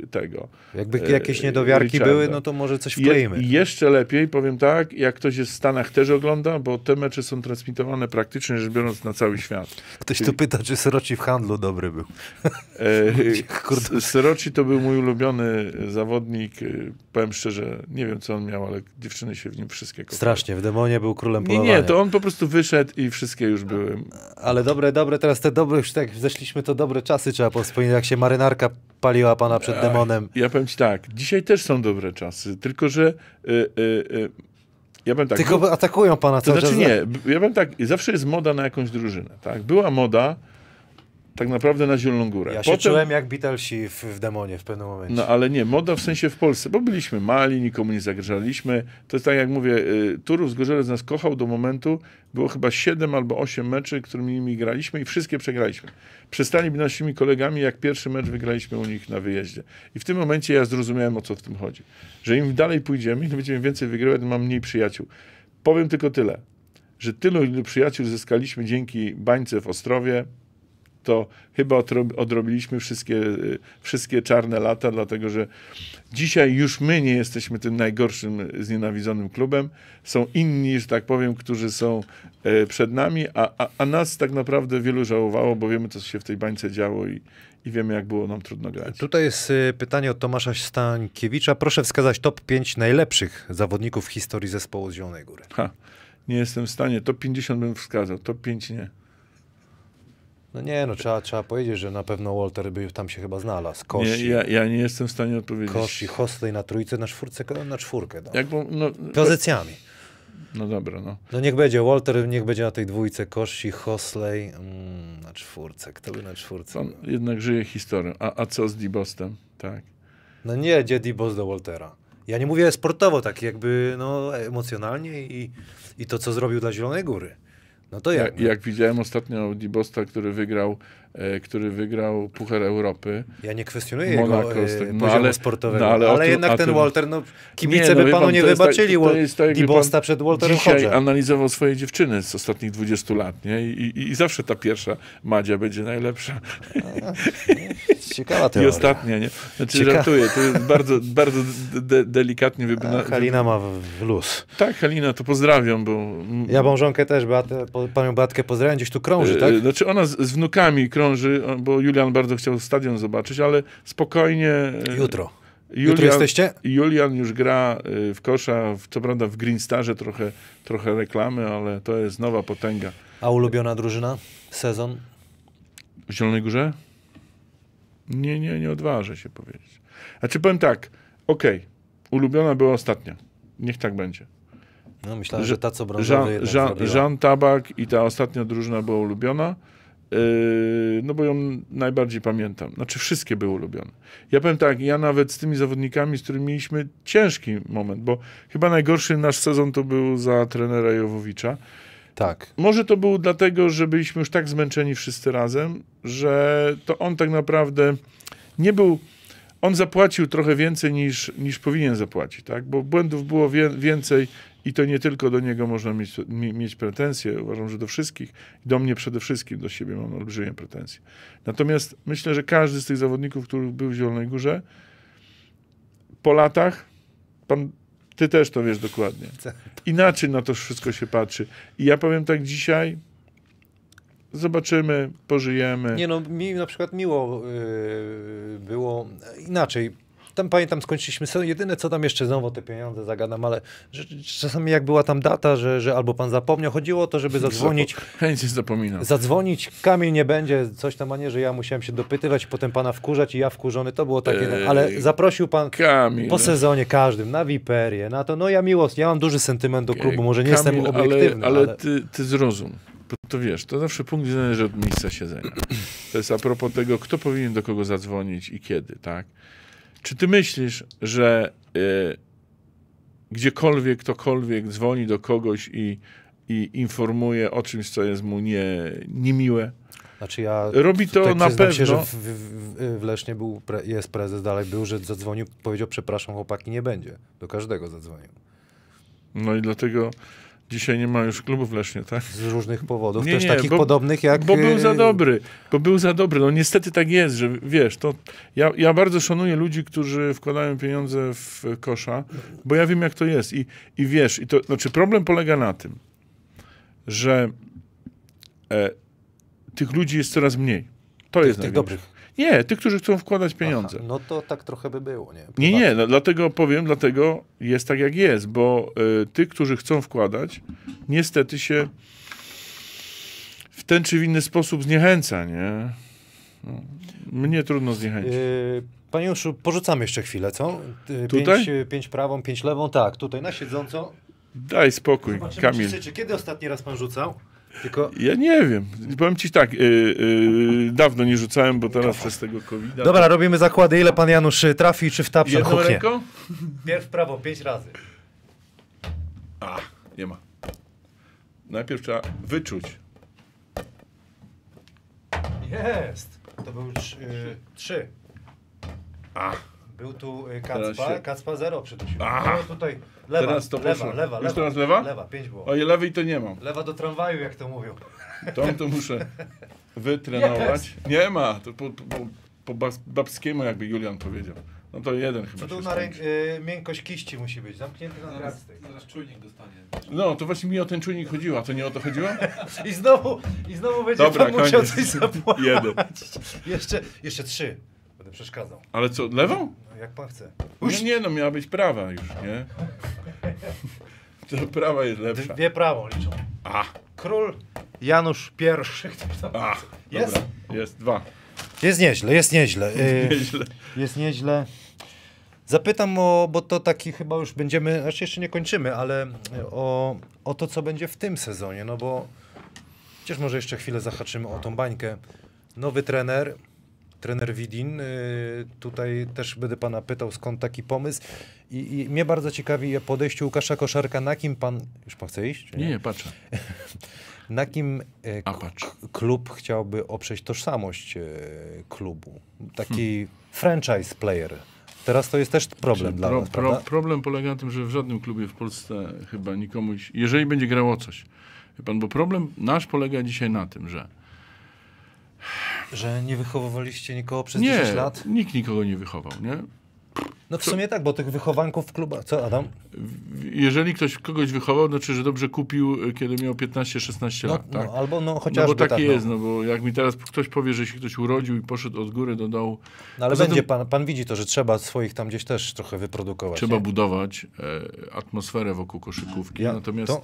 e, tego. Jakby jakieś niedowiarki Richarda. były, no to może coś wkleimy. Je, jeszcze lepiej, powiem tak, jak ktoś jest w Stanach też ogląda, bo te mecze są transmitowane praktycznie rzecz biorąc na cały świat. Ktoś tu pyta, czy Sroci w handlu dobry był. E, Sroci to był mój ulubiony zawodnik zawodnik, y, powiem szczerze, nie wiem co on miał, ale dziewczyny się w nim wszystkie kochały. Strasznie, w Demonie był królem polowania. Nie, nie, to on po prostu wyszedł i wszystkie już były. Ale dobre, dobre, teraz te dobre, już tak zeszliśmy, to dobre czasy trzeba wspomnieć, jak się marynarka paliła pana przed Demonem. Ja powiem ci tak, dzisiaj też są dobre czasy, tylko że... Y, y, ja bym tak, Tylko atakują pana cały to znaczy czas. nie, ja bym tak, zawsze jest moda na jakąś drużynę, tak? Była moda, tak naprawdę na Zieloną Górę. Ja się czułem jak Beatlesi w, w Demonie w pewnym momencie. No ale nie, moda w sensie w Polsce, bo byliśmy mali, nikomu nie zagrażaliśmy. To jest tak jak mówię, y, Turów Gorzelec nas kochał do momentu, było chyba 7 albo 8 meczy, którymi nimi graliśmy i wszystkie przegraliśmy. Przestali być naszymi kolegami, jak pierwszy mecz wygraliśmy u nich na wyjeździe. I w tym momencie ja zrozumiałem, o co w tym chodzi. Że im dalej pójdziemy, im będziemy więcej wygrywać, tym mam mniej przyjaciół. Powiem tylko tyle, że tylu przyjaciół zyskaliśmy dzięki bańce w Ostrowie, to chyba odrobiliśmy wszystkie, wszystkie czarne lata, dlatego że dzisiaj już my nie jesteśmy tym najgorszym znienawidzonym klubem. Są inni, że tak powiem, którzy są e, przed nami, a, a, a nas tak naprawdę wielu żałowało, bo wiemy, co się w tej bańce działo i, i wiemy, jak było nam trudno grać. Tutaj jest e, pytanie od Tomasza Stankiewicza. Proszę wskazać top 5 najlepszych zawodników w historii zespołu z Zielonej Góry. Ha, nie jestem w stanie. Top 50 bym wskazał, top 5 nie. No nie, no trzeba, trzeba powiedzieć, że na pewno Walter by tam się chyba znalazł. Kosz nie, ja, ja nie jestem w stanie odpowiedzieć. Kosz i na trójce, na czwórce, na czwórkę. No. Jakby, no, Pozycjami. No dobra, no. No niech będzie Walter, niech będzie na tej dwójce Koshi, Hosley mm, na czwórce. Kto by na czwórce? On jednak żyje historią. A, a co z Dibostem? Tak. No nie, gdzie Dibos do Waltera? Ja nie mówię sportowo, tak jakby no, emocjonalnie i, i to, co zrobił dla Zielonej Góry. No to jak? Ja, jak widziałem ostatnio Dibosta, który wygrał E, który wygrał Puchar Europy. Ja nie kwestionuję Monaco, jego tak, no, sportowego, no, ale, ale jednak ten Walter, no kibice nie, no by panu nie tak- wybaczyli to jest, tak, Dibosta przed Walterem Dzisiaj analizował swoje dziewczyny z ostatnich 20 lat, nie? I, i, i zawsze ta pierwsza Madzia będzie najlepsza. A, ciekawa teoria. I ostatnia, nie? Znaczy Ciekawe. żartuję, to jest bardzo, bardzo de delikatnie wybrana. Halina ma w luz. Tak, Halina, to pozdrawiam, bo... Ja mążonkę też, Beatę, panią Batkę pozdrawiam, gdzieś tu krąży, e, tak? Znaczy ona z, z wnukami krąży krąży, bo Julian bardzo chciał stadion zobaczyć, ale spokojnie. E, Jutro. Julian, Jutro jesteście? Julian już gra e, w kosza, co prawda w Green Starze trochę, trochę reklamy, ale to jest nowa potęga. A ulubiona drużyna? Sezon? W Zielonej Górze? Nie, nie, nie odważę się powiedzieć. A czy powiem tak, okej, okay, ulubiona była ostatnia. Niech tak będzie. No myślałem, że, że ta co brązowy Jean, Jean, Jean Tabak i ta ostatnia drużyna była ulubiona. Yy, no bo ją najbardziej pamiętam. Znaczy wszystkie były ulubione. Ja powiem tak, ja nawet z tymi zawodnikami, z którymi mieliśmy ciężki moment, bo chyba najgorszy nasz sezon to był za trenera Jowowicza. Tak. Może to było dlatego, że byliśmy już tak zmęczeni wszyscy razem, że to on tak naprawdę nie był. On zapłacił trochę więcej niż, niż powinien zapłacić, tak? bo błędów było wie, więcej i to nie tylko do niego można mieć, mieć pretensje, uważam, że do wszystkich. Do mnie przede wszystkim, do siebie mam olbrzymie pretensje. Natomiast myślę, że każdy z tych zawodników, który był w Zielonej Górze, po latach, pan, ty też to wiesz dokładnie, tak. inaczej na to wszystko się patrzy. I ja powiem tak dzisiaj, zobaczymy, pożyjemy. Nie no, mi na przykład miło yy, było inaczej tam pamiętam skończyliśmy sezon. Jedyne co tam jeszcze znowu te pieniądze zagadam, ale że, czasami jak była tam data, że, że albo pan zapomniał, chodziło o to, żeby zadzwonić. jest zapominam. Zadzwonić, kamień nie będzie, coś tam, a nie, że ja musiałem się dopytywać, potem pana wkurzać i ja wkurzony. To było takie, Ej, ale zaprosił pan po sezonie każdym na Wiperię, na to. No ja miłość, ja mam duży sentyment do klubu, może nie Kamil, jestem obiektywny. Ale, ale, ale... Ty, ty zrozum to wiesz, to zawsze punkt zależy od miejsca siedzenia. To jest a propos tego, kto powinien do kogo zadzwonić i kiedy, tak? Czy ty myślisz, że y, gdziekolwiek ktokolwiek dzwoni do kogoś i, i informuje o czymś, co jest mu nie, niemiłe? Znaczy ja Robi to na pewno. Się, że w, w, w Lesznie był pre, jest prezes, dalej był, że zadzwonił, powiedział przepraszam chłopaki, nie będzie. Do każdego zadzwonił. No i dlatego Dzisiaj nie ma już klubów w Lesznie, tak? Z różnych powodów, nie, też nie, takich bo, podobnych jak... Bo był y, za dobry, bo był za dobry. No niestety tak jest, że wiesz, to... Ja, ja bardzo szanuję ludzi, którzy wkładają pieniądze w kosza, bo ja wiem jak to jest i, i wiesz, i to... Znaczy problem polega na tym, że e, tych ludzi jest coraz mniej. To tych, jest tych dobrych. Nie, tych, którzy chcą wkładać pieniądze. Aha, no to tak trochę by było, nie? Nie, nie, no, dlatego powiem, dlatego jest tak jak jest, bo y, tych, którzy chcą wkładać, niestety się w ten czy w inny sposób zniechęca, nie? No, mnie trudno zniechęcić. Yy... Panie Juszu, porzucamy jeszcze chwilę, co? Y, pięć, tutaj? Y, pięć prawą, pięć lewą, tak, tutaj na siedząco. Daj spokój, Zobaczymy, Kamil. Czy, czy, kiedy ostatni raz pan rzucał? Tylko... Ja nie wiem. Powiem ci tak, yy, yy, dawno nie rzucałem, bo teraz przez tego covid Dobra, robimy zakłady. Ile pan Janusz y, trafi, czy w tapczan Jedną ręką? Pierw prawo, pięć razy. A, nie ma. Najpierw trzeba wyczuć. Jest! To był trzy. trzy. A. Był tu y, Kacpa, się... Kacpa zero przytusił. Aha! No tutaj lewa, teraz to lewa, lewa, lewa. Już teraz lewa? Lewa, pięć było. lewej to nie mam. Lewa do tramwaju, jak to mówią. Tom to muszę wytrenować. Yes. Nie ma, to po, po, po babskiemu jakby Julian powiedział. No to jeden chyba. To tu na ręk, y, miękkość kiści musi być, zamknięty na zaraz, zaraz czujnik dostanie. No, to właśnie mi o ten czujnik chodziło, a to nie o to chodziło? I znowu, i znowu będzie Dobra, pan musiał coś zapłacić. Jeden. Jeszcze, jeszcze trzy. Będę przeszkadzał. Ale co, lewą? Jak pan chce. Już no nie, no miała być prawa już, nie? To prawa jest lepsza. Dwie prawą liczą. A. Król Janusz I. tam- A, Jest? Jest dwa. Jest nieźle, jest nieźle. Y, nieźle. Jest nieźle. Zapytam o, bo to taki chyba już będziemy, znaczy jeszcze nie kończymy, ale o, o to, co będzie w tym sezonie, no bo przecież może jeszcze chwilę zahaczymy o tą bańkę. Nowy trener, trener Widin. Y, tutaj też będę pana pytał, skąd taki pomysł. I, i mnie bardzo ciekawi podejście Łukasza Koszarka. Na kim pan. Już pan chce iść? Nie, nie, patrzę. Na kim e, A, patrz. klub chciałby oprzeć tożsamość e, klubu? Taki hmm. franchise player. Teraz to jest też problem dla nas, pro, Problem polega na tym, że w żadnym klubie w Polsce chyba nikomu, jeżeli będzie grało coś, pan, bo problem nasz polega dzisiaj na tym, że że nie wychowywaliście nikogo przez nie, 10 lat? nikt nikogo nie wychował, nie? No w sumie tak, bo tych wychowanków w klubach... Co, Adam? Jeżeli ktoś kogoś wychował, znaczy, że dobrze kupił, kiedy miał 15-16 no, lat, tak? No, albo no chociażby no, bo tak, tak jest, no. no. bo jak mi teraz ktoś powie, że się ktoś urodził i poszedł od góry do dołu... No ale będzie, tym, pan, pan widzi to, że trzeba swoich tam gdzieś też trochę wyprodukować. Trzeba nie? budować e, atmosferę wokół koszykówki, ja, natomiast... To...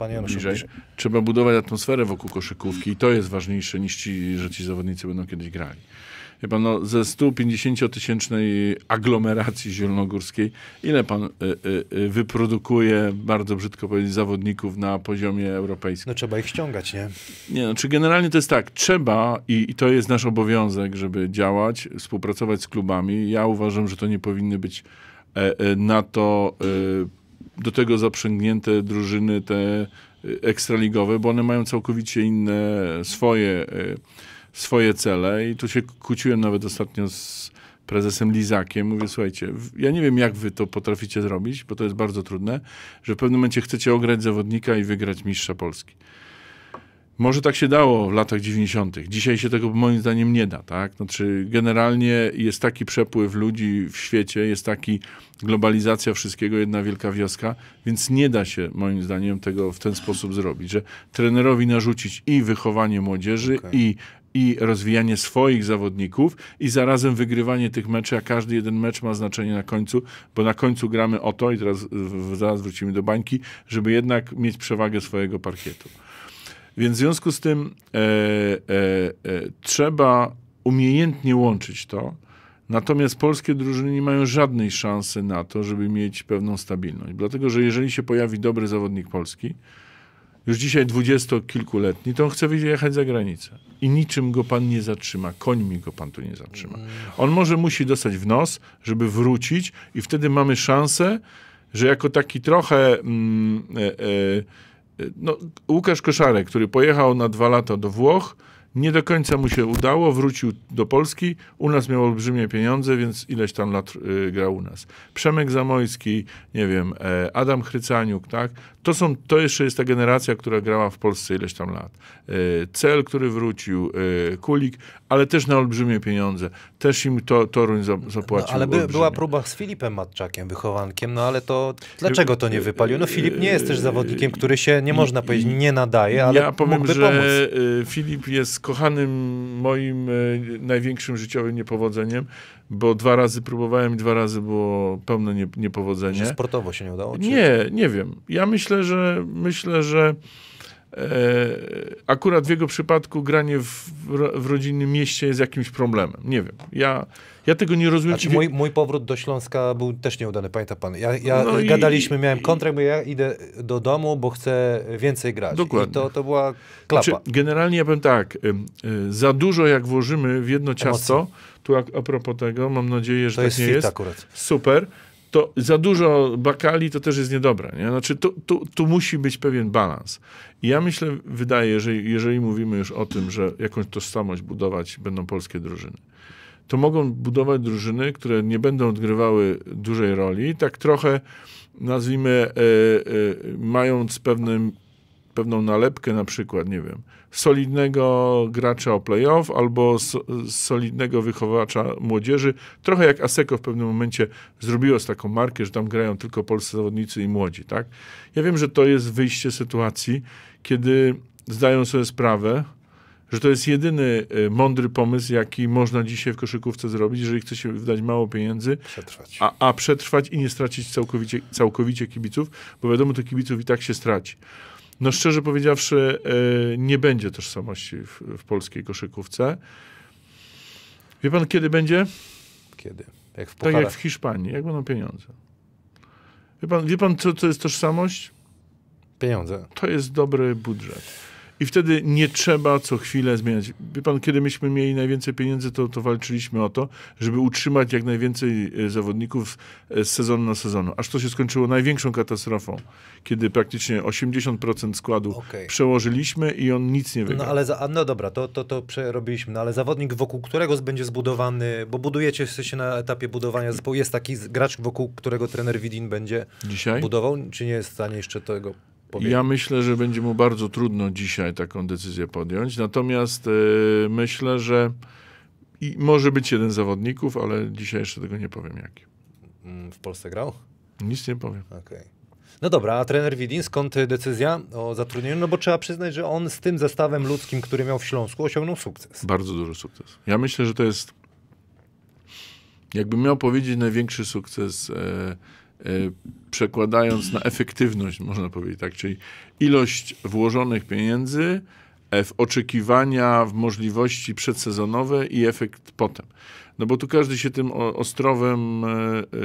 Panie Januszu, bliżej. bliżej. Trzeba budować atmosferę wokół koszykówki i to jest ważniejsze niż ci, że ci zawodnicy będą kiedyś grali. Wie pan, no, ze 150-tysięcznej aglomeracji zielonogórskiej, ile pan y, y, wyprodukuje, bardzo brzydko powiedzieć, zawodników na poziomie europejskim? No trzeba ich ściągać, nie? Nie, no, czy generalnie to jest tak, trzeba i, i to jest nasz obowiązek, żeby działać, współpracować z klubami. Ja uważam, że to nie powinny być na to do tego zaprzęgnięte drużyny te y, ekstraligowe, bo one mają całkowicie inne swoje, y, swoje cele i tu się kłóciłem nawet ostatnio z prezesem Lizakiem. Mówię, słuchajcie, ja nie wiem, jak wy to potraficie zrobić, bo to jest bardzo trudne, że w pewnym momencie chcecie ograć zawodnika i wygrać mistrza Polski. Może tak się dało w latach 90. Dzisiaj się tego moim zdaniem nie da. Tak? Znaczy, generalnie jest taki przepływ ludzi w świecie, jest taki globalizacja wszystkiego, jedna wielka wioska, więc nie da się moim zdaniem tego w ten sposób zrobić, że trenerowi narzucić i wychowanie młodzieży, okay. i i rozwijanie swoich zawodników i zarazem wygrywanie tych meczów, a każdy jeden mecz ma znaczenie na końcu, bo na końcu gramy o to i teraz zaraz wrócimy do bańki, żeby jednak mieć przewagę swojego parkietu. Więc w związku z tym e, e, e, trzeba umiejętnie łączyć to. Natomiast polskie drużyny nie mają żadnej szansy na to, żeby mieć pewną stabilność. Dlatego, że jeżeli się pojawi dobry zawodnik polski, już dzisiaj dwudziestokilkuletni, to on chce wyjechać za granicę. I niczym go pan nie zatrzyma, końmi go pan tu nie zatrzyma. Mm. On może musi dostać w nos, żeby wrócić i wtedy mamy szansę, że jako taki trochę... Mm, e, e, no, Łukasz Koszarek, który pojechał na dwa lata do Włoch, nie do końca mu się udało, wrócił do Polski, u nas miał olbrzymie pieniądze, więc ileś tam lat y, grał u nas. Przemek Zamojski, nie wiem, e, Adam Chrycaniuk, tak? To, są, to jeszcze jest ta generacja, która grała w Polsce ileś tam lat. E, cel, który wrócił, e, Kulik, ale też na olbrzymie pieniądze. Też im to, Toruń zapłacił. No, ale by, była próba z Filipem Matczakiem, wychowankiem, no ale to dlaczego to nie e, wypalił? No Filip nie jest też zawodnikiem, który się, nie można powiedzieć, nie nadaje, ale Ja powiem, że pomóc. Filip jest kochanym moim największym życiowym niepowodzeniem bo dwa razy próbowałem i dwa razy było pełne nie, niepowodzenie. Że sportowo się nie udało? Czy... Nie, nie wiem. Ja myślę, że myślę, że e, akurat w jego przypadku granie w, w rodzinnym mieście jest jakimś problemem. Nie wiem. Ja, ja tego nie rozumiem. czy znaczy, mój, mój powrót do Śląska był też nieudany, pamięta pan. Ja, ja no gadaliśmy, i, miałem kontrakt, bo ja idę do domu, bo chcę więcej grać. Dokładnie. I to, to była klapa. Znaczy, generalnie ja powiem tak, y, y, za dużo jak włożymy w jedno ciasto, Emocji tu a, a propos tego, mam nadzieję, że to tak jest nie jest. Akurat. Super. To za dużo bakali to też jest niedobre. Nie? Znaczy, tu, tu, tu musi być pewien balans. I ja myślę, wydaje, że jeżeli mówimy już o tym, że jakąś tożsamość budować będą polskie drużyny, to mogą budować drużyny, które nie będą odgrywały dużej roli, tak trochę nazwijmy, e, e, mając pewnym pewną nalepkę na przykład, nie wiem, solidnego gracza o playoff albo so, solidnego wychowacza młodzieży. Trochę jak Aseko w pewnym momencie zrobiło z taką markę, że tam grają tylko polscy zawodnicy i młodzi, tak? Ja wiem, że to jest wyjście sytuacji, kiedy zdają sobie sprawę, że to jest jedyny y, mądry pomysł, jaki można dzisiaj w koszykówce zrobić, jeżeli chce się wydać mało pieniędzy, przetrwać. A, a przetrwać i nie stracić całkowicie, całkowicie kibiców, bo wiadomo, to kibiców i tak się straci. No szczerze powiedziawszy, e, nie będzie tożsamości w, w polskiej koszykówce. Wie pan, kiedy będzie? Kiedy? Jak w tak jak w Hiszpanii, jak będą pieniądze. Wie pan, wie pan co to jest tożsamość? Pieniądze. To jest dobry budżet. I wtedy nie trzeba co chwilę zmieniać. Wie pan, kiedy myśmy mieli najwięcej pieniędzy, to, to walczyliśmy o to, żeby utrzymać jak najwięcej e, zawodników e, z sezonu na sezonu. Aż to się skończyło największą katastrofą, kiedy praktycznie 80% składu okay. przełożyliśmy i on nic nie wygrał. No ale, za, no dobra, to, to, to przerobiliśmy, no ale zawodnik, wokół którego będzie zbudowany, bo budujecie się na etapie budowania zespołu, jest taki gracz, wokół którego trener Widin będzie Dzisiaj? budował, czy nie jest w stanie jeszcze tego ja myślę, że będzie mu bardzo trudno dzisiaj taką decyzję podjąć. Natomiast e, myślę, że i może być jeden z zawodników, ale dzisiaj jeszcze tego nie powiem jaki. Mm, w Polsce grał? Nic nie powiem. Okay. No dobra, a trener Widin, skąd decyzja o zatrudnieniu? No bo trzeba przyznać, że on z tym zestawem ludzkim, który miał w Śląsku, osiągnął sukces. Bardzo duży sukces. Ja myślę, że to jest, jakbym miał powiedzieć, największy sukces. E, Y, przekładając na efektywność, można powiedzieć tak, czyli ilość włożonych pieniędzy e, w oczekiwania, w możliwości przedsezonowe i efekt potem. No bo tu każdy się tym Ostrowem e,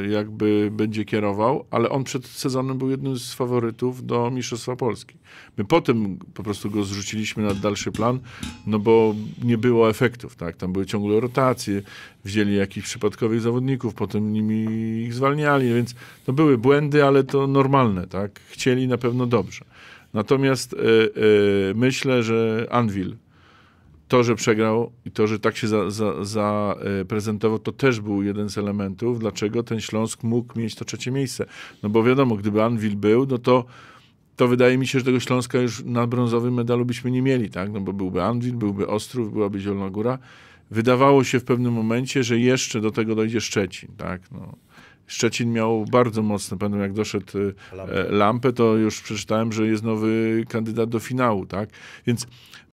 jakby będzie kierował, ale on przed sezonem był jednym z faworytów do Mistrzostwa Polski. My potem po prostu go zrzuciliśmy na dalszy plan, no bo nie było efektów, tak? Tam były ciągle rotacje, wzięli jakichś przypadkowych zawodników, potem nimi ich zwalniali, więc to były błędy, ale to normalne, tak? Chcieli na pewno dobrze. Natomiast y, y, myślę, że Anvil to, że przegrał i to, że tak się zaprezentował, za, za e, to też był jeden z elementów, dlaczego ten Śląsk mógł mieć to trzecie miejsce. No bo wiadomo, gdyby Anvil był, no to to wydaje mi się, że tego Śląska już na brązowym medalu byśmy nie mieli, tak? No bo byłby Anvil, byłby Ostrów, byłaby Zielona Góra. Wydawało się w pewnym momencie, że jeszcze do tego dojdzie Szczecin, tak? No. Szczecin miał bardzo mocne, pamiętam jak doszedł e, lampę. lampę, to już przeczytałem, że jest nowy kandydat do finału, tak? Więc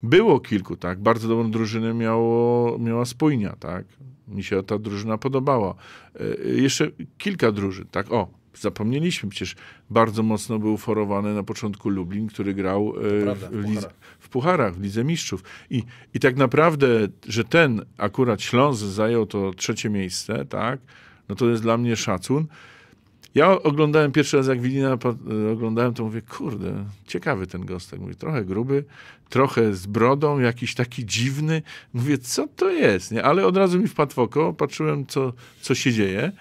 było kilku, tak. Bardzo dobrą drużynę miało, miała Spójnia, tak. Mi się ta drużyna podobała. E, e, jeszcze kilka drużyn, tak. O, zapomnieliśmy, przecież bardzo mocno był forowany na początku Lublin, który grał e, Prawda, w, w, w, Pucharach, w Lidze Mistrzów. I, I tak naprawdę, że ten akurat Śląsk zajął to trzecie miejsce, tak, no to jest dla mnie szacun. Ja oglądałem pierwszy raz, jak Wilina y, oglądałem, to mówię, kurde, ciekawy ten gostek. Mówię, trochę gruby, trochę z brodą, jakiś taki dziwny. Mówię, co to jest? Nie? Ale od razu mi wpadł w oko, patrzyłem, co, co się dzieje.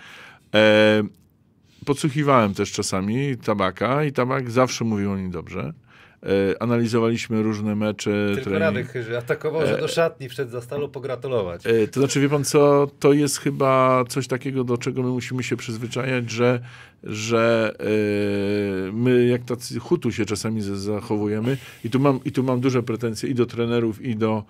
E, podsłuchiwałem też czasami tabaka i tabak zawsze mówił o nim dobrze. E, analizowaliśmy różne mecze. Tylko trening. Radek Chyży atakował, że e, do szatni wszedł za stalu pogratulować. E, to znaczy, wie pan co, to jest chyba coś takiego, do czego my musimy się przyzwyczajać, że, że my jak tacy hutu się czasami zachowujemy i tu mam, i tu mam duże pretensje i do trenerów, i do,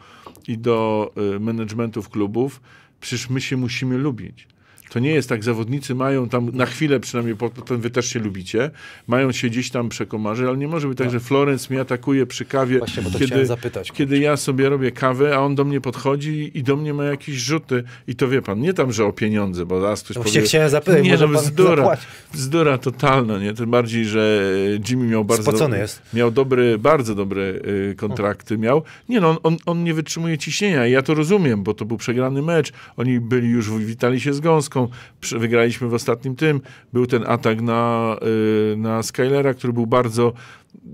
i do managementów klubów. Przecież my się musimy lubić. To nie jest tak, zawodnicy mają tam na chwilę przynajmniej, potem wy też się lubicie, mają się gdzieś tam przekomarzyć, ale nie może być tak, tak. że Florence mnie atakuje przy kawie, Właśnie, kiedy, zapytać, kiedy ja sobie robię kawę, a on do mnie podchodzi i do mnie ma jakieś rzuty. I to wie pan, nie tam, że o pieniądze, bo raz ktoś no powie... chciałem zapytać, nie, no może no, bzdura, bzdura totalna, nie? Tym bardziej, że e, Jimmy miał bardzo... Spocony jest. Miał dobry, bardzo dobre e, kontrakty, miał. Nie no, on, on, on nie wytrzymuje ciśnienia i ja to rozumiem, bo to był przegrany mecz, oni byli już, witali się z gąską, Wygraliśmy w ostatnim tym. Był ten atak na, y, na Skylera, który był bardzo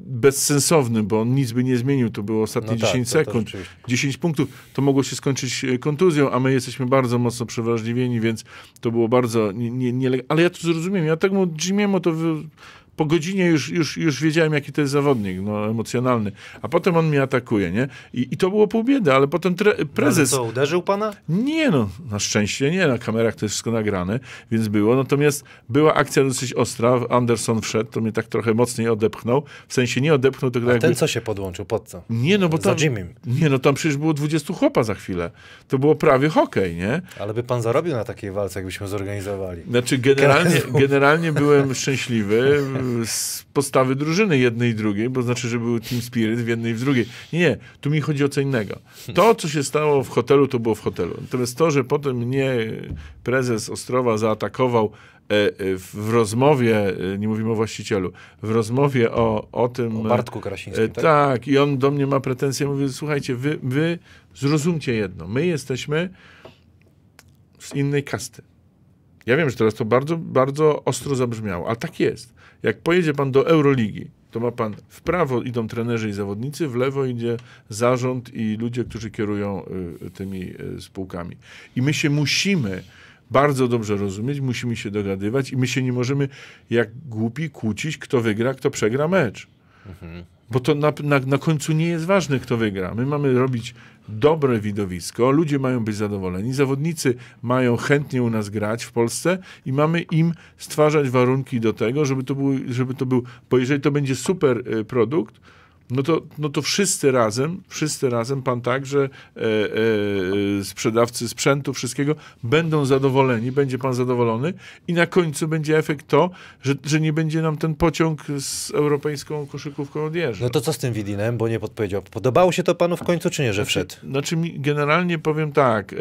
bezsensowny, bo on nic by nie zmienił. To było ostatnie no 10 tak, sekund, 10 punktów. To mogło się skończyć y, kontuzją, a my jesteśmy bardzo mocno przewrażliwieni, więc to było bardzo nie, nie, nie Ale ja to zrozumiem. Ja tak mu Jimiemu to... Wy po godzinie już, już, już wiedziałem, jaki to jest zawodnik, no, emocjonalny. A potem on mnie atakuje, nie? I, i to było pół biedy, ale potem tre, no, prezes... Ale co, uderzył pana? Nie no, na szczęście nie, na kamerach to jest wszystko nagrane, więc było. Natomiast była akcja dosyć ostra, Anderson wszedł, to mnie tak trochę mocniej odepchnął, w sensie nie odepchnął, tylko A ten co się podłączył, pod co? Nie no, bo tam... Za Jimmy. Nie no, tam przecież było 20 chłopa za chwilę. To było prawie hokej, nie? Ale by pan zarobił na takiej walce, jakbyśmy zorganizowali. Znaczy generalnie, generalnie byłem szczęśliwy, z postawy drużyny jednej i drugiej, bo znaczy, że był team spirit w jednej i w drugiej. Nie, tu mi chodzi o co innego. To, co się stało w hotelu, to było w hotelu. Natomiast to, że potem mnie prezes Ostrowa zaatakował e, e, w rozmowie, e, nie mówimy o właścicielu, w rozmowie o, o tym... O Bartku Krasińskim, tak? tak? i on do mnie ma pretensje, mówi, słuchajcie, wy, wy zrozumcie jedno, my jesteśmy z innej kasty. Ja wiem, że teraz to bardzo, bardzo ostro zabrzmiało, ale tak jest. Jak pojedzie pan do Euroligi, to ma pan w prawo idą trenerzy i zawodnicy, w lewo idzie zarząd i ludzie, którzy kierują y, tymi y, spółkami. I my się musimy bardzo dobrze rozumieć, musimy się dogadywać i my się nie możemy jak głupi kłócić, kto wygra, kto przegra mecz. Mhm. Bo to na, na, na końcu nie jest ważne, kto wygra. My mamy robić dobre widowisko, ludzie mają być zadowoleni, zawodnicy mają chętnie u nas grać w Polsce i mamy im stwarzać warunki do tego, żeby to był, żeby to był bo jeżeli to będzie super y, produkt, no to, no to wszyscy razem, wszyscy razem, pan także e, e, sprzedawcy sprzętu, wszystkiego, będą zadowoleni, będzie pan zadowolony i na końcu będzie efekt to, że, że nie będzie nam ten pociąg z europejską koszykówką odjeżdżał. No to co z tym Widinem, bo nie podpowiedział. Podobało się to panu w końcu, czy nie, że znaczy- wszedł? Znaczy, znaczy generalnie powiem tak, e,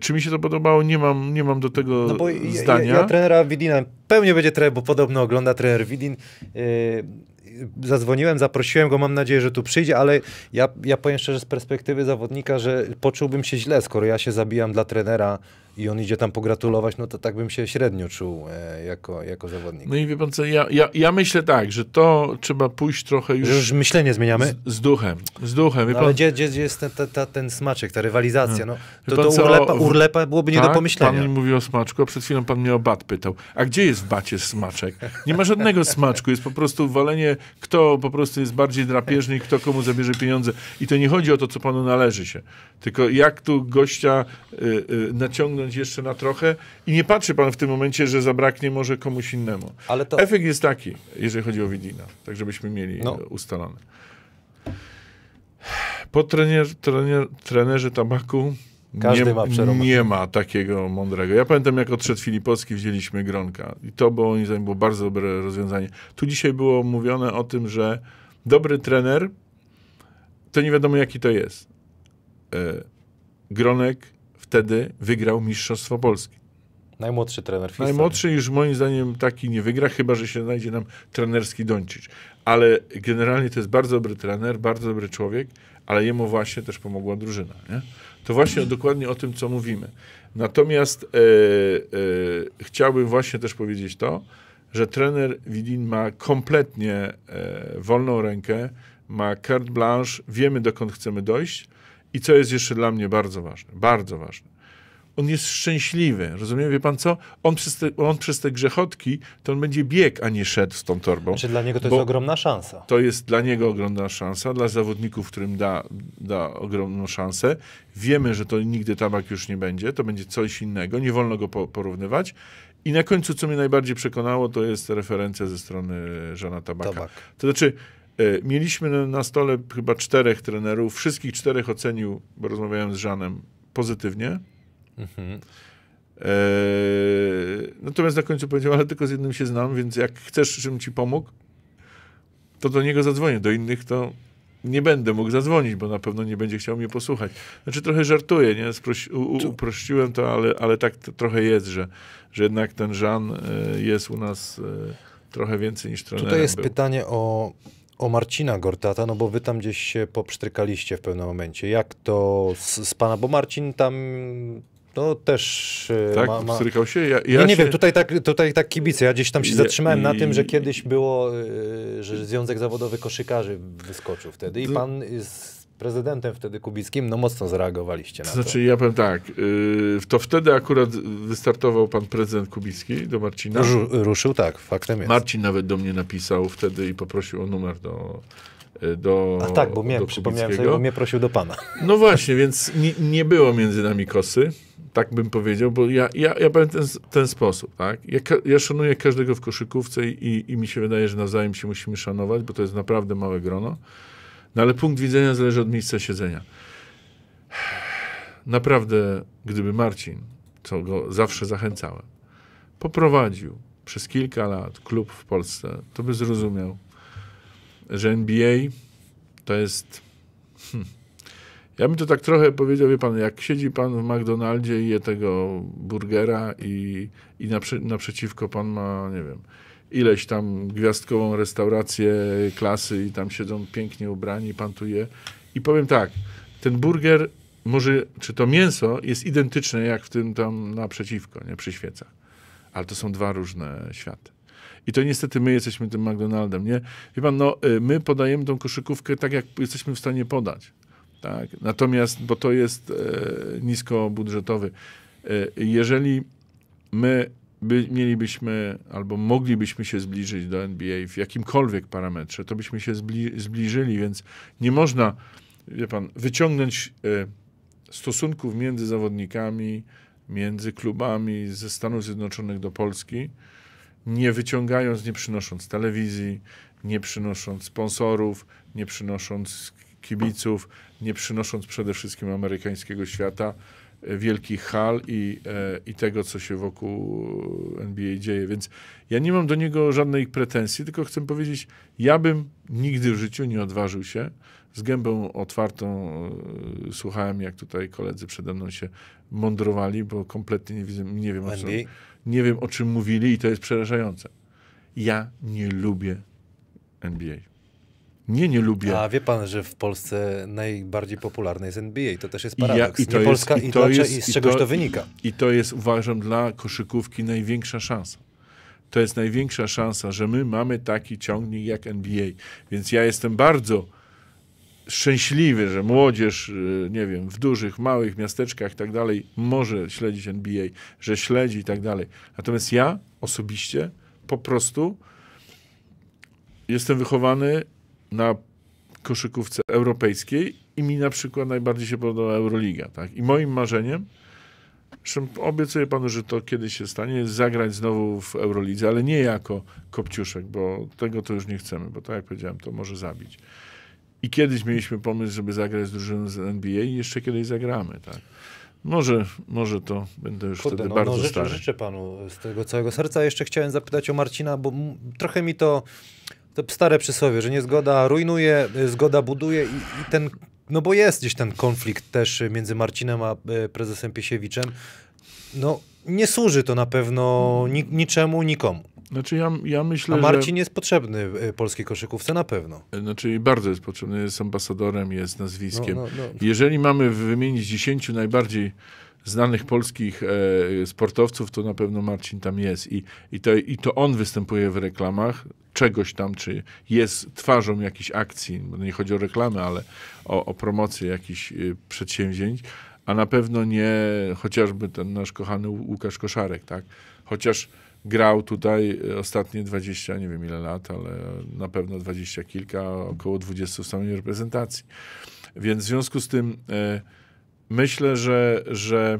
czy mi się to podobało, nie mam, nie mam do tego no bo zdania. Ja, ja, ja trenera Widina pewnie będzie trener, bo podobno ogląda trener Widin. E, zadzwoniłem, zaprosiłem go, mam nadzieję, że tu przyjdzie, ale ja, ja powiem szczerze z perspektywy zawodnika, że poczułbym się źle, skoro ja się zabijam dla trenera i on idzie tam pogratulować, no to tak bym się średnio czuł e, jako, jako zawodnik. No i wie pan co, ja, ja, ja myślę tak, że to trzeba pójść trochę już... Że już myślenie zmieniamy? Z, z duchem, z duchem. No, pan... Ale gdzie, gdzie, gdzie jest ten, ta, ta, ten smaczek, ta rywalizacja? Hmm. No, to do urlepa, urlepa byłoby nie do tak, pomyślenia. Pan mi mówił o smaczku, a przed chwilą pan mnie o bat pytał. A gdzie jest w bacie smaczek? Nie ma żadnego smaczku, jest po prostu walenie, kto po prostu jest bardziej drapieżny i kto komu zabierze pieniądze. I to nie chodzi o to, co panu należy się, tylko jak tu gościa y, y naciągnąć ciągnąć jeszcze na trochę i nie patrzy pan w tym momencie, że zabraknie może komuś innemu. Ale to... Efekt jest taki, jeżeli chodzi o Widina, tak żebyśmy mieli no. ustalone. Po trener, trener, trenerze tabaku Każdy nie, ma Nie ma takiego mądrego. Ja pamiętam, jak odszedł Filipowski, wzięliśmy Gronka. I to było, moim zdaniem, było bardzo dobre rozwiązanie. Tu dzisiaj było mówione o tym, że dobry trener to nie wiadomo, jaki to jest. E, Gronek wtedy wygrał Mistrzostwo Polski. Najmłodszy trener w Najmłodszy już moim zdaniem taki nie wygra, chyba że się znajdzie nam trenerski Doncic. Ale generalnie to jest bardzo dobry trener, bardzo dobry człowiek, ale jemu właśnie też pomogła drużyna. Nie? To właśnie dokładnie o tym, co mówimy. Natomiast e, e, chciałbym właśnie też powiedzieć to, że trener Widin ma kompletnie e, wolną rękę, ma carte blanche, wiemy dokąd chcemy dojść i co jest jeszcze dla mnie bardzo ważne, bardzo ważne. On jest szczęśliwy, rozumiem? Wie pan co? On przez te, on przez te grzechotki, to on będzie bieg, a nie szedł z tą torbą. Czy znaczy, dla niego to jest ogromna szansa? To jest dla niego ogromna szansa, dla zawodników, którym da, da ogromną szansę. Wiemy, że to nigdy tabak już nie będzie, to będzie coś innego, nie wolno go po, porównywać. I na końcu, co mnie najbardziej przekonało, to jest referencja ze strony żona Tabaka. Tabak. To znaczy, E, mieliśmy na stole chyba czterech trenerów. Wszystkich czterech ocenił, bo rozmawiałem z Żanem, pozytywnie. Mhm. Eee, natomiast na końcu powiedział, ale tylko z jednym się znam, więc jak chcesz, żebym ci pomógł, to do niego zadzwonię. Do innych to nie będę mógł zadzwonić, bo na pewno nie będzie chciał mnie posłuchać. Znaczy trochę żartuję, nie? Sproś, u, uprościłem to, ale, ale tak trochę jest, że, że jednak ten Żan e, jest u nas e, trochę więcej niż trenerem Tutaj jest był. pytanie o o Marcina Gortata, no bo wy tam gdzieś się poprztrykaliście w pewnym momencie. Jak to z, z pana, bo Marcin tam no też e, tak, ma, ma... strykał się. Ja, ja nie, no nie się... wiem, tutaj tak, tutaj tak kibice. Ja gdzieś tam się zatrzymałem I... na tym, że kiedyś było, e, że Związek Zawodowy Koszykarzy wyskoczył wtedy i pan z prezydentem wtedy kubickim, no mocno zareagowaliście na to. Znaczy, ja powiem tak, yy, to wtedy akurat wystartował pan prezydent Kubicki do Marcina. Ru ruszył, tak, faktem jest. Marcin nawet do mnie napisał wtedy i poprosił o numer do, y, do. A tak, bo miałem, przypomniałem sobie, bo mnie prosił do pana. No właśnie, więc nie, nie, było między nami kosy, tak bym powiedział, bo ja, ja, ja powiem ten, ten sposób, tak? Ja, ja szanuję każdego w koszykówce i, i mi się wydaje, że nawzajem się musimy szanować, bo to jest naprawdę małe grono. No ale punkt widzenia zależy od miejsca siedzenia. Naprawdę, gdyby Marcin, co go zawsze zachęcałem, poprowadził przez kilka lat klub w Polsce, to by zrozumiał, że NBA to jest. Hmm, ja bym to tak trochę powiedział, wie pan, jak siedzi pan w McDonaldzie i je tego burgera i, i naprzeciwko pan ma, nie wiem, ileś tam gwiazdkową restaurację klasy i tam siedzą pięknie ubrani, pantuje. I powiem tak, ten burger, może, czy to mięso jest identyczne jak w tym tam naprzeciwko, nie, przy świecach. Ale to są dwa różne światy. I to niestety my jesteśmy tym McDonaldem, nie? Wie pan, no, y, my podajemy tą koszykówkę tak, jak jesteśmy w stanie podać. Tak? Natomiast, bo to jest e, niskobudżetowy. E, jeżeli my by, mielibyśmy albo moglibyśmy się zbliżyć do NBA w jakimkolwiek parametrze, to byśmy się zbli, zbliżyli, więc nie można, wie pan, wyciągnąć y, stosunków między zawodnikami, między klubami ze Stanów Zjednoczonych do Polski, nie wyciągając, nie przynosząc telewizji, nie przynosząc sponsorów, nie przynosząc kibiców, nie przynosząc przede wszystkim amerykańskiego świata wielkich hal i, e, i tego, co się wokół NBA dzieje. Więc ja nie mam do niego żadnej pretensji, tylko chcę powiedzieć, ja bym nigdy w życiu nie odważył się. Z gębą otwartą e, słuchałem, jak tutaj koledzy przede mną się mądrowali, bo kompletnie nie, widzę, nie, wiem, o co, nie wiem, o czym mówili i to jest przerażające. Ja nie lubię NBA. Nie, nie lubię. A wie pan, że w Polsce najbardziej popularne jest NBA. To też jest paradoks. Ja, i to nie Polska i, to i, jest, i z czegoś to, to wynika. I, I to jest, uważam, dla koszykówki największa szansa to jest największa szansa, że my mamy taki ciągnik jak NBA. Więc ja jestem bardzo szczęśliwy, że młodzież, y, nie wiem, w dużych, małych miasteczkach i tak dalej może śledzić NBA, że śledzi i tak dalej. Natomiast ja osobiście po prostu jestem wychowany na koszykówce europejskiej i mi na przykład najbardziej się podoba Euroliga. Tak? I moim marzeniem, zresztą obiecuję panu, że to kiedyś się stanie, jest zagrać znowu w Eurolidze, ale nie jako kopciuszek, bo tego to już nie chcemy, bo tak jak powiedziałem, to może zabić. I kiedyś mieliśmy pomysł, żeby zagrać z drużyną z NBA i jeszcze kiedyś zagramy, tak. Może, może to będę już Kurde, wtedy no, no bardzo no, życzę, stary. Życzę panu z tego całego serca. Jeszcze chciałem zapytać o Marcina, bo trochę mi to to stare przysłowie, że niezgoda rujnuje, y, zgoda buduje i, i ten, no bo jest gdzieś ten konflikt też między Marcinem a y, prezesem Piesiewiczem. No nie służy to na pewno ni niczemu, nikomu. Znaczy ja, ja myślę, A Marcin że... jest potrzebny y, polskiej koszykówce na pewno. Znaczy bardzo jest potrzebny, jest ambasadorem, jest nazwiskiem. No, no, no. Jeżeli mamy wymienić 10 najbardziej znanych polskich e, sportowców, to na pewno Marcin tam jest i, i, to, i to on występuje w reklamach czegoś tam, czy jest twarzą jakiejś akcji, nie chodzi o reklamę, ale o, o promocję jakichś y, przedsięwzięć, a na pewno nie chociażby ten nasz kochany Łukasz Koszarek, tak? Chociaż grał tutaj e, ostatnie 20, nie wiem ile lat, ale na pewno 20 kilka, około 20 w samej reprezentacji. Więc w związku z tym... E, myślę, że, że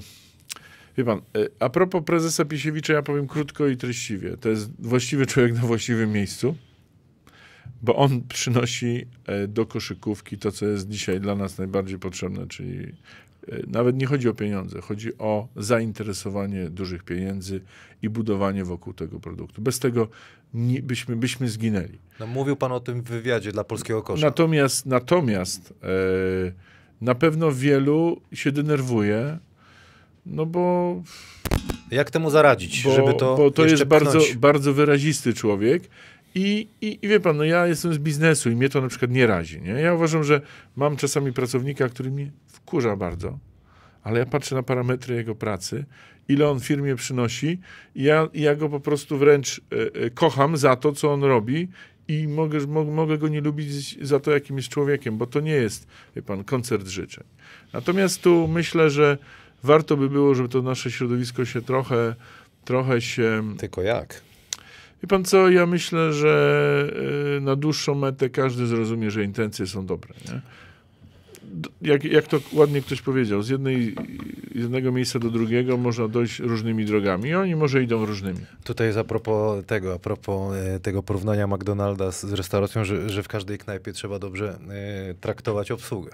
Wie pan, e, a propos prezesa Pisiewicza, ja powiem krótko i treściwie. To jest właściwy człowiek na właściwym miejscu, bo on przynosi e, do koszykówki to, co jest dzisiaj dla nas najbardziej potrzebne, czyli e, nawet nie chodzi o pieniądze, chodzi o zainteresowanie dużych pieniędzy i budowanie wokół tego produktu. Bez tego nie, byśmy, byśmy zginęli. No, mówił pan o tym w wywiadzie dla polskiego kosza. Natomiast, natomiast na pewno wielu się denerwuje, no bo... Jak temu zaradzić, bo, żeby to Bo to jest bardzo, bardzo wyrazisty człowiek i, i, I wie pan, no ja jestem z biznesu i mnie to na przykład nie razi. Nie? Ja uważam, że mam czasami pracownika, który mnie wkurza bardzo, ale ja patrzę na parametry jego pracy, ile on firmie przynosi i ja, ja go po prostu wręcz e, e, kocham za to, co on robi i mogę, mogę go nie lubić za to, jakim jest człowiekiem, bo to nie jest, wie pan, koncert życzeń. Natomiast tu myślę, że warto by było, żeby to nasze środowisko się trochę, trochę się... Tylko jak? Wie pan co, ja myślę, że y, na dłuższą metę każdy zrozumie, że intencje są dobre. Nie? jak, jak to ładnie ktoś powiedział, z jednej, jednego miejsca do drugiego można dojść różnymi drogami i oni może idą różnymi. Tutaj jest a propos tego, a propos e, tego porównania McDonalda z restauracją, że, że w każdej knajpie trzeba dobrze e, traktować obsługę.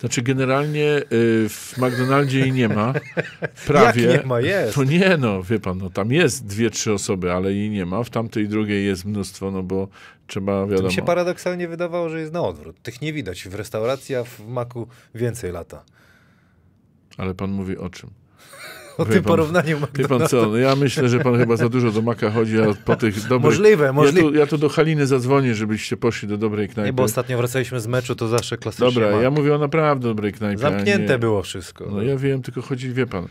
Znaczy generalnie y, w McDonaldzie jej nie ma. Prawie. Jak nie ma, jest. To nie, no, wie pan, no tam jest dwie, trzy osoby, ale jej nie ma. W tamtej drugiej jest mnóstwo, no bo trzeba, wiadomo. To mi się paradoksalnie wydawało, że jest na odwrót. Tych nie widać. W restauracji, a w maku więcej lata. Ale pan mówi o czym? o tym porównaniu Wie pan co, no ja myślę, że pan chyba za dużo do Maka chodzi, a po tych dobrych... Możliwe, możliwe. Ja tu, ja tu do Haliny zadzwonię, żebyście poszli do dobrej knajpy. Nie, bo ostatnio wracaliśmy z meczu, to zawsze klasycznie Dobra, Mac. ja mówię o naprawdę dobrej knajpie. Zamknięte nie... było wszystko. No ja wiem, tylko chodzi, wie pan,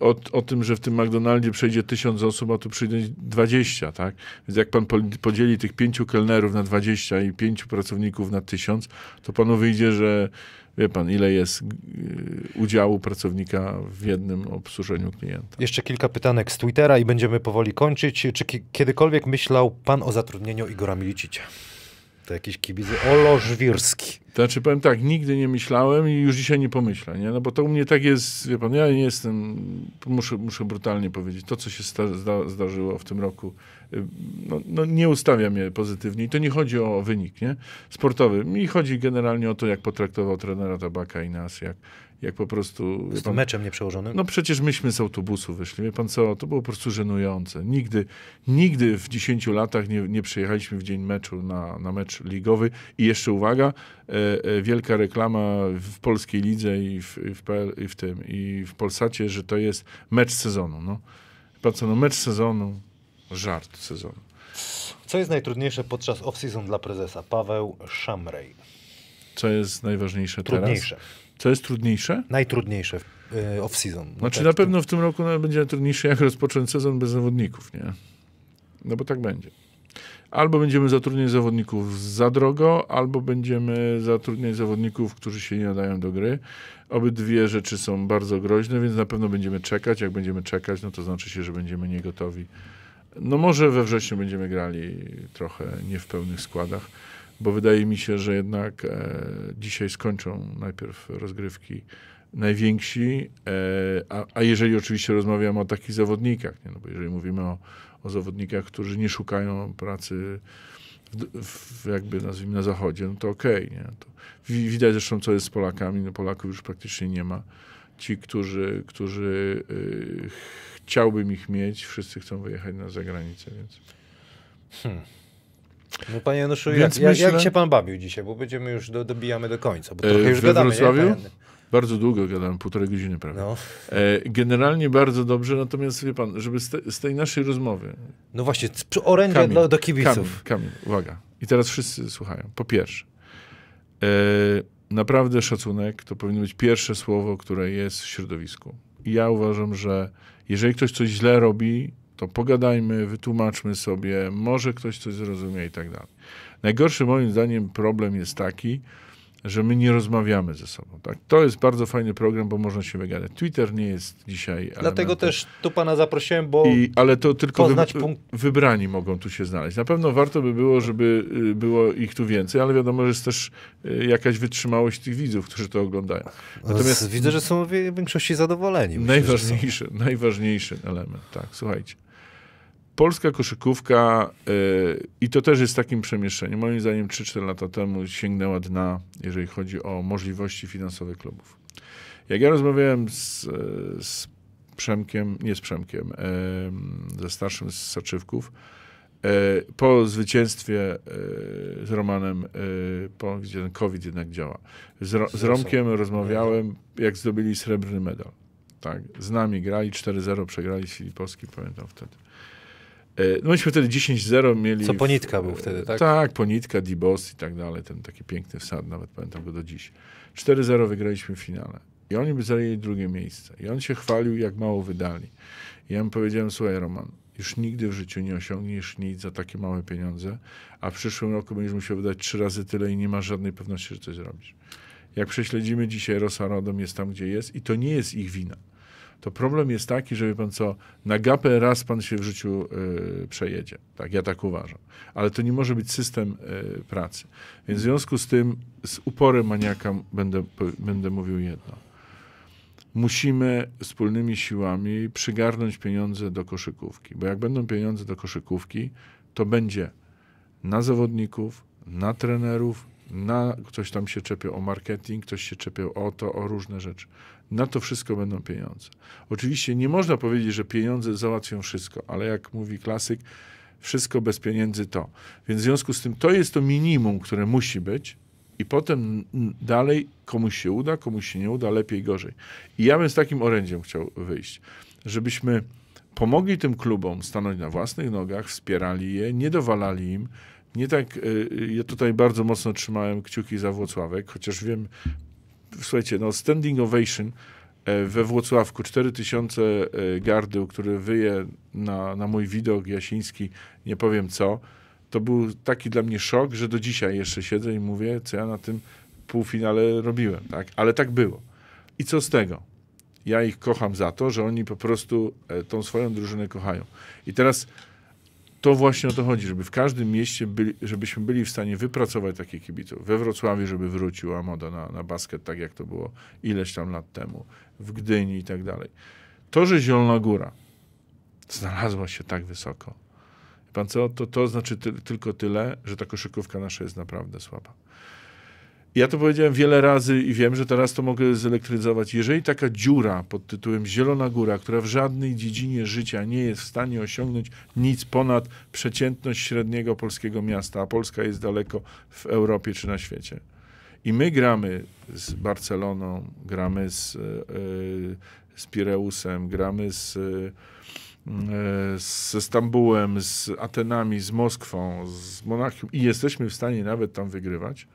o, o tym, że w tym McDonaldzie przejdzie tysiąc osób, a tu przyjdzie 20, tak? Więc jak pan podzieli tych pięciu kelnerów na 20 i pięciu pracowników na tysiąc, to panu wyjdzie, że wie pan, ile jest y, udziału pracownika w jednym obsłużeniu klienta. Jeszcze kilka pytanek z Twittera i będziemy powoli kończyć. Czy kiedykolwiek myślał pan o zatrudnieniu Igora Milicicia? To jakiś kibic olożwirski. znaczy powiem tak, nigdy nie myślałem i już dzisiaj nie pomyślę, nie? No bo to u mnie tak jest, wie pan, ja nie jestem, muszę, muszę brutalnie powiedzieć, to co się zda, zdarzyło w tym roku no, no, nie ustawia mnie pozytywnie. I to nie chodzi o wynik nie? sportowy. Mi chodzi generalnie o to, jak potraktował trenera Tabaka i nas, jak, jak po prostu... Z pan, meczem nieprzełożonym? No przecież myśmy z autobusu wyszli. Wie pan co, to było po prostu żenujące. Nigdy, nigdy w 10 latach nie, nie przyjechaliśmy w dzień meczu na, na mecz ligowy. I jeszcze uwaga, e, e, wielka reklama w polskiej lidze i w, i w, PL, i w tym, i w Polsacie, że to jest mecz sezonu. No. Pan co, no mecz sezonu, Żart sezonu. Co jest najtrudniejsze podczas off-season dla prezesa? Paweł Szamrej. Co jest najważniejsze trudniejsze. teraz? Co jest trudniejsze? Najtrudniejsze yy, off-season. znaczy tak, na pewno w tym roku będzie najtrudniejsze, jak rozpocząć sezon bez zawodników, nie? No bo tak będzie. Albo będziemy zatrudniać zawodników za drogo, albo będziemy zatrudniać zawodników, którzy się nie nadają do gry. Obydwie rzeczy są bardzo groźne, więc na pewno będziemy czekać. Jak będziemy czekać, no to znaczy się, że będziemy niegotowi gotowi no może we wrześniu będziemy grali trochę nie w pełnych składach, bo wydaje mi się, że jednak e, dzisiaj skończą najpierw rozgrywki najwięksi, e, a, a, jeżeli oczywiście rozmawiamy o takich zawodnikach, nie? No bo jeżeli mówimy o, o zawodnikach, którzy nie szukają pracy w, w, jakby nazwijmy na zachodzie, no to okej. Okay, nie? widać zresztą, co jest z Polakami. No Polaków już praktycznie nie ma. Ci, którzy, którzy yy, chciałbym ich mieć. Wszyscy chcą wyjechać na zagranicę, więc... Hmm. No panie Januszu, jak, myślę... jak, się pan bawił dzisiaj? Bo będziemy już, do, dobijamy do końca, bo e, trochę już we gadamy. Wrocławiu? Nie, bardzo długo gadałem, półtorej godziny prawie. No. E, generalnie bardzo dobrze, natomiast wie pan, żeby z, te, z tej naszej rozmowy... No właśnie, orędzie do, do kibiców. Kamil, Kamil, uwaga. I teraz wszyscy słuchają. Po pierwsze, e, naprawdę szacunek to powinno być pierwsze słowo, które jest w środowisku. I ja uważam, że jeżeli ktoś coś źle robi, to pogadajmy, wytłumaczmy sobie, może ktoś coś zrozumie i tak dalej. Najgorszy moim zdaniem problem jest taki, że my nie rozmawiamy ze sobą. Tak? To jest bardzo fajny program, bo można się wygadać. Twitter nie jest dzisiaj. Elementem. Dlatego też tu pana zaprosiłem, bo. I, ale to tylko wy, punkt... wybrani mogą tu się znaleźć. Na pewno warto by było, żeby y, było ich tu więcej, ale wiadomo, że jest też y, jakaś wytrzymałość tych widzów, którzy to oglądają. Natomiast widzę, że są w większości zadowoleni. Myślę, najważniejszy, najważniejszy element, tak. Słuchajcie polska koszykówka, y, i to też jest takim przemieszczeniem, moim zdaniem 3-4 lata temu sięgnęła dna, jeżeli chodzi o możliwości finansowe klubów. Jak ja rozmawiałem z, z Przemkiem, nie z Przemkiem, ze starszym z Soczywków, e, po zwycięstwie e, z Romanem, e, po, gdzie ten COVID jednak działa, z, Ro, z Romkiem rozmawiałem, jak zdobyli srebrny medal. Tak, z nami grali, 4-0 przegrali z Filipowski, pamiętam wtedy. E, no myśmy wtedy 10-0 mieli... Co Ponitka był wtedy, tak? Tak, Ponitka, Dibos i tak dalej. Ten taki piękny wsad, nawet pamiętam go do dziś. 4-0 wygraliśmy w finale. I oni by zajęli drugie miejsce. I on się chwalił, jak mało wydali. I ja mu powiedziałem, słuchaj Roman, już nigdy w życiu nie osiągniesz nic za takie małe pieniądze, a w przyszłym roku będziesz musiał wydać trzy razy tyle i nie masz żadnej pewności, że coś zrobisz. Jak prześledzimy dzisiaj Rosa Rodom, jest tam, gdzie jest i to nie jest ich wina to problem jest taki, że wie pan co, na gapę raz pan się w życiu y, przejedzie. Tak, ja tak uważam. Ale to nie może być system y, pracy. Więc w związku z tym, z uporem maniaka będę, będę mówił jedno. Musimy wspólnymi siłami przygarnąć pieniądze do koszykówki, bo jak będą pieniądze do koszykówki, to będzie na zawodników, na trenerów, na ktoś tam się czepiał o marketing, ktoś się czepiał o to, o różne rzeczy. Na to wszystko będą pieniądze. Oczywiście nie można powiedzieć, że pieniądze załatwią wszystko, ale jak mówi klasyk, wszystko bez pieniędzy to. Więc w związku z tym to jest to minimum, które musi być. I potem dalej komuś się uda, komuś się nie uda, lepiej, gorzej. I ja bym z takim orędziem chciał wyjść, żebyśmy pomogli tym klubom stanąć na własnych nogach, wspierali je, nie dowalali im. Nie tak, y, y, ja tutaj bardzo mocno trzymałem kciuki za Włocławek, chociaż wiem słuchajcie, no standing ovation e, we Włocławku 4000 e, gardeł, które wyje na, na mój widok jasiński, nie powiem co. To był taki dla mnie szok, że do dzisiaj jeszcze siedzę i mówię, co ja na tym półfinale robiłem, tak? Ale tak było. I co z tego? Ja ich kocham za to, że oni po prostu e, tą swoją drużynę kochają. I teraz to właśnie o to chodzi, żeby w każdym mieście, byli, żebyśmy byli w stanie wypracować takie kibiców. We Wrocławiu, żeby wróciła moda na, na basket, tak jak to było ileś tam lat temu, w Gdyni i tak dalej. To, że Zielona Góra znalazła się tak wysoko, pan co, to, to znaczy ty, tylko tyle, że ta koszykówka nasza jest naprawdę słaba. Ja to powiedziałem wiele razy i wiem, że teraz to mogę zelektryzować. Jeżeli taka dziura pod tytułem Zielona Góra, która w żadnej dziedzinie życia nie jest w stanie osiągnąć nic ponad przeciętność średniego polskiego miasta, a Polska jest daleko w Europie czy na świecie. I my gramy z Barceloną, gramy z, e, e, z Pireusem, gramy z, e, ze Stambułem, z Atenami, z Moskwą, z Monachium i jesteśmy w stanie nawet tam wygrywać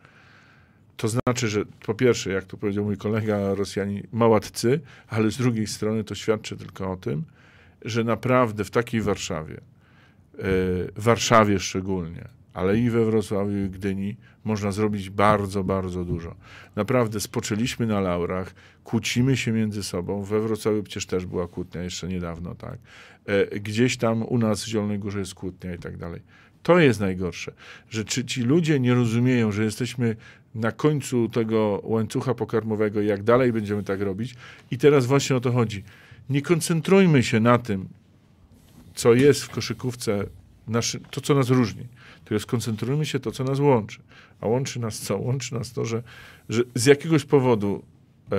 to znaczy, że po pierwsze, jak to powiedział mój kolega, Rosjanie małatcy, ale z drugiej strony to świadczy tylko o tym, że naprawdę w takiej Warszawie, e, w Warszawie szczególnie, ale i we Wrocławiu i Gdyni można zrobić bardzo, bardzo dużo. Naprawdę spoczęliśmy na laurach, kłócimy się między sobą. We Wrocławiu przecież też była kłótnia jeszcze niedawno, tak. E, gdzieś tam u nas w Zielonej Górze jest kłótnia i tak dalej. To jest najgorsze, że czy ci ludzie nie rozumieją, że jesteśmy na końcu tego łańcucha pokarmowego, jak dalej będziemy tak robić. I teraz właśnie o to chodzi. Nie koncentrujmy się na tym, co jest w koszykówce, naszy, to co nas różni. Tylko skoncentrujmy się to, co nas łączy. A łączy nas co? Łączy nas to, że, że z jakiegoś powodu e,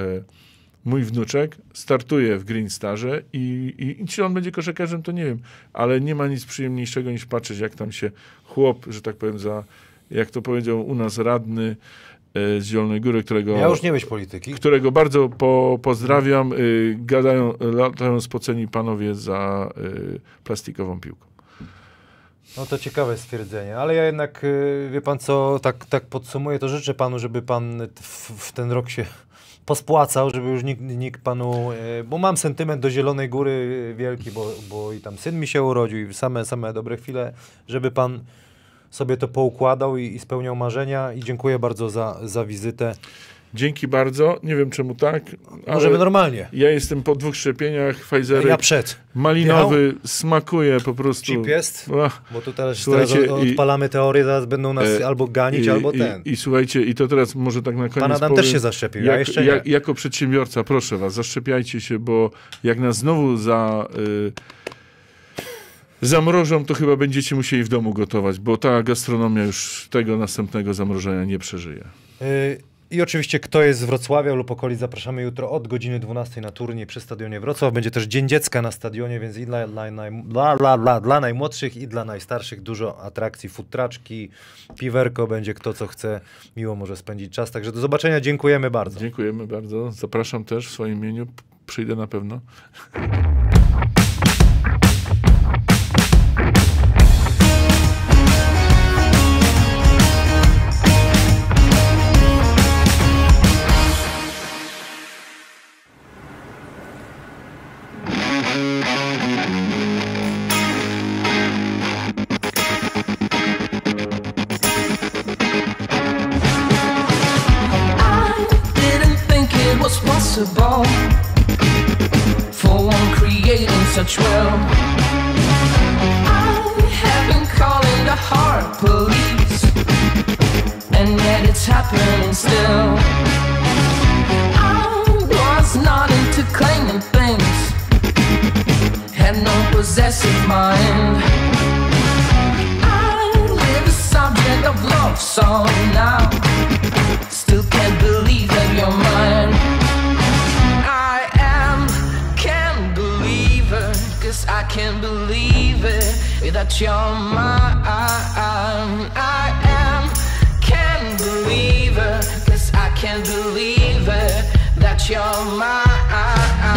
mój wnuczek startuje w Green Starze i, i, i czy on będzie koszykarzem, to nie wiem. Ale nie ma nic przyjemniejszego niż patrzeć, jak tam się chłop, że tak powiem, za, jak to powiedział u nas radny, E, z Zielonej Góry, którego... Ja już nie mieć polityki. Którego bardzo po, pozdrawiam. Y, gadają, latają spoceni panowie za y, plastikową piłką. No to ciekawe stwierdzenie, ale ja jednak, y, wie pan co, tak, tak podsumuję, to życzę panu, żeby pan w, w ten rok się pospłacał, żeby już nikt, nikt panu, bo mam sentyment do Zielonej Góry wielki, bo, bo i tam syn mi się urodził i same, same dobre chwile, żeby pan sobie to poukładał i, i spełniał marzenia i dziękuję bardzo za, za wizytę. Dzięki bardzo. Nie wiem czemu tak. Możemy normalnie. Ja jestem po dwóch szczepieniach Pfizera Ja przed. Malinowy Miał? smakuje po prostu. Chip jest? Ach, bo tu teraz, teraz odpalamy i, teorie, zaraz będą nas e, albo ganić, i, albo ten. I, I, słuchajcie, i to teraz może tak na koniec Pan Adam powiem, też się zaszczepił, jak, ja jeszcze jak, Jako przedsiębiorca, proszę was, zaszczepiajcie się, bo jak nas znowu za... E, zamrożą, to chyba będziecie musieli w domu gotować, bo ta gastronomia już tego następnego zamrożenia nie przeżyje. Y, i oczywiście, kto jest z Wrocławia lub okolic, zapraszamy jutro od godziny 12 na turniej przy stadionie Wrocław. Będzie też Dzień Dziecka na stadionie, więc i dla, dla, dla, dla, dla najmłodszych, i dla najstarszych dużo atrakcji, futraczki, piwerko, będzie kto co chce, miło może spędzić czas. Także do zobaczenia, dziękujemy bardzo. Dziękujemy bardzo. Zapraszam też w swoim imieniu, przyjdę na pewno. responsible for one creating such wealth, I have been calling the heart police, and yet it's happening still. I was not into claiming things, had no possessive mind. I live a subject of love song now, still can't believe that you're mine. that you're mine I am can believer Cause I can't believe it That you're mine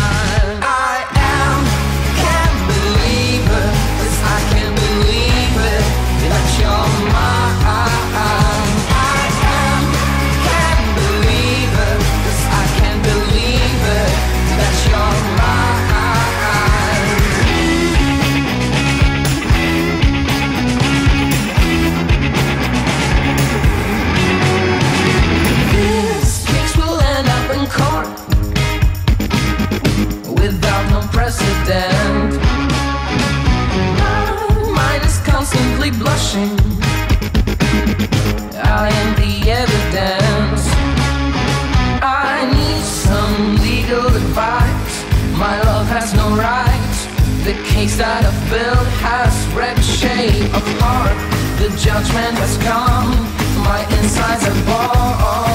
the case that I built has wrecked shape apart. The judgment has come, my insides are bald.